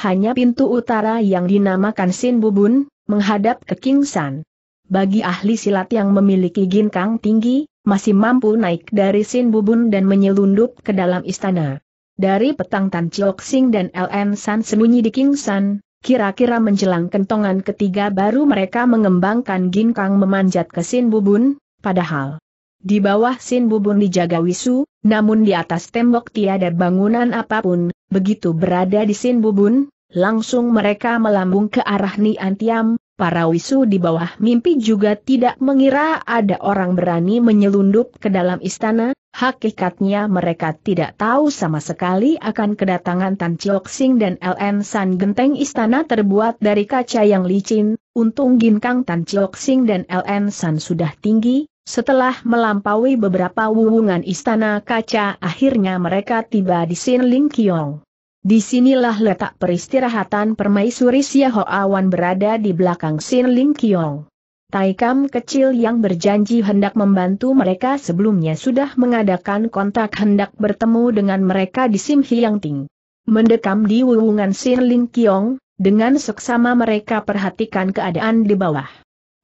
Hanya pintu utara yang dinamakan Sin Bubun, menghadap ke Kingsan. Bagi ahli silat yang memiliki ginkang tinggi, masih mampu naik dari Sin Bubun dan menyelundup ke dalam istana. Dari petang Tan Chiok Sing dan LM San sembunyi di King San, kira-kira menjelang kentongan ketiga baru mereka mengembangkan ginkang memanjat ke Sin Bubun, padahal di bawah Sin Bubun dijaga Wisu, namun di atas tembok tiada bangunan apapun, begitu berada di Sin Bubun, langsung mereka melambung ke arah Niantiam, para wisu di bawah mimpi juga tidak mengira ada orang berani menyelundup ke dalam istana, hakikatnya mereka tidak tahu sama sekali akan kedatangan Tan Chiok Sing dan LN San Genteng istana terbuat dari kaca yang licin, untung ginkang Tan Chiok Sing dan LN San sudah tinggi, setelah melampaui beberapa wuwungan istana kaca akhirnya mereka tiba di Sin Ling Kiong. Disinilah letak peristirahatan permaisuri Xiao Awan berada di belakang Sin Ling Kiong. Taikam kecil yang berjanji hendak membantu mereka sebelumnya sudah mengadakan kontak hendak bertemu dengan mereka di Sim Hiang Ting. Mendekam di wuwungan Sin Ling Kiong, dengan seksama mereka perhatikan keadaan di bawah.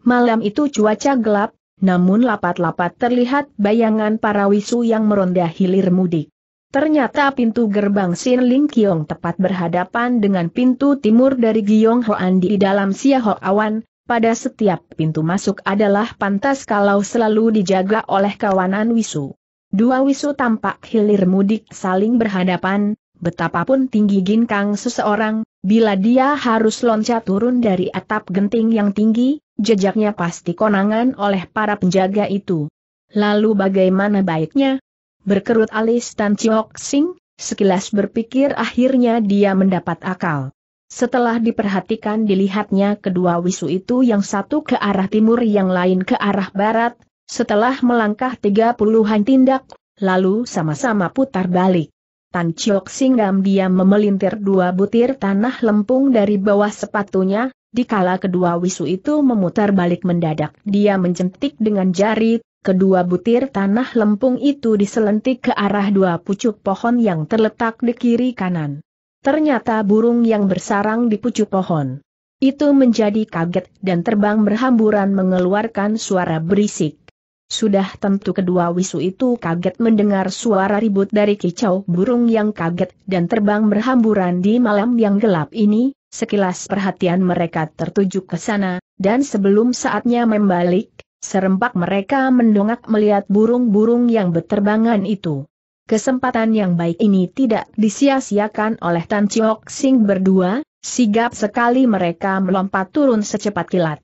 Malam itu cuaca gelap, namun lapat-lapat terlihat bayangan para wisu yang meronda hilir mudik. Ternyata pintu gerbang Sin Ling Kiong tepat berhadapan dengan pintu timur dari Giong Hoan di dalam Sia Siaho Awan, pada setiap pintu masuk adalah pantas kalau selalu dijaga oleh kawanan wisu. Dua wisu tampak hilir mudik saling berhadapan, betapapun tinggi ginkang seseorang, bila dia harus loncat turun dari atap genting yang tinggi, jejaknya pasti konangan oleh para penjaga itu. Lalu bagaimana baiknya, Berkerut alis Tan Chiok Sing, sekilas berpikir akhirnya dia mendapat akal. Setelah diperhatikan dilihatnya kedua wisu itu yang satu ke arah timur yang lain ke arah barat, setelah melangkah tiga puluhan tindak, lalu sama-sama putar balik. Tan Chiok Singgam diam memelintir dua butir tanah lempung dari bawah sepatunya, dikala kedua wisu itu memutar balik mendadak dia menjentik dengan jari, kedua butir tanah lempung itu diselentik ke arah dua pucuk pohon yang terletak di kiri kanan. Ternyata burung yang bersarang di pucuk pohon. Itu menjadi kaget dan terbang berhamburan mengeluarkan suara berisik. Sudah tentu kedua wisu itu kaget mendengar suara ribut dari kicau burung yang kaget dan terbang berhamburan di malam yang gelap ini, sekilas perhatian mereka tertuju ke sana, dan sebelum saatnya membalik, Serempak mereka mendongak melihat burung-burung yang beterbangan itu. Kesempatan yang baik ini tidak disia-siakan oleh Tan Chiok Sing berdua, sigap sekali mereka melompat turun secepat kilat.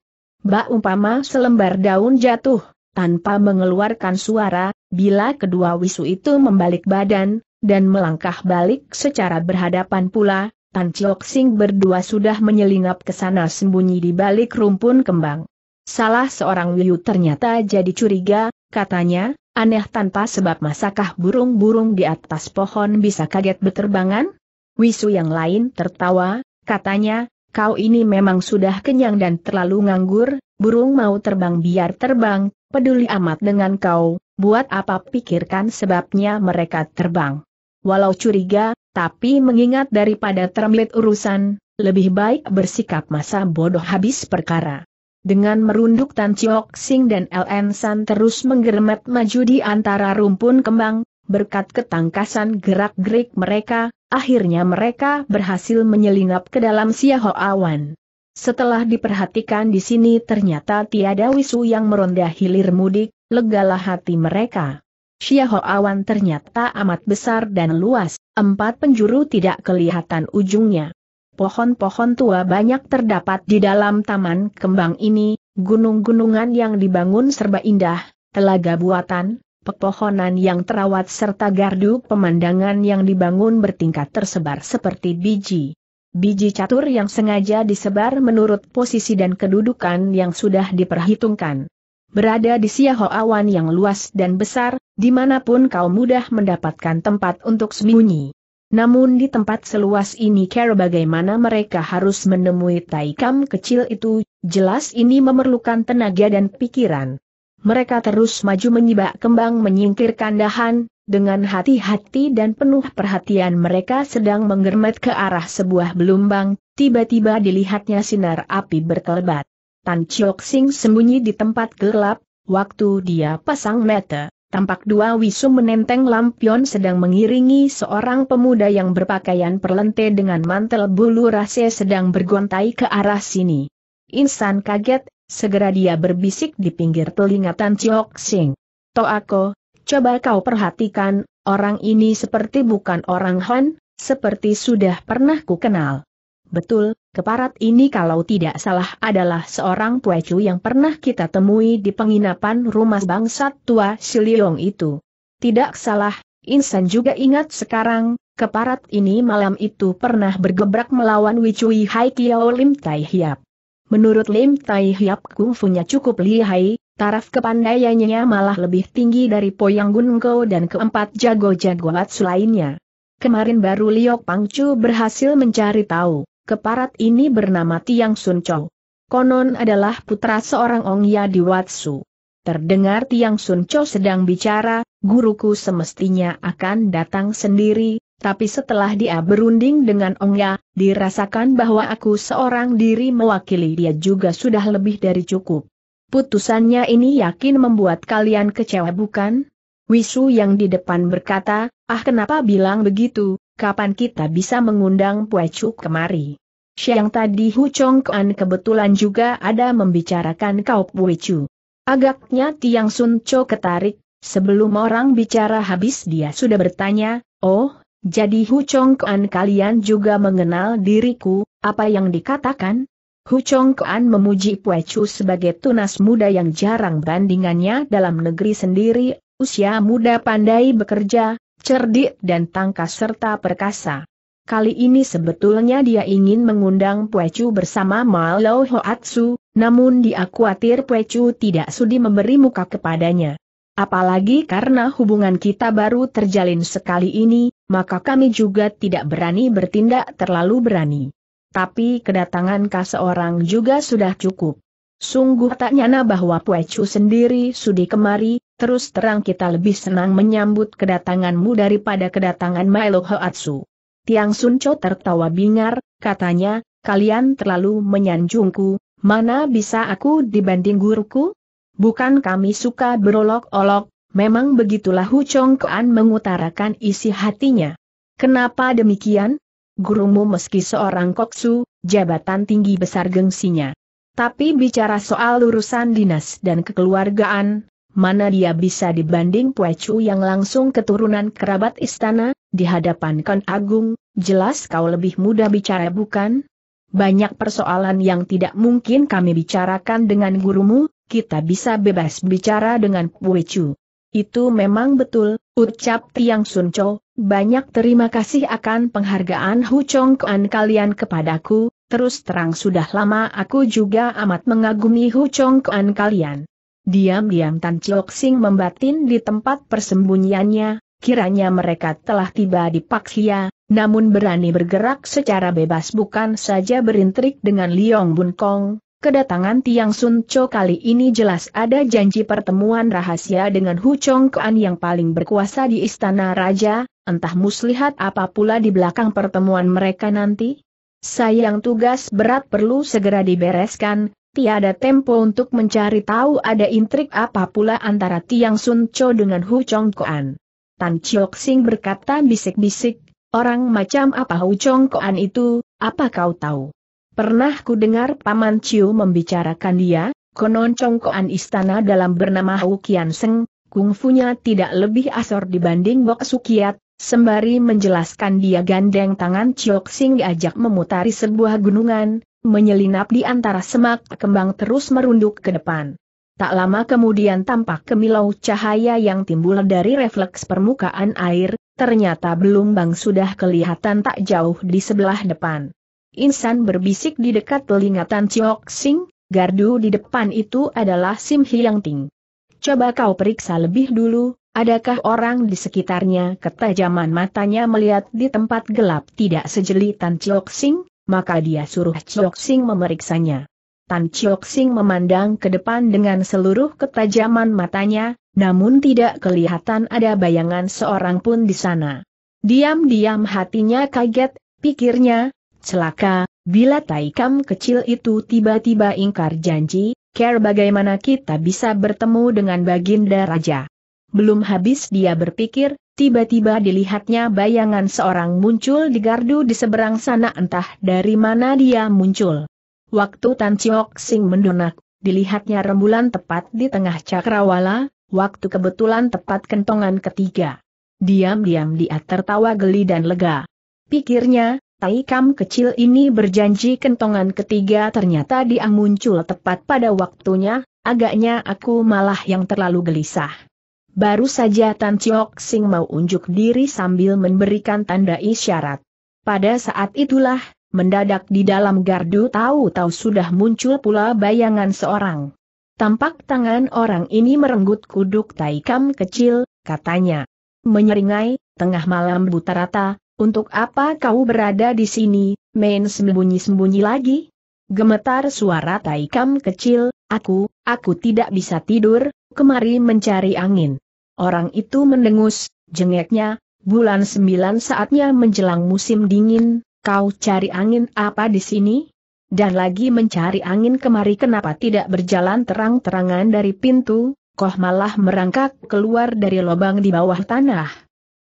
Bak umpama selembar daun jatuh, tanpa mengeluarkan suara, bila kedua wisu itu membalik badan, dan melangkah balik secara berhadapan pula, Tan Chiok Sing berdua sudah menyelinap ke sana sembunyi di balik rumpun kembang. Salah seorang Wiyu ternyata jadi curiga, katanya, aneh tanpa sebab masakah burung-burung di atas pohon bisa kaget beterbangan? Wisu yang lain tertawa, katanya, kau ini memang sudah kenyang dan terlalu nganggur, burung mau terbang biar terbang, peduli amat dengan kau, buat apa pikirkan sebabnya mereka terbang. Walau curiga, tapi mengingat daripada termelit urusan, lebih baik bersikap masa bodoh habis perkara. Dengan merunduk Tan Chiok Sing dan LN San terus menggeremet maju di antara rumpun kembang, berkat ketangkasan gerak-gerik mereka, akhirnya mereka berhasil menyelinap ke dalam Siaho Awan. Setelah diperhatikan di sini ternyata tiada wisu yang meronda hilir mudik, legalah hati mereka. Syiaho awan ternyata amat besar dan luas, empat penjuru tidak kelihatan ujungnya pohon-pohon tua banyak terdapat di dalam taman kembang ini, gunung-gunungan yang dibangun serba indah, telaga buatan, pepohonan yang terawat serta gardu pemandangan yang dibangun bertingkat tersebar seperti biji. Biji catur yang sengaja disebar menurut posisi dan kedudukan yang sudah diperhitungkan. Berada di siaho awan yang luas dan besar, dimanapun kau mudah mendapatkan tempat untuk sembunyi. Namun di tempat seluas ini care bagaimana mereka harus menemui Taikam kecil itu, jelas ini memerlukan tenaga dan pikiran. Mereka terus maju menyibak kembang menyingkirkan dahan, dengan hati-hati dan penuh perhatian mereka sedang menggermet ke arah sebuah belumbang, tiba-tiba dilihatnya sinar api berkelebat. Tan Chok Sing sembunyi di tempat gelap, waktu dia pasang mata tampak dua wisu menenteng lampion sedang mengiringi seorang pemuda yang berpakaian perlente dengan mantel bulu rase sedang bergontai ke arah sini. Insan kaget, segera dia berbisik di pinggir telinga Tan Chiok Sing. Toako, coba kau perhatikan, orang ini seperti bukan orang Han, seperti sudah pernah ku kenal. Betul, keparat ini kalau tidak salah adalah seorang puecu yang pernah kita temui di penginapan rumah bangsat tua Siliong itu. Tidak salah, Insan juga ingat sekarang, keparat ini malam itu pernah bergebrak melawan Wicui Hai Kiao Lim Tai Hiap. Menurut Lim Tai Hiap kungfunya cukup lihai, taraf kepandaiannya malah lebih tinggi dari Poyang Gunko dan keempat jago jago lainnya. Kemarin baru Liok Pangcu berhasil mencari tahu. Keparat ini bernama Tiang Sun Chow. Konon adalah putra seorang Ong Ya di Watsu. Terdengar Tiang Sun Chow sedang bicara, guruku semestinya akan datang sendiri, tapi setelah dia berunding dengan Ong Ya, dirasakan bahwa aku seorang diri mewakili dia juga sudah lebih dari cukup. Putusannya ini yakin membuat kalian kecewa bukan? Wisu yang di depan berkata, ah kenapa bilang begitu, kapan kita bisa mengundang Puecu kemari? Siang tadi Hu Chong Kuan kebetulan juga ada membicarakan kau Puecu. Agaknya Tiang Sun Cho ketarik, sebelum orang bicara habis dia sudah bertanya, oh, jadi Hu Chong Kuan kalian juga mengenal diriku, apa yang dikatakan? Hu Chong Kuan memuji Puecu sebagai tunas muda yang jarang bandingannya dalam negeri sendiri, usia muda pandai bekerja, cerdik dan tangkas serta perkasa. Kali ini sebetulnya dia ingin mengundang Puecu bersama Malo Hoatsu, namun dia khawatir Puecu tidak sudi memberi muka kepadanya. Apalagi karena hubungan kita baru terjalin sekali ini, maka kami juga tidak berani bertindak terlalu berani. Tapi kedatangan kah seorang juga sudah cukup. Sungguh tak nyana bahwa Puecu sendiri sudi kemari, terus terang kita lebih senang menyambut kedatanganmu daripada kedatangan Milo Hoatsu. Tiang Sunco tertawa bingar, katanya, kalian terlalu menyanjungku, mana bisa aku dibanding guruku? Bukan kami suka berolok-olok, memang begitulah Hu Chong Kean mengutarakan isi hatinya. Kenapa demikian? Gurumu meski seorang koksu, jabatan tinggi besar gengsinya. Tapi bicara soal urusan dinas dan kekeluargaan, mana dia bisa dibanding Puecu yang langsung keturunan kerabat istana, di hadapan Kan Agung, jelas kau lebih mudah bicara bukan? Banyak persoalan yang tidak mungkin kami bicarakan dengan gurumu, kita bisa bebas bicara dengan Puecu. Itu memang betul, ucap Tiang Sunco, banyak terima kasih akan penghargaan Hu Chong Kuan kalian kepadaku, terus terang sudah lama aku juga amat mengagumi Hu Chong Kuan kalian. Diam-diam Tan Chok Sing membatin di tempat persembunyiannya, kiranya mereka telah tiba di Paksia, namun berani bergerak secara bebas bukan saja berintrik dengan Liong Bun Kong. Kedatangan Tiang Sun Cho kali ini jelas ada janji pertemuan rahasia dengan Hu Chong Kuan yang paling berkuasa di istana raja, entah muslihat apa pula di belakang pertemuan mereka nanti. Sayang tugas berat perlu segera dibereskan, tiada tempo untuk mencari tahu ada intrik apa pula antara Tiang Sun Cho dengan Hu Chong Koan. Tan Chiok Sing berkata bisik-bisik, orang macam apa Hu Chong Koan itu, apa kau tahu? Pernah ku dengar Paman Chiu membicarakan dia, konon Chong Koan istana dalam bernama Hu Kian Seng, kungfunya tidak lebih asor dibanding Bok Sukiat, Sembari menjelaskan dia gandeng tangan Chiok Sing diajak memutari sebuah gunungan, menyelinap di antara semak kembang terus merunduk ke depan. Tak lama kemudian tampak kemilau cahaya yang timbul dari refleks permukaan air, ternyata belum bang sudah kelihatan tak jauh di sebelah depan. Insan berbisik di dekat telingatan Chiok Sing, gardu di depan itu adalah Sim Hyang Ting. Coba kau periksa lebih dulu, Adakah orang di sekitarnya ketajaman matanya melihat di tempat gelap tidak sejeli Tan Chiok Sing? Maka dia suruh Chiok Sing memeriksanya. Tan Chiok Sing memandang ke depan dengan seluruh ketajaman matanya, namun tidak kelihatan ada bayangan seorang pun di sana. Diam-diam hatinya kaget, pikirnya, celaka, bila Taikam kecil itu tiba-tiba ingkar janji, care bagaimana kita bisa bertemu dengan Baginda Raja. Belum habis dia berpikir, tiba-tiba dilihatnya bayangan seorang muncul di gardu di seberang sana entah dari mana dia muncul. Waktu Tan Chiok Sing mendonak, dilihatnya rembulan tepat di tengah cakrawala, waktu kebetulan tepat kentongan ketiga. Diam-diam dia tertawa geli dan lega. Pikirnya, Tai Kam kecil ini berjanji kentongan ketiga ternyata dia muncul tepat pada waktunya, agaknya aku malah yang terlalu gelisah. Baru saja Tan Chiok Sing mau unjuk diri sambil memberikan tanda isyarat. Pada saat itulah, mendadak di dalam gardu tahu-tahu sudah muncul pula bayangan seorang. Tampak tangan orang ini merenggut kuduk taikam kecil, katanya. Menyeringai, tengah malam buta rata, untuk apa kau berada di sini, main sembunyi-sembunyi lagi? Gemetar suara taikam kecil, aku, aku tidak bisa tidur, kemari mencari angin. Orang itu mendengus, jengeknya, bulan sembilan saatnya menjelang musim dingin, kau cari angin apa di sini? Dan lagi mencari angin kemari kenapa tidak berjalan terang-terangan dari pintu, koh malah merangkak keluar dari lubang di bawah tanah.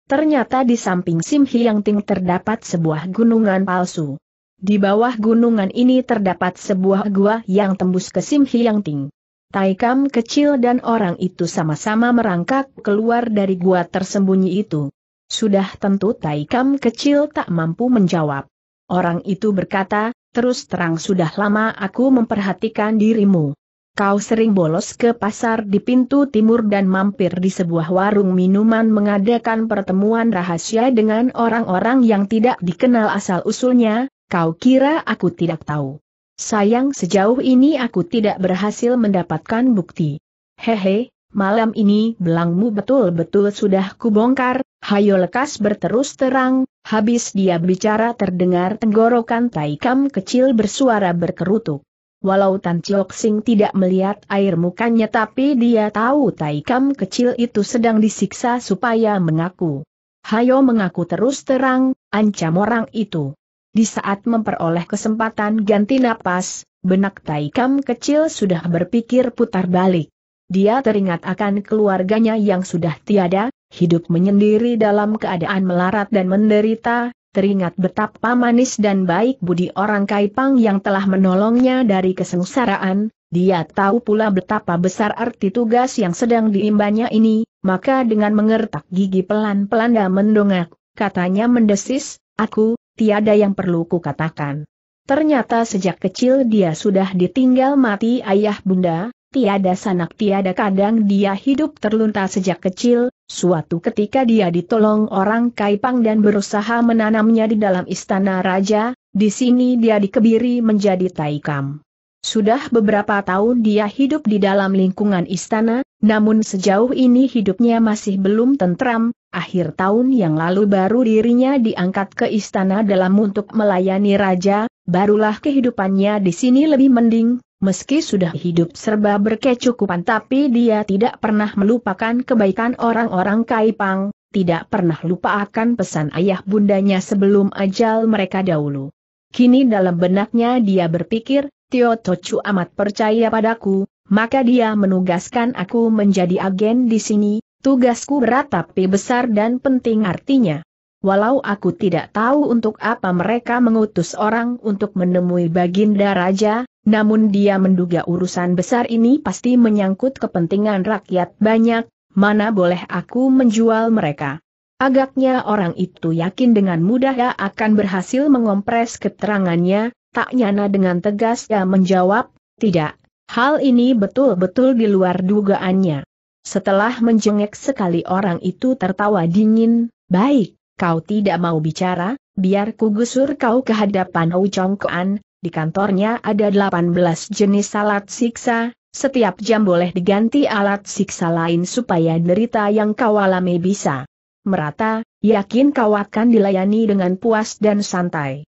Ternyata di samping Sim Hiang Ting terdapat sebuah gunungan palsu. Di bawah gunungan ini terdapat sebuah gua yang tembus ke Sim Hiang Ting. Taikam kecil dan orang itu sama-sama merangkak keluar dari gua tersembunyi itu. Sudah tentu Taikam kecil tak mampu menjawab. Orang itu berkata, terus terang sudah lama aku memperhatikan dirimu. Kau sering bolos ke pasar di pintu timur dan mampir di sebuah warung minuman mengadakan pertemuan rahasia dengan orang-orang yang tidak dikenal asal-usulnya, kau kira aku tidak tahu. Sayang sejauh ini aku tidak berhasil mendapatkan bukti. Hehe, malam ini belangmu betul-betul sudah kubongkar, hayo lekas berterus terang, habis dia bicara terdengar tenggorokan Taikam kecil bersuara berkerutuk. Walau Tan Chok Sing tidak melihat air mukanya tapi dia tahu Taikam kecil itu sedang disiksa supaya mengaku. Hayo mengaku terus terang, ancam orang itu. Di saat memperoleh kesempatan ganti napas, benak Taikam kecil sudah berpikir putar balik. Dia teringat akan keluarganya yang sudah tiada, hidup menyendiri dalam keadaan melarat dan menderita, teringat betapa manis dan baik budi orang Kaipang yang telah menolongnya dari kesengsaraan, dia tahu pula betapa besar arti tugas yang sedang diimbannya ini, maka dengan mengertak gigi pelan-pelan dan mendongak, katanya mendesis, aku, tiada yang perlu kukatakan. Ternyata sejak kecil dia sudah ditinggal mati ayah bunda, tiada sanak tiada kadang dia hidup terlunta sejak kecil, suatu ketika dia ditolong orang Kaipang dan berusaha menanamnya di dalam istana raja, di sini dia dikebiri menjadi Taikam. Sudah beberapa tahun dia hidup di dalam lingkungan istana, namun sejauh ini hidupnya masih belum tentram, akhir tahun yang lalu baru dirinya diangkat ke istana dalam untuk melayani raja, barulah kehidupannya di sini lebih mending, meski sudah hidup serba berkecukupan tapi dia tidak pernah melupakan kebaikan orang-orang Kaipang, tidak pernah lupa akan pesan ayah bundanya sebelum ajal mereka dahulu. Kini dalam benaknya dia berpikir, Tio Tocu amat percaya padaku, maka dia menugaskan aku menjadi agen di sini, tugasku berat tapi besar dan penting artinya. Walau aku tidak tahu untuk apa mereka mengutus orang untuk menemui Baginda Raja, namun dia menduga urusan besar ini pasti menyangkut kepentingan rakyat banyak, mana boleh aku menjual mereka. Agaknya orang itu yakin dengan mudah akan berhasil mengompres keterangannya, Tak Nyana dengan tegas ia menjawab, tidak, hal ini betul-betul di luar dugaannya. Setelah menjengek sekali orang itu tertawa dingin, baik, kau tidak mau bicara, biar kugusur kau ke hadapan Chongkoan, di kantornya ada 18 jenis alat siksa, setiap jam boleh diganti alat siksa lain supaya derita yang kau alami bisa merata, yakin kau akan dilayani dengan puas dan santai.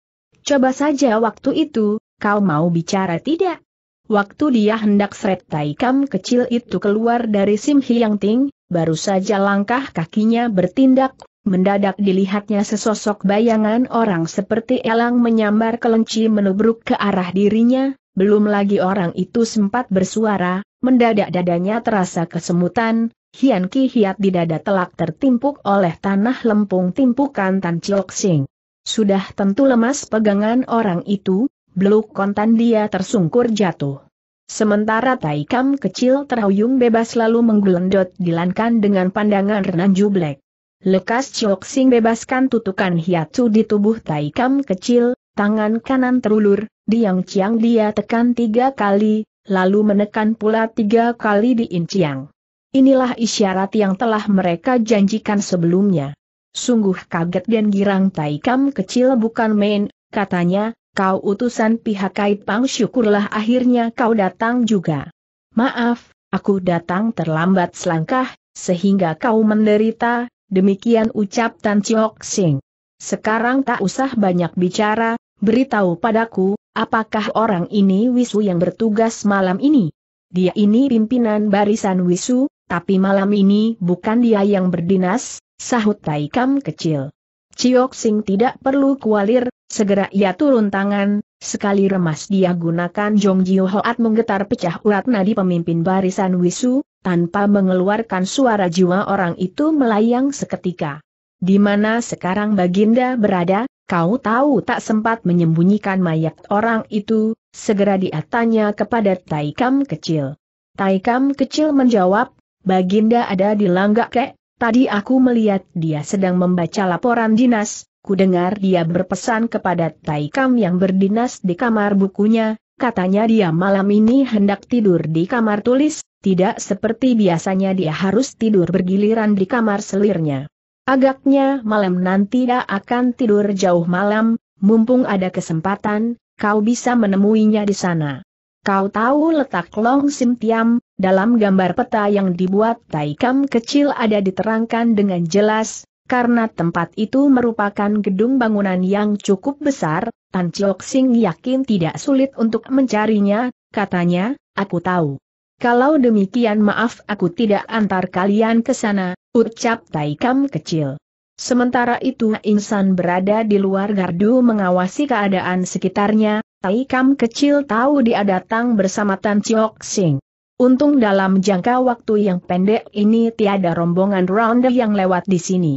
Coba saja waktu itu, kau mau bicara tidak? Waktu dia hendak seret taikam kecil itu keluar dari Sim Hyang Ting, baru saja langkah kakinya bertindak, mendadak dilihatnya sesosok bayangan orang seperti elang menyambar kelenci menubruk ke arah dirinya, belum lagi orang itu sempat bersuara, mendadak dadanya terasa kesemutan, Hian Ki Hiat di dada telak tertimpuk oleh tanah lempung timpukan Tan Chok Sing. Sudah tentu lemas pegangan orang itu, beluk kontan dia tersungkur jatuh. Sementara Taikam kecil terhuyung bebas lalu menggelendot dilankan dengan pandangan Renan Jublek. Lekas Chok Sing bebaskan tutukan hiatus di tubuh Taikam kecil, tangan kanan terulur, diang ciang dia tekan tiga kali, lalu menekan pula tiga kali di inciang. Inilah isyarat yang telah mereka janjikan sebelumnya. Sungguh kaget dan girang Taikam kecil bukan main, katanya, kau utusan pihak kait pang syukurlah akhirnya kau datang juga. Maaf, aku datang terlambat selangkah, sehingga kau menderita, demikian ucap Tan Chiok Sing. Sekarang tak usah banyak bicara, beritahu padaku, apakah orang ini Wisu yang bertugas malam ini? Dia ini pimpinan barisan Wisu, tapi malam ini bukan dia yang berdinas, Sahut Taikam kecil. Ciok Sing tidak perlu kualir, segera ia turun tangan, sekali remas dia gunakan Jong Jiu Hoat menggetar pecah urat nadi pemimpin barisan Wisu, tanpa mengeluarkan suara jiwa orang itu melayang seketika. Di mana sekarang Baginda berada, kau tahu tak sempat menyembunyikan mayat orang itu, segera dia tanya kepada Taikam kecil. Taikam kecil menjawab, Baginda ada di Langgak Kek, Tadi aku melihat dia sedang membaca laporan dinas, ku dengar dia berpesan kepada Taikam yang berdinas di kamar bukunya, katanya dia malam ini hendak tidur di kamar tulis, tidak seperti biasanya dia harus tidur bergiliran di kamar selirnya. Agaknya malam nanti dia akan tidur jauh malam, mumpung ada kesempatan, kau bisa menemuinya di sana. Kau tahu letak Long Sim Tiam, dalam gambar peta yang dibuat Taikam kecil ada diterangkan dengan jelas, karena tempat itu merupakan gedung bangunan yang cukup besar, Tan Chok Sing yakin tidak sulit untuk mencarinya, katanya, aku tahu. Kalau demikian maaf aku tidak antar kalian ke sana, ucap Taikam kecil. Sementara itu insan berada di luar gardu mengawasi keadaan sekitarnya, Tai Kam kecil tahu dia datang bersama Tan Chiok Sing. Untung dalam jangka waktu yang pendek ini tiada rombongan ronde yang lewat di sini.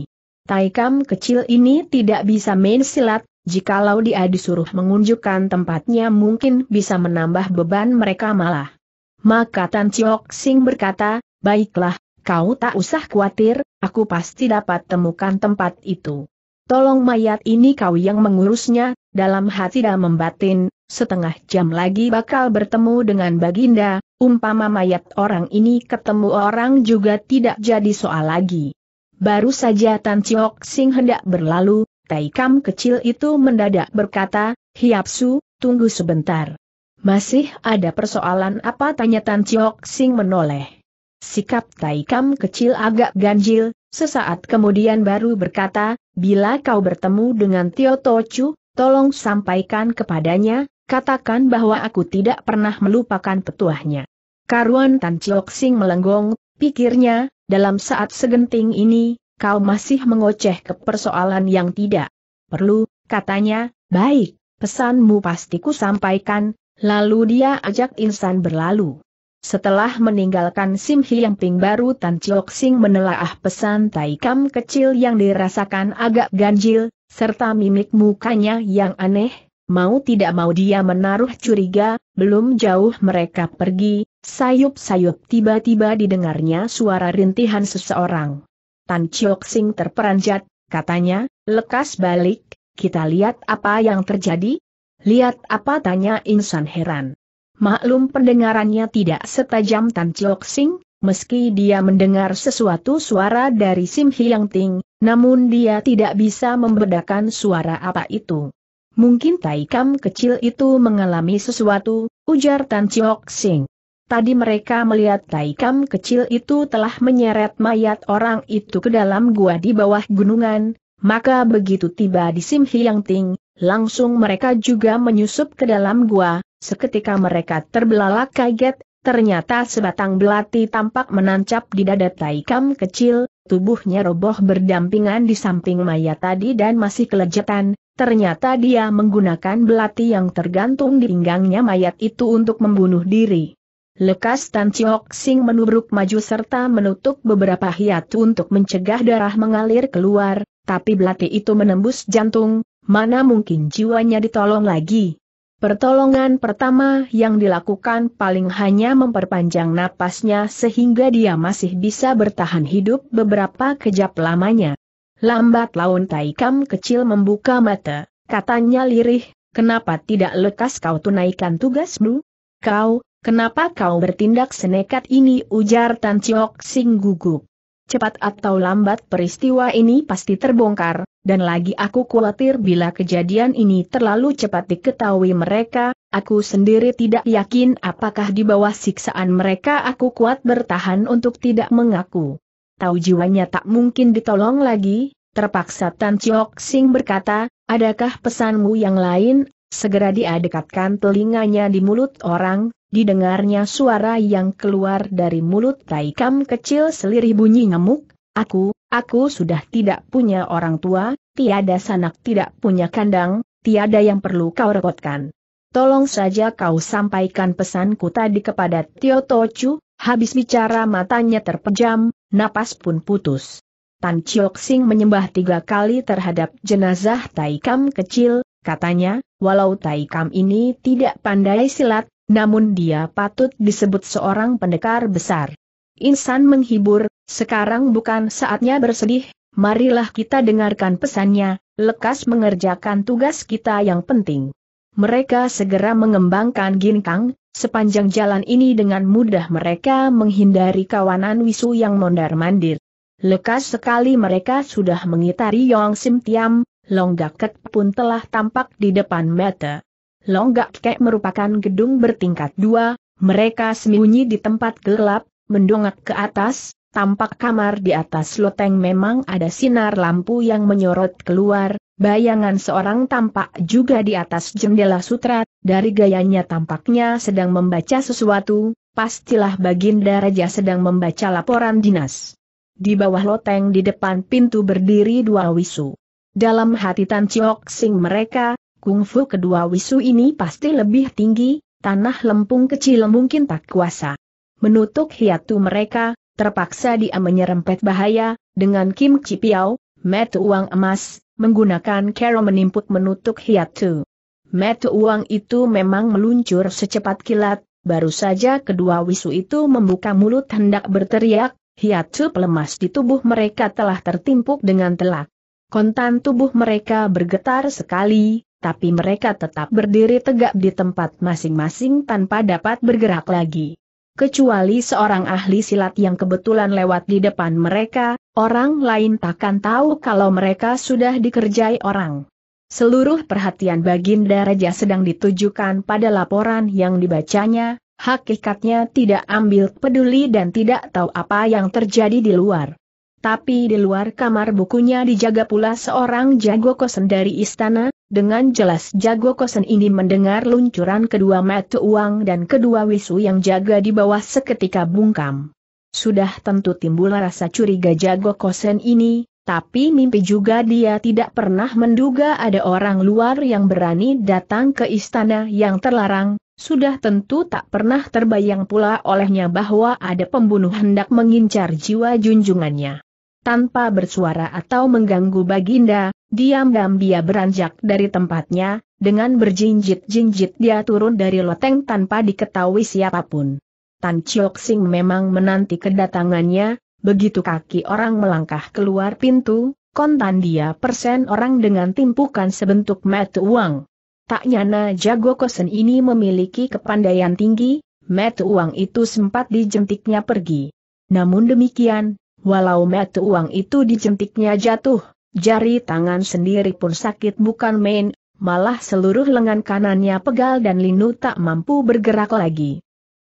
Tai Kam kecil ini tidak bisa main silat, jikalau dia disuruh mengunjukkan tempatnya mungkin bisa menambah beban mereka malah. Maka Tan Chiok Sing berkata, baiklah, kau tak usah khawatir, aku pasti dapat temukan tempat itu. Tolong mayat ini kau yang mengurusnya, dalam hati dan membatin, setengah jam lagi bakal bertemu dengan Baginda, umpama mayat orang ini ketemu orang juga tidak jadi soal lagi. Baru saja Tan Chiok Sing hendak berlalu, Taikam kecil itu mendadak berkata, Hiapsu, tunggu sebentar. Masih ada persoalan apa tanya Tan Chiok Sing menoleh. Sikap Taikam kecil agak ganjil, sesaat kemudian baru berkata, bila kau bertemu dengan Tio Tochu, tolong sampaikan kepadanya, Katakan bahwa aku tidak pernah melupakan petuahnya. Karuan Tan Chiok Sing melenggong, pikirnya, dalam saat segenting ini, kau masih mengoceh ke persoalan yang tidak perlu, katanya, baik, pesanmu pasti ku sampaikan, lalu dia ajak insan berlalu. Setelah meninggalkan Sim Hiang Ping baru Tan Chiok Sing menelaah pesan Taikam kecil yang dirasakan agak ganjil, serta mimik mukanya yang aneh, Mau tidak mau dia menaruh curiga, belum jauh mereka pergi, sayup-sayup tiba-tiba didengarnya suara rintihan seseorang. Tan Chiok Sing terperanjat, katanya, lekas balik, kita lihat apa yang terjadi? Lihat apa tanya insan heran. Maklum pendengarannya tidak setajam Tan Chiok Sing, meski dia mendengar sesuatu suara dari Sim Hyang Ting, namun dia tidak bisa membedakan suara apa itu. Mungkin Taikam kecil itu mengalami sesuatu, ujar Tan Chiok Sing. Tadi mereka melihat Taikam kecil itu telah menyeret mayat orang itu ke dalam gua di bawah gunungan, maka begitu tiba di Sim Hiang Ting, langsung mereka juga menyusup ke dalam gua, seketika mereka terbelalak kaget, ternyata sebatang belati tampak menancap di dada Taikam kecil, tubuhnya roboh berdampingan di samping mayat tadi dan masih kelejetan, Ternyata dia menggunakan belati yang tergantung di pinggangnya mayat itu untuk membunuh diri. Lekas Tan Chiok Sing menubruk maju serta menutup beberapa hiat untuk mencegah darah mengalir keluar, tapi belati itu menembus jantung, mana mungkin jiwanya ditolong lagi. Pertolongan pertama yang dilakukan paling hanya memperpanjang napasnya sehingga dia masih bisa bertahan hidup beberapa kejap lamanya. Lambat laun Taikam kecil membuka mata, katanya lirih, kenapa tidak lekas kau tunaikan tugasmu? Kau, kenapa kau bertindak senekat ini ujar Tan Chiok Sing gugup. Cepat atau lambat peristiwa ini pasti terbongkar, dan lagi aku khawatir bila kejadian ini terlalu cepat diketahui mereka, aku sendiri tidak yakin apakah di bawah siksaan mereka aku kuat bertahan untuk tidak mengaku tahu jiwanya tak mungkin ditolong lagi, terpaksa Tan Chiok Sing berkata, adakah pesanmu yang lain, segera dia dekatkan telinganya di mulut orang, didengarnya suara yang keluar dari mulut Taikam kecil selirih bunyi ngamuk, aku, aku sudah tidak punya orang tua, tiada sanak tidak punya kandang, tiada yang perlu kau repotkan. Tolong saja kau sampaikan pesanku tadi kepada Tio Tochu, habis bicara matanya terpejam, napas pun putus. Tan Chiok Sing menyembah tiga kali terhadap jenazah Taikam kecil, katanya, walau Taikam ini tidak pandai silat, namun dia patut disebut seorang pendekar besar. Insan menghibur, sekarang bukan saatnya bersedih, marilah kita dengarkan pesannya, lekas mengerjakan tugas kita yang penting. Mereka segera mengembangkan ginkang, Sepanjang jalan ini dengan mudah mereka menghindari kawanan wisu yang mondar-mandir. Lekas sekali mereka sudah mengitari Yong Sim Tiam, Longgak Kek pun telah tampak di depan mata. Longgak Kek merupakan gedung bertingkat dua, mereka sembunyi di tempat gelap, mendongak ke atas, tampak kamar di atas loteng memang ada sinar lampu yang menyorot keluar, Bayangan seorang tampak juga di atas jendela sutra, dari gayanya tampaknya sedang membaca sesuatu, pastilah Baginda Raja sedang membaca laporan dinas. Di bawah loteng di depan pintu berdiri dua wisu. Dalam hati Tan Chiok Sing mereka, kungfu kedua wisu ini pasti lebih tinggi, tanah lempung kecil mungkin tak kuasa. Menutup hiatu mereka, terpaksa dia menyerempet bahaya, dengan Kim Chi Cipiao, Met uang emas, menggunakan kero menimpuk menutup hiatu. Met uang itu memang meluncur secepat kilat, baru saja kedua wisu itu membuka mulut hendak berteriak, hiatu pelemas di tubuh mereka telah tertimpuk dengan telak. Kontan tubuh mereka bergetar sekali, tapi mereka tetap berdiri tegak di tempat masing-masing tanpa dapat bergerak lagi kecuali seorang ahli silat yang kebetulan lewat di depan mereka, orang lain takkan tahu kalau mereka sudah dikerjai orang. Seluruh perhatian Baginda Raja sedang ditujukan pada laporan yang dibacanya, hakikatnya tidak ambil peduli dan tidak tahu apa yang terjadi di luar. Tapi di luar kamar bukunya dijaga pula seorang jago kosen dari istana, dengan jelas Jago Kosen ini mendengar luncuran kedua mata uang dan kedua wisu yang jaga di bawah seketika bungkam. Sudah tentu timbul rasa curiga Jago Kosen ini, tapi mimpi juga dia tidak pernah menduga ada orang luar yang berani datang ke istana yang terlarang, sudah tentu tak pernah terbayang pula olehnya bahwa ada pembunuh hendak mengincar jiwa junjungannya. Tanpa bersuara atau mengganggu Baginda, diam-diam dia beranjak dari tempatnya, dengan berjinjit-jinjit dia turun dari loteng tanpa diketahui siapapun. Tan Chiok Sing memang menanti kedatangannya, begitu kaki orang melangkah keluar pintu, kontan dia persen orang dengan timpukan sebentuk met uang. Tak nyana jago kosen ini memiliki kepandaian tinggi, met uang itu sempat dijentiknya pergi. Namun demikian, Walau metu uang itu dicentiknya jatuh, jari tangan sendiri pun sakit bukan main, malah seluruh lengan kanannya pegal dan Linu tak mampu bergerak lagi.